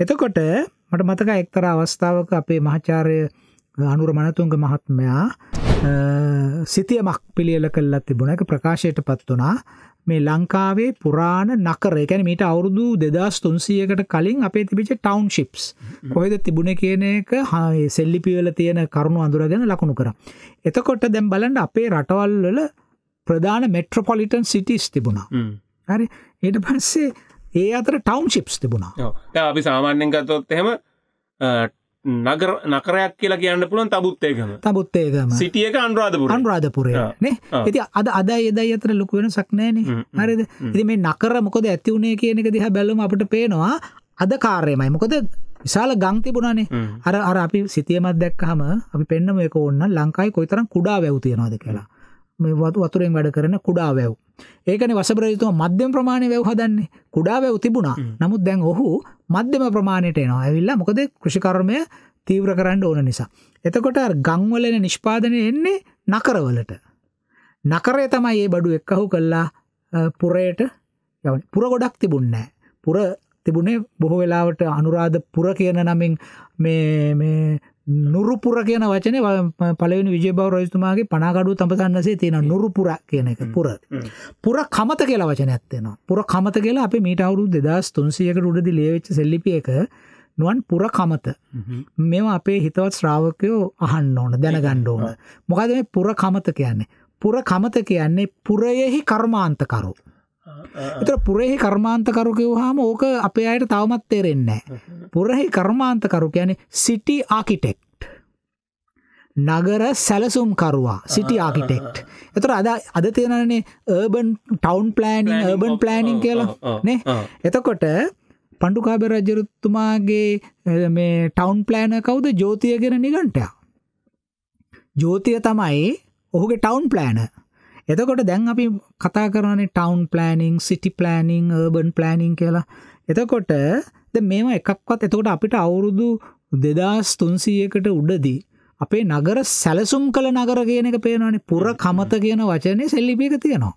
එතකොට මට මතක එක්තර අවස්ථාවක අපේ මහචාරය අනුර මනතුන්ග මහත්මයා සිතියමක් පිළියල කල්ලා තිබුණ එක ප්‍රකාශයට පත් වනා මේ ලංකාවේ පුරාණ නකර එකැන මීට අවුරුදු දෙදස් තුන්සියකට කලින් අපේ තිබිච ටවන් ශිප්ස් කොහෙද තිබුණ කියන එක හාේ සෙල්ලිපිවල තියෙන කරුණු අඳුරගෙන ලකුණු කර. එතකොට දැම් බලන්ට අපේ රටවල්වල ප්‍රධාන මෙට්‍රොපොලිටන් සිටිස් තිබුණා හරි ඊට පස්සේ ඒ අතර ටවම් ශිප්ස් තිබුණා අපි සාමාන්‍යෙන් ගතොත් එහෙම නගර නකරයක් කියලා කියන්න පුළන් තබුත්තේකම තබුත්තේකම සිටියක අන්රාධපුර අන්රාධපුරය නේ ඇති අද අද එදයි අතර ලොකුවෙන සක්නෑන හරිද ඇති මේ නකර මොකද ඇති වුණේ කියන එක දිහ බැලුම අපට පේනවා අද කාර්යමයි මොකද විශාල ගං තිබුණනේ අර අර අපි සිතියමත් දැක්කහම අපි පෙන්න්නම එක ඔන්න ලංකායි කොයිතරම් කුඩා වැැවතියෙනවාද කියලා මේ වතුරෙන් වැඩ කරන කුඩා වැව්. ඒකන වසබරජතුම මධ්‍යම ප්‍රමාණය වැව් හදන්නේ කුඩා වැව් තිබුණා නමුත් දැන් ඔහු මධ්‍යම ප්‍රමාණයට එනවා ඇවිල්ලා මොකද කෘෂිකර්මය තීව්‍ර කරන්න ඕන නිසා. එතකොට ගංවලන නිෂ්පාදනය එන්නේ නකරවලට. නකරය තමයි ඒ බඩු එක්කහු කල්ලා පුරයට යවන පුර ගොඩක් තිබුන්නෑ. පුර තිබුණේ බොහෝ වෙලාවට අනුරාධ පුර කියන නමින් මේ නුරුපුර කියන වචනේ පළවෙනි විජේබව රජතුමාගේ පනාකඩු තඹසන්නසේ තියෙන නුරුපුර කියන එක පුර. පුර කමත කියලා වචනයක් තියෙනවා. පුර කමත කියලා අපි මීට අවුරුදු 2300කට උඩදී ලියවෙච්ච සෙල්ලිපි එක නුවන් පුර කමත. මේවා අපේ හිතවත් ශ්‍රාවකයෝ අහන්න ඕන දැනගන්න ඕන. මොකද මේ පුර කමත කියන්නේ? පුර කමත කියන්නේ පුරයෙහි කර්මාන්තකරු. එතකොට පුරෙහි කර්මාන්තකරු කිව්වහම ඕක අපේ අයට තවමත් තේරෙන්නේ නැහැ. පුරෙහි කර්මාන්තකරු කියන්නේ සිටි ආකිටෙක්ට්. නගර සැලසුම්කරුවා සිටි ආකිටෙක්ට්. එතකොට අද අද තියෙනනේ urban town planning urban planning කියලා නේ. එතකොට පණ්ඩුකාභ රජතුමාගේ මේ ටවුන් ප්ලෑන කවුද ජෝතිය ගැන නිගන්ටයා. ජෝතිය තමයි ඔහුගේ ටවුන් ප්ලෑන එතකොට දැන් අපි කතා කරනේ ටවන්් පලනිං සිටි පලනිං බන් පලනිං කියලා එතකොට මේම එකක්වත් එතකොට අපිට අවුරුදු දෙදස් තුන්සීයකට උඩදී අපේ නගර සැලසුම් කළ නගර කියන එක පේනවානේ පුර කමත කියන වචනය සෙල්ලිපියක තියෙනවා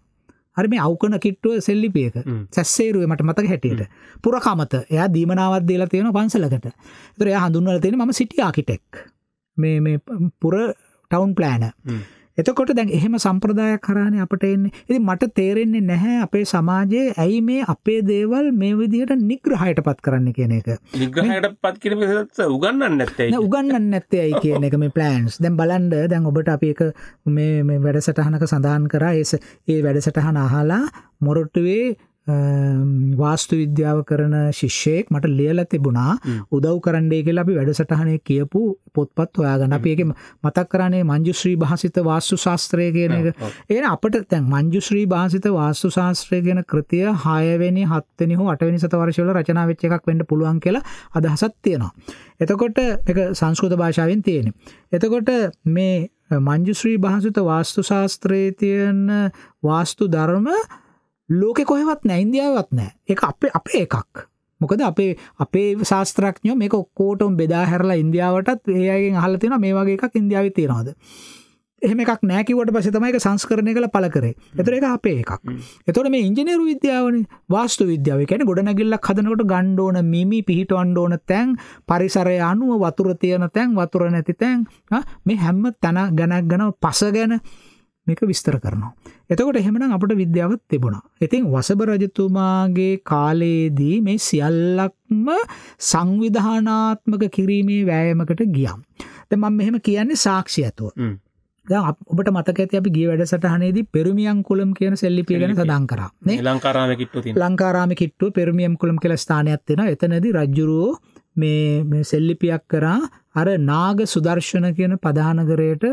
හරි මේ අවකන කිට්ටුව සෙල්ලිපියක සැස්සේරුව මට මතක හැටියට පුර කමත එය දීමනාවත් දේලා තියෙන පන්සලකට තුරය හඳුන්වල තියෙන ම සිටිය ආකිටෙක් මේ පුර ටවන්් ප්ලෑන එතකොට දැන් එහෙම සම්ප්‍රදායක් කරානේ අපට එන්නේ. ඉතින් මට තේරෙන්නේ නැහැ අපේ සමාජයේ ඇයි මේ අපේ දේවල් මේ විදිහට නිග්‍රහයටපත් කරන්න කියන එක. නිග්‍රහයටපත් කිරීම උගන්වන්නේ නැත්තේ. නෑ උගන්වන්නේ නැත්තේ ඇයි කියන එක මේ ප්ලෑන්ස්. දැන් බලන්න දැන් ඔබට අපි එක මේ මේ වැඩසටහනක සඳහන් කරා ඒ ඒ වැඩසටහන අහලා මොරටුවේ වාස්තු විද්‍යාව කරන ශිෂ්‍යයෙක් මට ලියල තිබුණා උදව් කරන්නේ කියලා අපි වැඩසටහනය කියපු පොත්පත් හොයාගන්න අපි එක මතක් කරන්නේ මංජුශ්‍රී භාසිත වාස්තු ශාස්ත්‍රය කියන එක එන අපට තැන් මංජුශ්‍රී භාසිත වාස්තු ශාස්ත්‍රය ගෙන කෘතිය හයවැනි හත්තනි හෝ අටවැනි සතවර්ශවල රචනා වෙච්ච එකක් වෙන්න පුළුවන් කියලා අදහසත් තියෙනවා එතකොට එක සංස්කෘත භාෂාවෙන් තියෙන එතකොට මේ මංජුශ්‍රී භාසිත වාස්තු ශාස්ත්‍රයේ තියෙන වාස්තු ධර්ම ලෝකෙ කොහෙවත් නෑ ඉන්දියාවත් නෑ. ඒක අපේ අපේ එකක්. මොකද අපේ අපේ ශාස්ත්‍රඥයෝ මේක ඔක්කොටම බෙදා හැරලා ඉන්දියාවටත් ඒ අයගෙන් අහලා තියෙනවා මේ වගේ එකක් ඉන්දියාවේ තියනවාද? එහෙම එකක් නෑ කිව්වට පස්සේ තමයි ඒක සංස්කරණය කරලා පළ කරේ. ඒතර ඒක අපේ එකක්. ඒතකොට මේ ඉංජිනේරු විද්‍යාවනේ වාස්තු විද්‍යාව. ඒ කියන්නේ ගොඩනැගිල්ලක් හදනකොට ගන්න ඕන මිමි පිහිටවන්න ඕන තැන්, පරිසරය අනුව වතුර තියෙන තැන්, වතුර නැති තැන්, මේ හැම තැන ගණක් ගණන පස ගැන මේක විස්තර කරනවා. එතකොට එහෙමනම් අපට විද්‍යාවත් තිබුණා. ඉතින් වසභ රජතුමාගේ කාලයේදී මේ සියල්ලක්ම සංවිධානාත්මක කිරීමේ වෑයමකට ගියා. දැන් මම මෙහෙම කියන්නේ සාක්ෂි ඇතුව. දැන් ඔබට මතක ඇති අපි ගිය වැඩසටහනේදී පෙරුමියම් කුලම් කියන සෙල්ලිපිය ගැන සඳහන් කරා. නේ ලංකාරාමේ කිට්ටුව තියෙනවා. ලංකාරාමේ කිට්ටුව පෙරුමියම් කුලම් කියලා ස්ථානයක් තියෙනවා. එතනදී රජුරෝ මේ මේ සෙල්ලිපියක් කරා අර නාග සුදර්ශන කියන පදානගරයට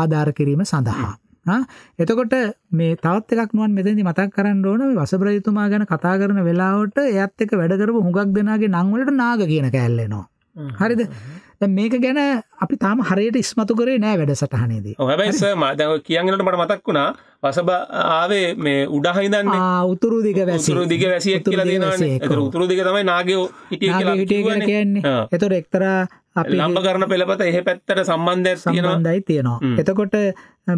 ආධාර කිරීම සඳහා. එතකොට මේ තවත් එකක් නුවන් මෙතනදි මතක් කරන්න ඕන මේ වසබ්‍රජතුමා ගැන කතා කරන වෙලාවට එයත් එක්ක වැඩ කරපු හුඟක් දෙනාගේ නම් වලට නාග කියන කෑල්ල එනවා. හරිද මේක ගැන අපි තාම හරියට ඉස්මතු කරේ නෑ වැඩ සටහනේදී හැබයිස මදව කියන්නට මට මතක් වුණා වසබ ආවේ මේ උඩහහිදන්න උතුරු දිග වැසිරු දිග වැසිය උතුරු දිග තමයි නාගෝ හිටිය කියන්නේ එතොට එක්තරා අපි ලම්බ කරන පෙළපත එහ පැත්තට සම්බන්ධය සම්බන්ධයි තියෙනවා එතකොට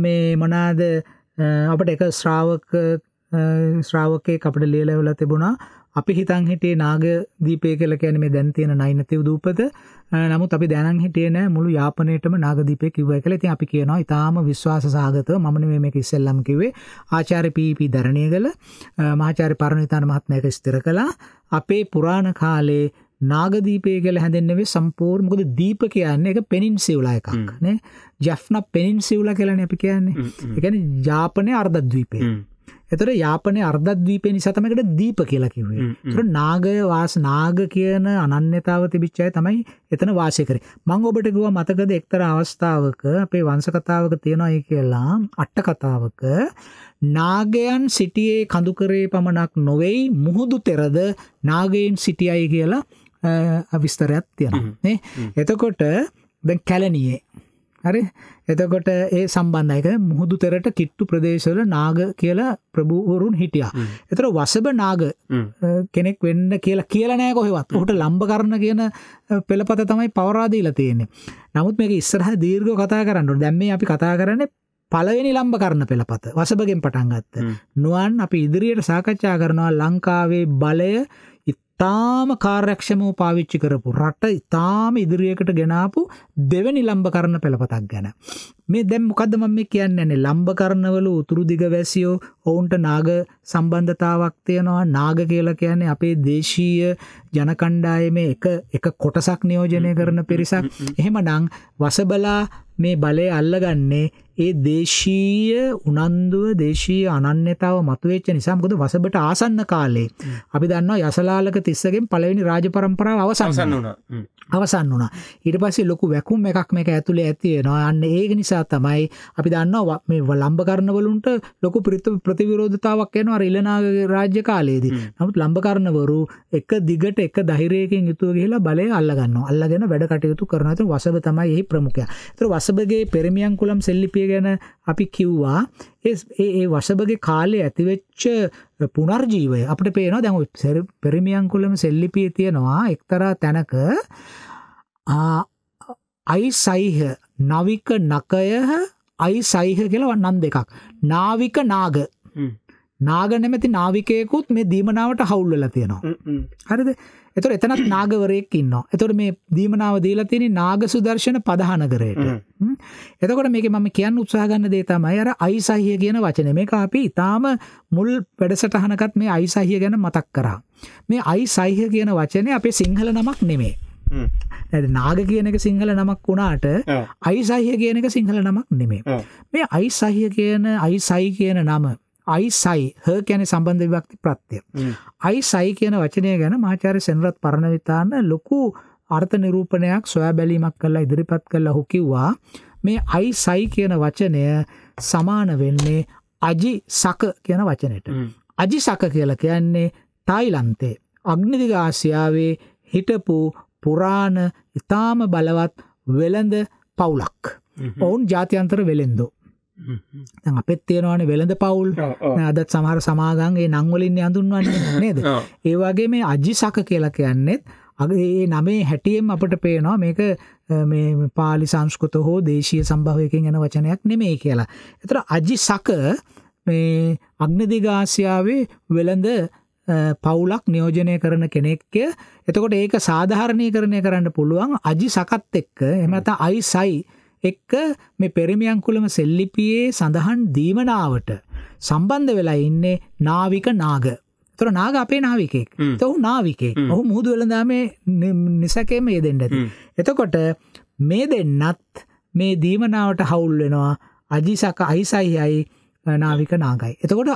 මේ මොනාද අපට එක ශ්‍රාවක ශ්‍රාවකය අපට ලියලවෙල තිබුණා අපි හිතන් හිටේ නාග දීපය කියලා කියන්නේ මේ දැන් තියෙන නයිනතිව් දූපත. නමුත් අපි දැනන් හිටියේ නෑ මුළු යාපනයේටම නාග දීපය කිව්වා කියලා. ඉතින් අපි කියනවා ඊටාම විශ්වාස සහගතව මම නෙමෙයි මේක ඉස්සෙල්ලම කිව්වේ. ආචාර්ය පීපී දරණියගල මහාචාර්ය පරණවිතාන මහත්මයා ඒක ස්ථිර කළා. අපේ පුරාණ කාලේ නාගදීපය කියල හැඳෙන්න්නවේ සම්පූර් මොකද දීප කියන්න එක පෙනින් සිවලා එකක් නේ ජෆ්න පෙනින් සිවල කියලන අපි කියන්නේ එකන ජාපනය අර්ධද්වීපය එතර යාපනය අර්ධද්වීපය නිසාතමකට දීප කියලා කිවේ තුර නාගය වාස නාග කියන අනන්‍යතාව තිබිච්චාය තමයි එතන වාසය කරේ මං ඔබට ගුව මතකද එක්තර අවස්ථාවක අපේ වංසකතාවක තියෙනයි කියලා අට්ට කතාවක නාගයන් සිටියේ කඳුකරේ පමණක් නොවෙයි මුහුදු තෙරද නාගයෙන් සිටියයි කියලා අවිස්තරයක් තියෙන එතකොට දැන් කැලනියේ හරි එතකොට ඒ සම්බන්ධයක මුහුදු තෙරට කිට්ටු ප්‍රදේශවල නාග කියලා ප්‍රභූවරුන් හිටියා. එතර වසභ නාග කෙනෙක් වෙන්න කියලා කියලනෑ කොහෙවත් හට ලම්බ කරන කියන පෙළපත තමයි පවරාදීලා තියෙන්නේ. නමුත් මේක ඉස්සරහ දීර්ග කතා කරන්නු දැම්ම අපි කතා කරන්න පලවෙනි ලම්බ කරන පෙළපත වසභගෙන් පටන්ගත්ත. නුවන් අපි ඉදිරියට සාකච්ඡා කරනවා ලංකාවේ බලය ඉතාම කාර්යක්ෂමව පාවිච්චි කරපු රට ඉතාම ඉදිරියකට ගෙනාපු දෙවැනි ලම්බකරන පෙළපතක් ගැන. මේ දැම් මොකද මම කියන්න නේ ලම්බකරනවල උතුරු දිගවැසියෝ ඔවුන්ට නාග සම්බන්ධතාවක් තියෙනවා නාග කියලා කියන්නේ අපේ දේශීය ජනකණ්ඩායමේ එක එක කොටසක් නියෝජනය කරන පිරිසක්. එහෙමනම් වසබලා මේ බලය අල්ලගන්නේ ඒ දේශීය උනන්දුව දේශීය අනන්‍යතාව මතුවෙච්ච නිසා මොකද වසබට ආසන්න කාලේ අපි දන්නවා යසලාලක තිස්සගෙන් පලවෙනි රාජ පරම්පරාව අවසන්සන්න වුණ අවසන් වුණ ඉට පස්සේ ලොකු වැකුම් එකක් මේක ඇතුළේ ඇතිවෙනවා අන්න ඒක නිසා තමයි අපි දන්නවා මේ ලම්බ කරනවලුන්ට ලොකු ප්‍රත ප්‍රතිවිරෝධතාවක් යනවා රිලනාග රාජ්‍ය කාලයේදී නමුත් ලම්බකරණවරු එක දිගට එක දහිරයකින් යුතුව කියලා බලය අල්ලගන්න අල්ලගෙන වැඩ කටයුතු කරනතු වසබ තමයි එහි ප්‍රමුඛය තර වසබගේ පෙරමියන් කුලම් සෙල්ලිපිය ගැන අපි කිව්වා ඒ වශභගේ කාලය ඇතිවෙච්ච පුනර්ජීවය අපට පේනවා දැන් පෙරමියංකුලම සෙල්ලිපිය තියෙනවා එක්තරා තැනක අයි සයිහ නවික නකය අයි සයිහ කියලව නන් දෙකක් නාවික නාග නාග නැමැති නාවිකයකුත් මේ දීමනාවට හවුල්ලලා තියෙනවා හරිද එතකොට එතනත් නාගවරයෙක් ඉන්නවා. එතකොට මේ දීමනාව දීලා තියෙන්නේ නාග සුදර්ශන පදහනගරයට. එතකොට මේකේ මම කියන්න උත්සාහ ගන්න දේ තමයි අර අයිසහිය කියන වචනේ. මේක අපි ඊටාම මුල් වැඩසටහනකත් මේ අයිසහිය ගැන මතක් කරා. මේ අයිසහිය කියන වචනේ අපේ සිංහල නමක් නෙමෙයි. ඇ නාග කියන එක සිංහල නමක් වුණාට අයිසහිය කියන එක සිංහල නමක් නෙමේ මේ අයිසහිය කියන අයිසයි කියන නම අයිසයි හ කියන්නේ සම්බන්ධ විභක්ති ප්‍රත්‍යය. අයිසයි කියන වචනය ගැන මහාචාර්ය සෙනරත් පරණවිතාන ලොකු අර්ථ නිරූපණයක් සොයා බැලීමක් කරලා ඉදිරිපත් කළා ඔහු කිව්වා මේ අයිසයි කියන වචනය සමාන වෙන්නේ අජි සක කියන වචනයට. අජි සක කියලා කියන්නේ තායිලන්තේ අග්නිදිග ආසියාවේ හිටපු පුරාණ ඉතාම බලවත් වෙළඳ පවුලක්. ඔවුන් ජාත්‍යන්තර වෙළෙන්දෝ. දැන් අපෙත් තියෙනවානේ වෙළඳ පවුල් අදත් සමහර සමාගම්ගේ නම් වලින් හඳුන්වන්නේ නේද ඒ වගේ මේ අජිසක කියලා කියන්නේත් ඒ නමේ හැටියෙන් අපට පේනවා මේක මේ පාලි සංස්කෘත හෝ දේශීය සම්භවයකින් එන වචනයක් නෙමෙයි කියලා. ඒතර අජිසක මේ අග්නදිගාසියාවේ වෙළඳ පවුලක් නියෝජනය කරන කෙනෙක්ය එතකොට ඒක සාධාරණීකරණය කරන්න පුළුවන් අජි සකත් එක්ක එමත අයිසයි එක්ක මේ පෙරමියංකුලම සෙල්ලිපියේ සඳහන් දීමනාවට සම්බන්ධ වෙලා ඉන්නේ නාවික නාග තොර නාග අපේ නාවිකෙක් තොහු නාවිකේ ඔහු මුහුදු වෙලදාමේ නිසකේම ඒ දෙන්න ඇති. එතකොට මේ දෙන්නත් මේ දීමනාවට හවුල් වෙනවා අජිසක අයිසයියයි නාවික නාගයි. එතකොට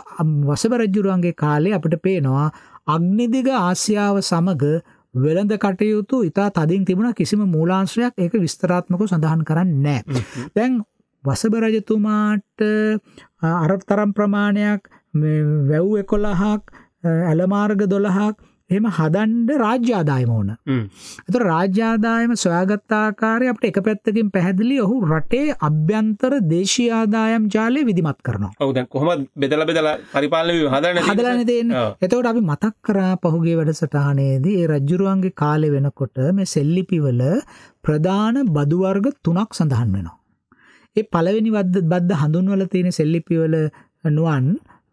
වසබරජ්ජුරුවන්ගේ කාලේ අපට පේනවා අග්නිදිග ආසියාව සමග වෙළඳ කටයුතු ඉතා තදින් තිබුණ කිසිම මූලාංශ්‍රයක් ඒක විස්තරාත්මක සඳහන් කරන්න නෑ. දැන් වසබරජතුමාට අරතරම් ප්‍රමාණයක් වැව් එකොළහක් ඇලමාර්ග දොළහක් එහෙම හදන්න රාජ්‍ය ආදායම ඕන. ඒතර රාජ්‍ය ආදායම සොයාගත් ආකාරය අපිට එක පැත්තකින් පැහැදිලි ඔහු රටේ අභ්‍යන්තර දේශීය ආදායම් ජාලය විධිමත් කරනවා. ඔව් දැන් කොහොමද බෙදලා බෙදලා පරිපාලන හදන්නේ? හදලානේ තියෙන්නේ. එතකොට අපි මතක් කරා පහුගිය වැඩසටහනේදී ඒ රජුරුවන්ගේ කාලේ වෙනකොට මේ සෙල්ලිපිවල ප්‍රධාන බදු වර්ග තුනක් සඳහන් වෙනවා. ඒ පළවෙනි බද්ද හඳුන්වලා තියෙන සෙල්ලිපිවල නුවන්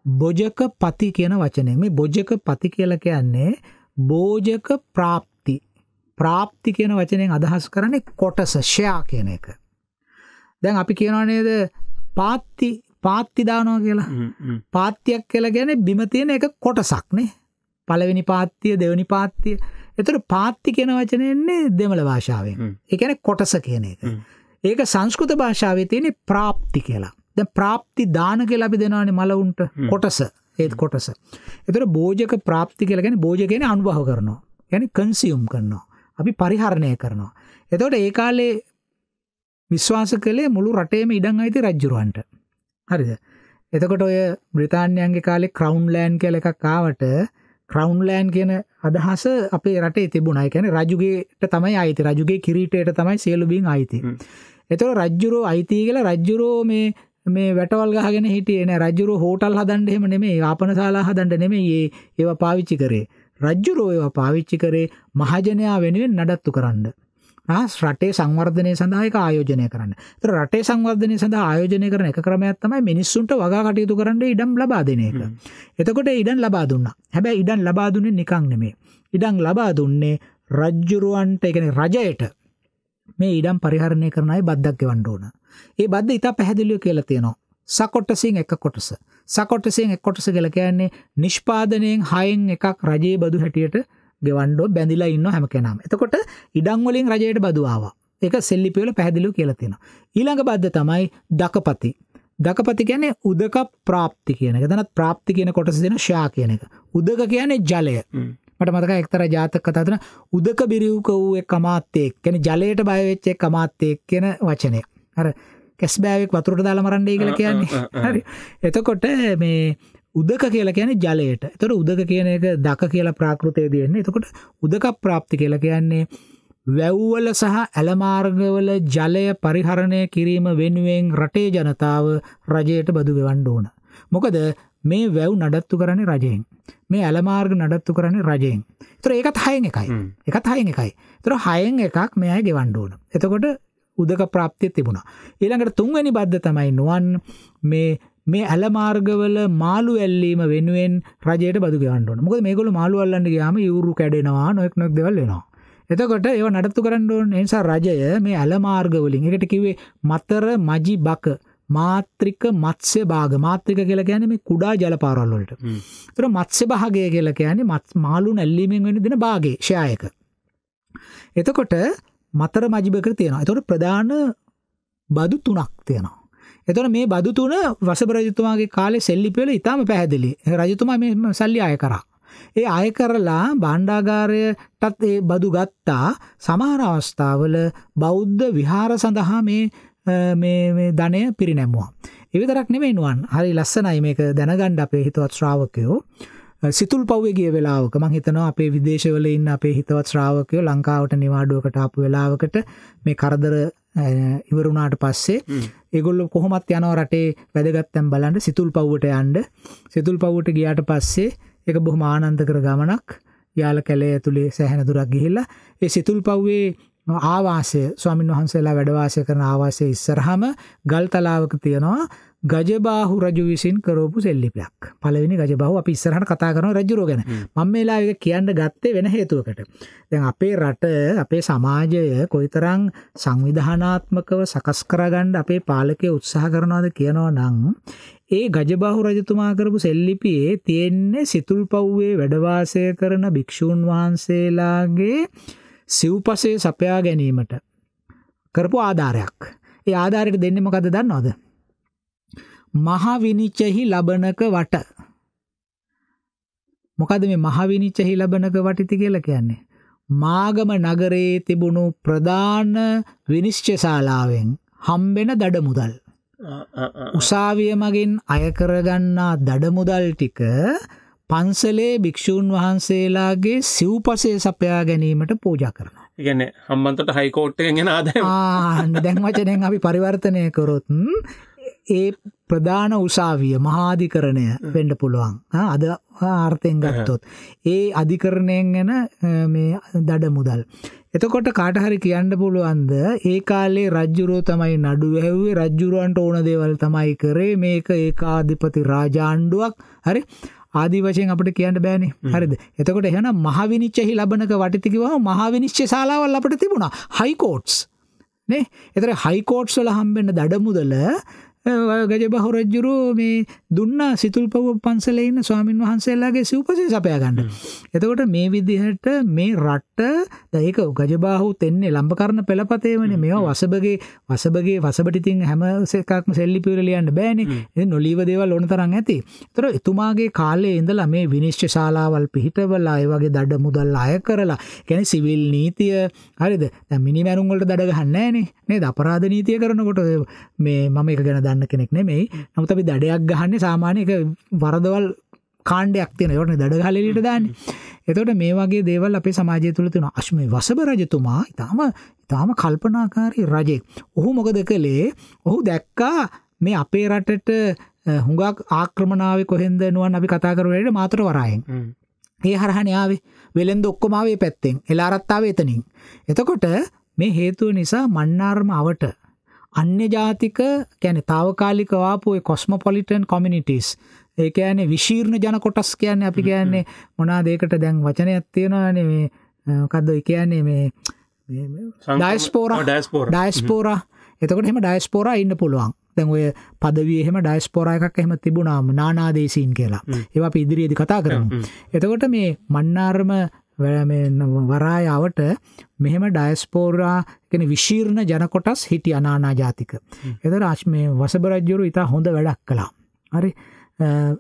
බොජක පති කියන වචනය මේ බොජක පති කියල කියන්නේ බෝජක ප්‍රාප්ති ප්‍රාප්ති කියන වචනයෙන් අදහස් කරන්නේ කොටස ෂයා කියන එක දැන් අපි කියනවා නේද පාත්ති පාත්ති දානවා කියලා පාත්තියක් කියලා ගැන බිම තියෙන එක කොටසක්නේ පළවෙනි පාත්තිය දෙවනි පාත්තිය එතුර පාත්ති කියන වචනයන්නේ දෙමළ භාෂාවෙන් එකන කොටස කියන එක ඒක සංස්කෘත භාෂාව තියෙන ප්‍රාප්ති කියලා දැන් ප්‍රාප්ති දාන කියලා අපි දෙනවානේ මලවුන්ට කොටස ඒත් කොටස. ඒතර භෝජක ප්‍රාප්ති කියලා කියන්නේ භෝජ කියන්නේ අනුභව කරනවා. කියන්නේ කන්සියුම් කරනවා. අපි පරිහරණය කරනවා. එතකොට ඒ කාලේ විශ්වාස කළේ මුළු රටේම ඉඩම් අයිති රජුරවන්ට. හරිද? එතකොට ඔය බ්‍රිතාන්‍යයන්ගේ කාලේ ක්‍රවුන් ලෑන්ඩ් කියලා එකක් ආවට ක්‍රවුන් ලෑන්ඩ් කියන අදහස අපේ රටේ තිබුණා. ඒ කියන්නේ රජුගේට තමයි අයිති. රජුගේ කිරීටයට තමයි සියලු බින් අයිති. එතකොට රජුරෝ අයිති කියලා රජුරෝ මේ මේ වැටවල් ගහගෙන හිටියේ නෑ රජුරෝ හෝටල් හදන්න එහෙම නෙමෙයි ආපනශාලා හදන්න නෙමෙයි ඒවා පාවිච්චි කරේ රජුරෝ ඒවා පාවිච්චි කරේ මහජනයා වෙනුවෙන් නඩත්තු කරන්න රටේ සංවර්ධනය සඳහා ඒක ආයෝජනය කරන්න. ඒතර රටේ සංවර්ධනය සඳහා ආයෝජනය කරන එක ක්‍රමයක් තමයි මිනිස්සුන්ට වගා කටයුතු කරන්න ඉඩම් ලබා දෙන එක. එතකොට ඉඩම් ලබා දුන්නා. හැබැයි ඉඩම් ලබා දුන්නේ නිකන් නෙමෙයි. ඉඩම් ලබා දුන්නේ රජ්ජුරුවන්ට, ඒ කියන්නේ රජයට මේ ඉඩම් පරිහරණය කරනයි බද්දක් ගෙවන්න ඕන. ඒ බද්ද ඉතා පැහැදිලිව කියලා තියෙනවා. සකොට්ටසින් එක කොටස. සකොට්ටසින් එක් කොටස කියලා කියන්නේ නිෂ්පාදනයෙන් හයෙන් එකක් රජයේ බදු හැටියට ගෙවන්නෝ බැඳිලා ඉන්න හැම කෙනාම. එතකොට ඉඩම් වලින් රජයට බදු ආවා. ඒක සෙල්ලිපි වල පැහැදිලිව කියලා තියෙනවා. ඊළඟ බද්ද තමයි දකපති. දකපති කියන්නේ උදක ප්‍රාප්ති කියන එක. එතනත් ප්‍රාප්ති කියන කොටස දෙන ෂා කියන එක. උදක කියන්නේ ජලය. මට මතක එක්තර ජාතක කතාතන උදක බිරිව්ක වූ කමාත්තයෙක් කෙන ජලයට බයවෙච්ච කමාත්තයෙක් කෙන වචනය හර කැස්බෑවෙක් වතුරට දාලා මරන්ඩේ කියල කියන්නේ හරි එතකොට මේ උදක කියලා කියන ජලයට තොට උදක කියන එක දක කියලා ප්‍රාකෘතය තියෙන්නේ එතකොට උදක ප්‍රාප්ති කියලා කියන්නේ වැව්වල සහ ඇලමාර්ගවල ජලය පරිහරණය කිරීම වෙනුවෙන් රටේ ජනතාව රජයට බදු වෙවන්ඩ ඕන. මොකද මේ වැව් නඩත්තු කරන්නේ රජයෙන් මේ ඇලමාර්ග නඩත්තු කරන්නේ රජයෙන් තර ඒකත් හයෙන් එකයි එකත් හයෙන් එකයි තර හයෙන් එකක් මෙය ගෙවන්ඩෝන එතකොට උදක ප්‍රාප්තිය තිබුණ ඊළඟට තුන්වැනි බද්ධ තමයි නුවන් මේ මේ ඇලමාර්ගවල මාළු ඇල්ලීම වෙනුවෙන් රජයට බදු ගවන්ඩන මොක මේකොල මාළු අල්ලන්න ගයාම යවරු කැඩෙනවා නොෙක් නොක් දෙවල්ලෙනවා එතකොට ඒව නඩත්තු කරන්නඩෝන් නිසා රජය මේ ඇලමාර්ගවලින් එකට කිවේ මතර මජි බක මාත්‍රික මත්ස්‍ය භාග මාත්‍රික කියල ගැන මේ කුඩා ජලපාරල්ලොලට තර මත්ස්‍ය භාගය කියල කියන්නේ මත් මාලු නැල්ලීමෙන් වෙන දෙන භාගේ ශායක. එතකොට මතර මජිභක තියෙනවා තොට ප්‍රධාන බදු තුනක් තියෙනවා. එතොට මේ බදු තුන වසබරජතුමාගේ කාලෙ සෙල්ලිපෙල ඉතාම පැහැදිලි රජතුමා මේ සල්ලි අය කරක්. ඒ අය කරලා බණ්ඩාගාරයටත් ඒ බදු ගත්තා සමාර අවස්ථාවල බෞද්ධ විහාර සඳහා මේ මේ ධනය පිරිනැමුවා. එවිතරක් නෙමේ නුවන් හරි ලස්සනයි මේක දැනගණ්ඩ අපේ හිතවත් ශ්‍රාවකයෝ සිතුල් පව්ය ගිය වෙලාවක මං හිතනවා අපේ විදේශවල ඉන්න අපේ හිතවත් ශ්‍රාවකයෝ ලංකාවට නිවාඩුවකට ආපු වෙලාවකට මේ කරදර ඉවරුණාට පස්සේ ඒගොල්ල කොහොමත් යන රටේ වැදගත්තැම් බලන්න සිතුල් පව්වට යන්ඩ සිතුල් පව්වට ගියාට පස්සේ එක බොහොම ආනන්ත කර ගමනක් යාල කැලේ ඇතුළේ සැහැන දුරක් ගිහිල්ලා ඒ සිතුල් පව්වේ ආවාසය ස්වාමින් වහන්සේලා වැඩවාසය කරන ආවාසය ඉස්සරහම ගල්තලාවක තියෙනවා ගජබාහු රජු විසින් කරෝපු සෙල්ලිපයක් පලවෙනි ගජබහු අපි ඉස්සරහට කතා කරන රජුරෝ ගැන මම මේලා එක කියන්න ගත්තේ වෙන හේතුවකට දැන් අපේ රට අපේ සමාජය කොයිතරම් සංවිධානාත්මකව සකස් කරගන්න අපේ පාලකය උත්සාහ කරනවාද කියනවා නම් ඒ ගජබාහු රජතුමා කරපු සෙල්ලිපියේ තියෙන්නේ සිතුල්පව්වේ වැඩවාසය කරන භික්ෂූන් වහන්සේලාගේ සිව්පසේ සපයා ගැනීමට කරපු ආධාරයක් ඒ ආධාරයට දෙන්නෙම කද දන්නවද මහවිනිච්චෙහි ලබනක වට මොකද මේ මහවිනිච්චෙහි ලබනක වටිති කියලා කියන්නේ මාගම නගරයේ තිබුණු ප්‍රධාන විනිශ්චය ශාලාවෙන් හම්බෙන දඩමුදල් උසාවිය මගින් අය කරගන්නා දඩමුදල් ටික පන්සලේ භික්‍ෂූන් වහන්සේලාගේ සිව්පසේ සපයා ගැනීමට පූජා කරනවා. ඉගැන හම්බන්තට හයිකෝට් ගෙන ආද දැන්වචනයෙන් අපි පරිවර්තනය කරොත් ඒ ප්‍රධාන උසාවිය මහාධිකරණය වෙන්ඩ පුළුවන් අද ආර්ථයෙන් ගත්තොත්. ඒ අධිකරණයෙන් ගැන මේ දඩ මුදල්. එතකොට කාටහරි කියන්න පුළුවන්ද ඒ කාලේ රජ්ජුරෝ තමයි නඩු ඇහුවේ රජ්ජුරුවන්ට ඕන දේවල් තමයි කරේ මේක ඒකාධිපති රාජාණ්ඩුවක් හරි ආදී වශයෙන් අපිට කියන්න බෑනේ. හරිද? එතකොට එහෙනම් මහවිනිශ්චයහි ලබනක වටති කිව්වම මහවිනිශ්චය ශාලාවල් අපිට තිබුණා. High courts. නේ? ඒතර හයි කෝට්ස් වල හම්බෙන්න දඩමුදල ගජබහ රජුරු මේ දුන්නා සිතුල්පව පන්සලේ ඉන්න ස්වාමින් වහන්සේලාගේ සිව්පසය සපයා ගන්න. එතකොට මේ විදිහට මේ රට දැන් ඒක ගජබාහු තෙන්නේ ලම්බකර්ණ පෙළපතේමනේ මේවා වසබගේ වසබගේ වසබට ඉතින් හැම එකක්ම සෙල්ලිපිවල ලියන්න බෑනේ. ඉතින් නොලීව දේවල් ඕන තරම් ඇති. ඒතර එතුමාගේ කාලේ ඉඳලා මේ විනිශ්චය ශාලාවල් පිහිටවලා ඒ වගේ දඩ මුදල් අය කරලා කියන්නේ සිවිල් නීතිය හරිද? දැන් මිනිමැරුම් වලට දඩ ගහන්නේ නෑනේ. නේද? අපරාධ නීතිය කරනකොට මේ මම ඒක ගැන දන්න කෙනෙක් නෙමෙයි. නමුත් අපි දඩයක් ගහන්නේ සාමාන්‍ය එක වරදවල් කාණ්ඩයක් තියෙන යොන දඩගලලට දාන්න එතොට මේ වගේ දේවල් අපේ සමාජය තුළ තින අශ්මේ වසබ රජතුමා ඉතාම ඉතාම කල්පනාකාරී රජෙක් ඔහු මොකද කළේ ඔහු දැක්කා මේ අපේ රටට හුඟක් ආක්‍රමණාව කොහෙන්ද නුවන් අපි කතාකරවයට මාතර වරායෙන් ඒ හරහණ යාවේ වෙළෙන් ඔක්කොමාවේ පැත්තෙන් එලාරත්තාව එතනින් එතකොට මේ හේතුව නිසා මන්නාර්ම අවට අන්‍ය ජාතික ගැන තාවකාලිකවාපුය කොස්මොපොලිටන් කොමිනිටස් ඒක ඇන විශීර්ණ ජන කොටස් කියන්නේ අපි කියන්නේ මොනා දේකට දැන් වචනයක් තියෙනවාන මේ කදද කියන්නේ මේ ඩයිස්පෝර ඩයිස්පෝර ඩයිස්පෝර එතකට එම ඩයිස්පෝර ඉන්න පුළුවන් දැන් ඔය පදවියහෙම ඩයිස්පෝර එකක් එහෙම තිබුණාම නානාදේශීන් කියලා ඒවා අපි ඉදිරියේදි කතා කරමු එතකොට මේ මන්නාර්ම වරායාවට මෙහෙම ඩයිස්පෝරා කෙන විශීර්ණ ජනකොටස් හිටි අනානාජාතික. එද රාශ් මේ වසබරජ්ජුරු ඉතා හොඳ වැඩක් කලා. හරි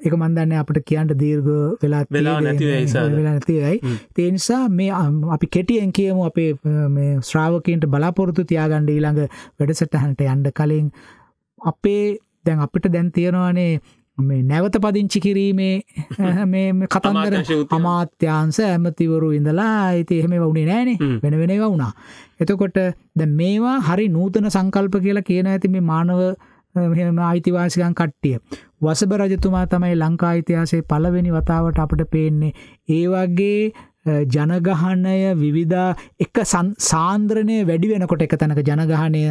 එක මන්දන්න අපට කියන්ට දීර්ග වෙලා වෙලා නැතිවයි තිනිසා මේ අපි කෙටියෙන් කියමු අපේ ශ්‍රාවකන්ට බලාපොරතු තියාගණ්ඩ ඊළඟ වැඩසටහන්ට යන්ඩ කලින් අපේ දැන් අපිට දැන් තියෙනවානේ මේ නැවත පදිංචි කිරීමේ මේ කතන්දර අමාත්‍යංශ ඇමතිවරු ඉඳලා ඉතින් එහෙම වුණේ නෑනේ වෙන වෙන ඒවා වුණා. එතකොට දැන් මේවා හරි නූතන සංකල්ප කියලා කියන ඇති මේ මානව මෙහෙම අයිතිවාසිකම් කට්ටිය. වසබ රජතුමා තමයි ලංකා ඉතිහාසයේ පළවෙනි වතාවට අපිට පේන්නේ ඒ වගේ ජනගහනය විවිධා එක සාන්ද්‍රණය වැඩි වෙනකොට එක තැනක ජනගහනය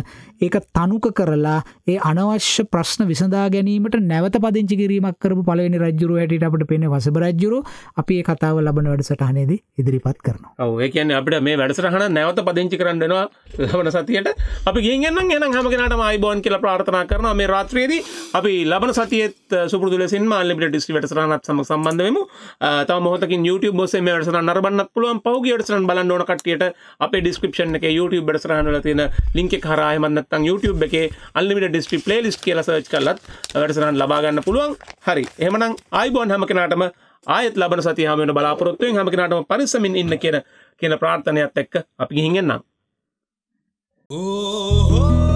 ඒක තනුක කරලා ඒ අනවශ්‍ය ප්‍රශ්න විසඳා ගැනීමට නැවත පදිංචි කිරීමක් කරපු පලවෙනි රජුරු ඇයට අපට පෙන වසබ රජ්ජුරු අපි ඒ කතාව ලබන වැඩසටහනේද ඉදිරිපත් කරනවා ඔය කියන්නේ අපිට මේ වැඩසටහන නැවත පදිංචි කරන්නවා ලබන සතියට අපි ගියගන්න එන හමගෙනට අයිබෝන් කියලා ප්‍රාර්ථනා කරන මේ රාත්‍රයේදී අපි ලබන සතියත් සුපුරදුලෙසින් මාල්ලිට ඩිස්ටි වැඩසටහනත් සම සම්බන්ධ වෙමු තව මොහොතකින් YouTube ඔස්සේ මේ වැඩසටහන තබන්න පුළුවන් පෞගේ වැඩසටහන් බලන්න ඕන කට්ටියට අපේ ඩිස්ක්‍රිප්ෂන් එකේ YouTube වැඩසටහන් වල තියෙන ලින්ක් එක හරහා එහෙම නැත්නම් YouTube එකේ unlimited display playlist කියලා search කරලත් වැඩසටහන් ලබා ගන්න පුළුවන් හරි එහෙමනම් ආයිබෝන් හැම කෙනාටම ආයෙත් ලබන සතිය හැම වෙන බලාපොරොත්තුෙන් හැම කෙනාටම පරිස්සමින් ඉන්න කියන කියන ප්‍රාර්ථනයත් එක්ක අපි ගිහින් එන්නම් ඕ oh, oh.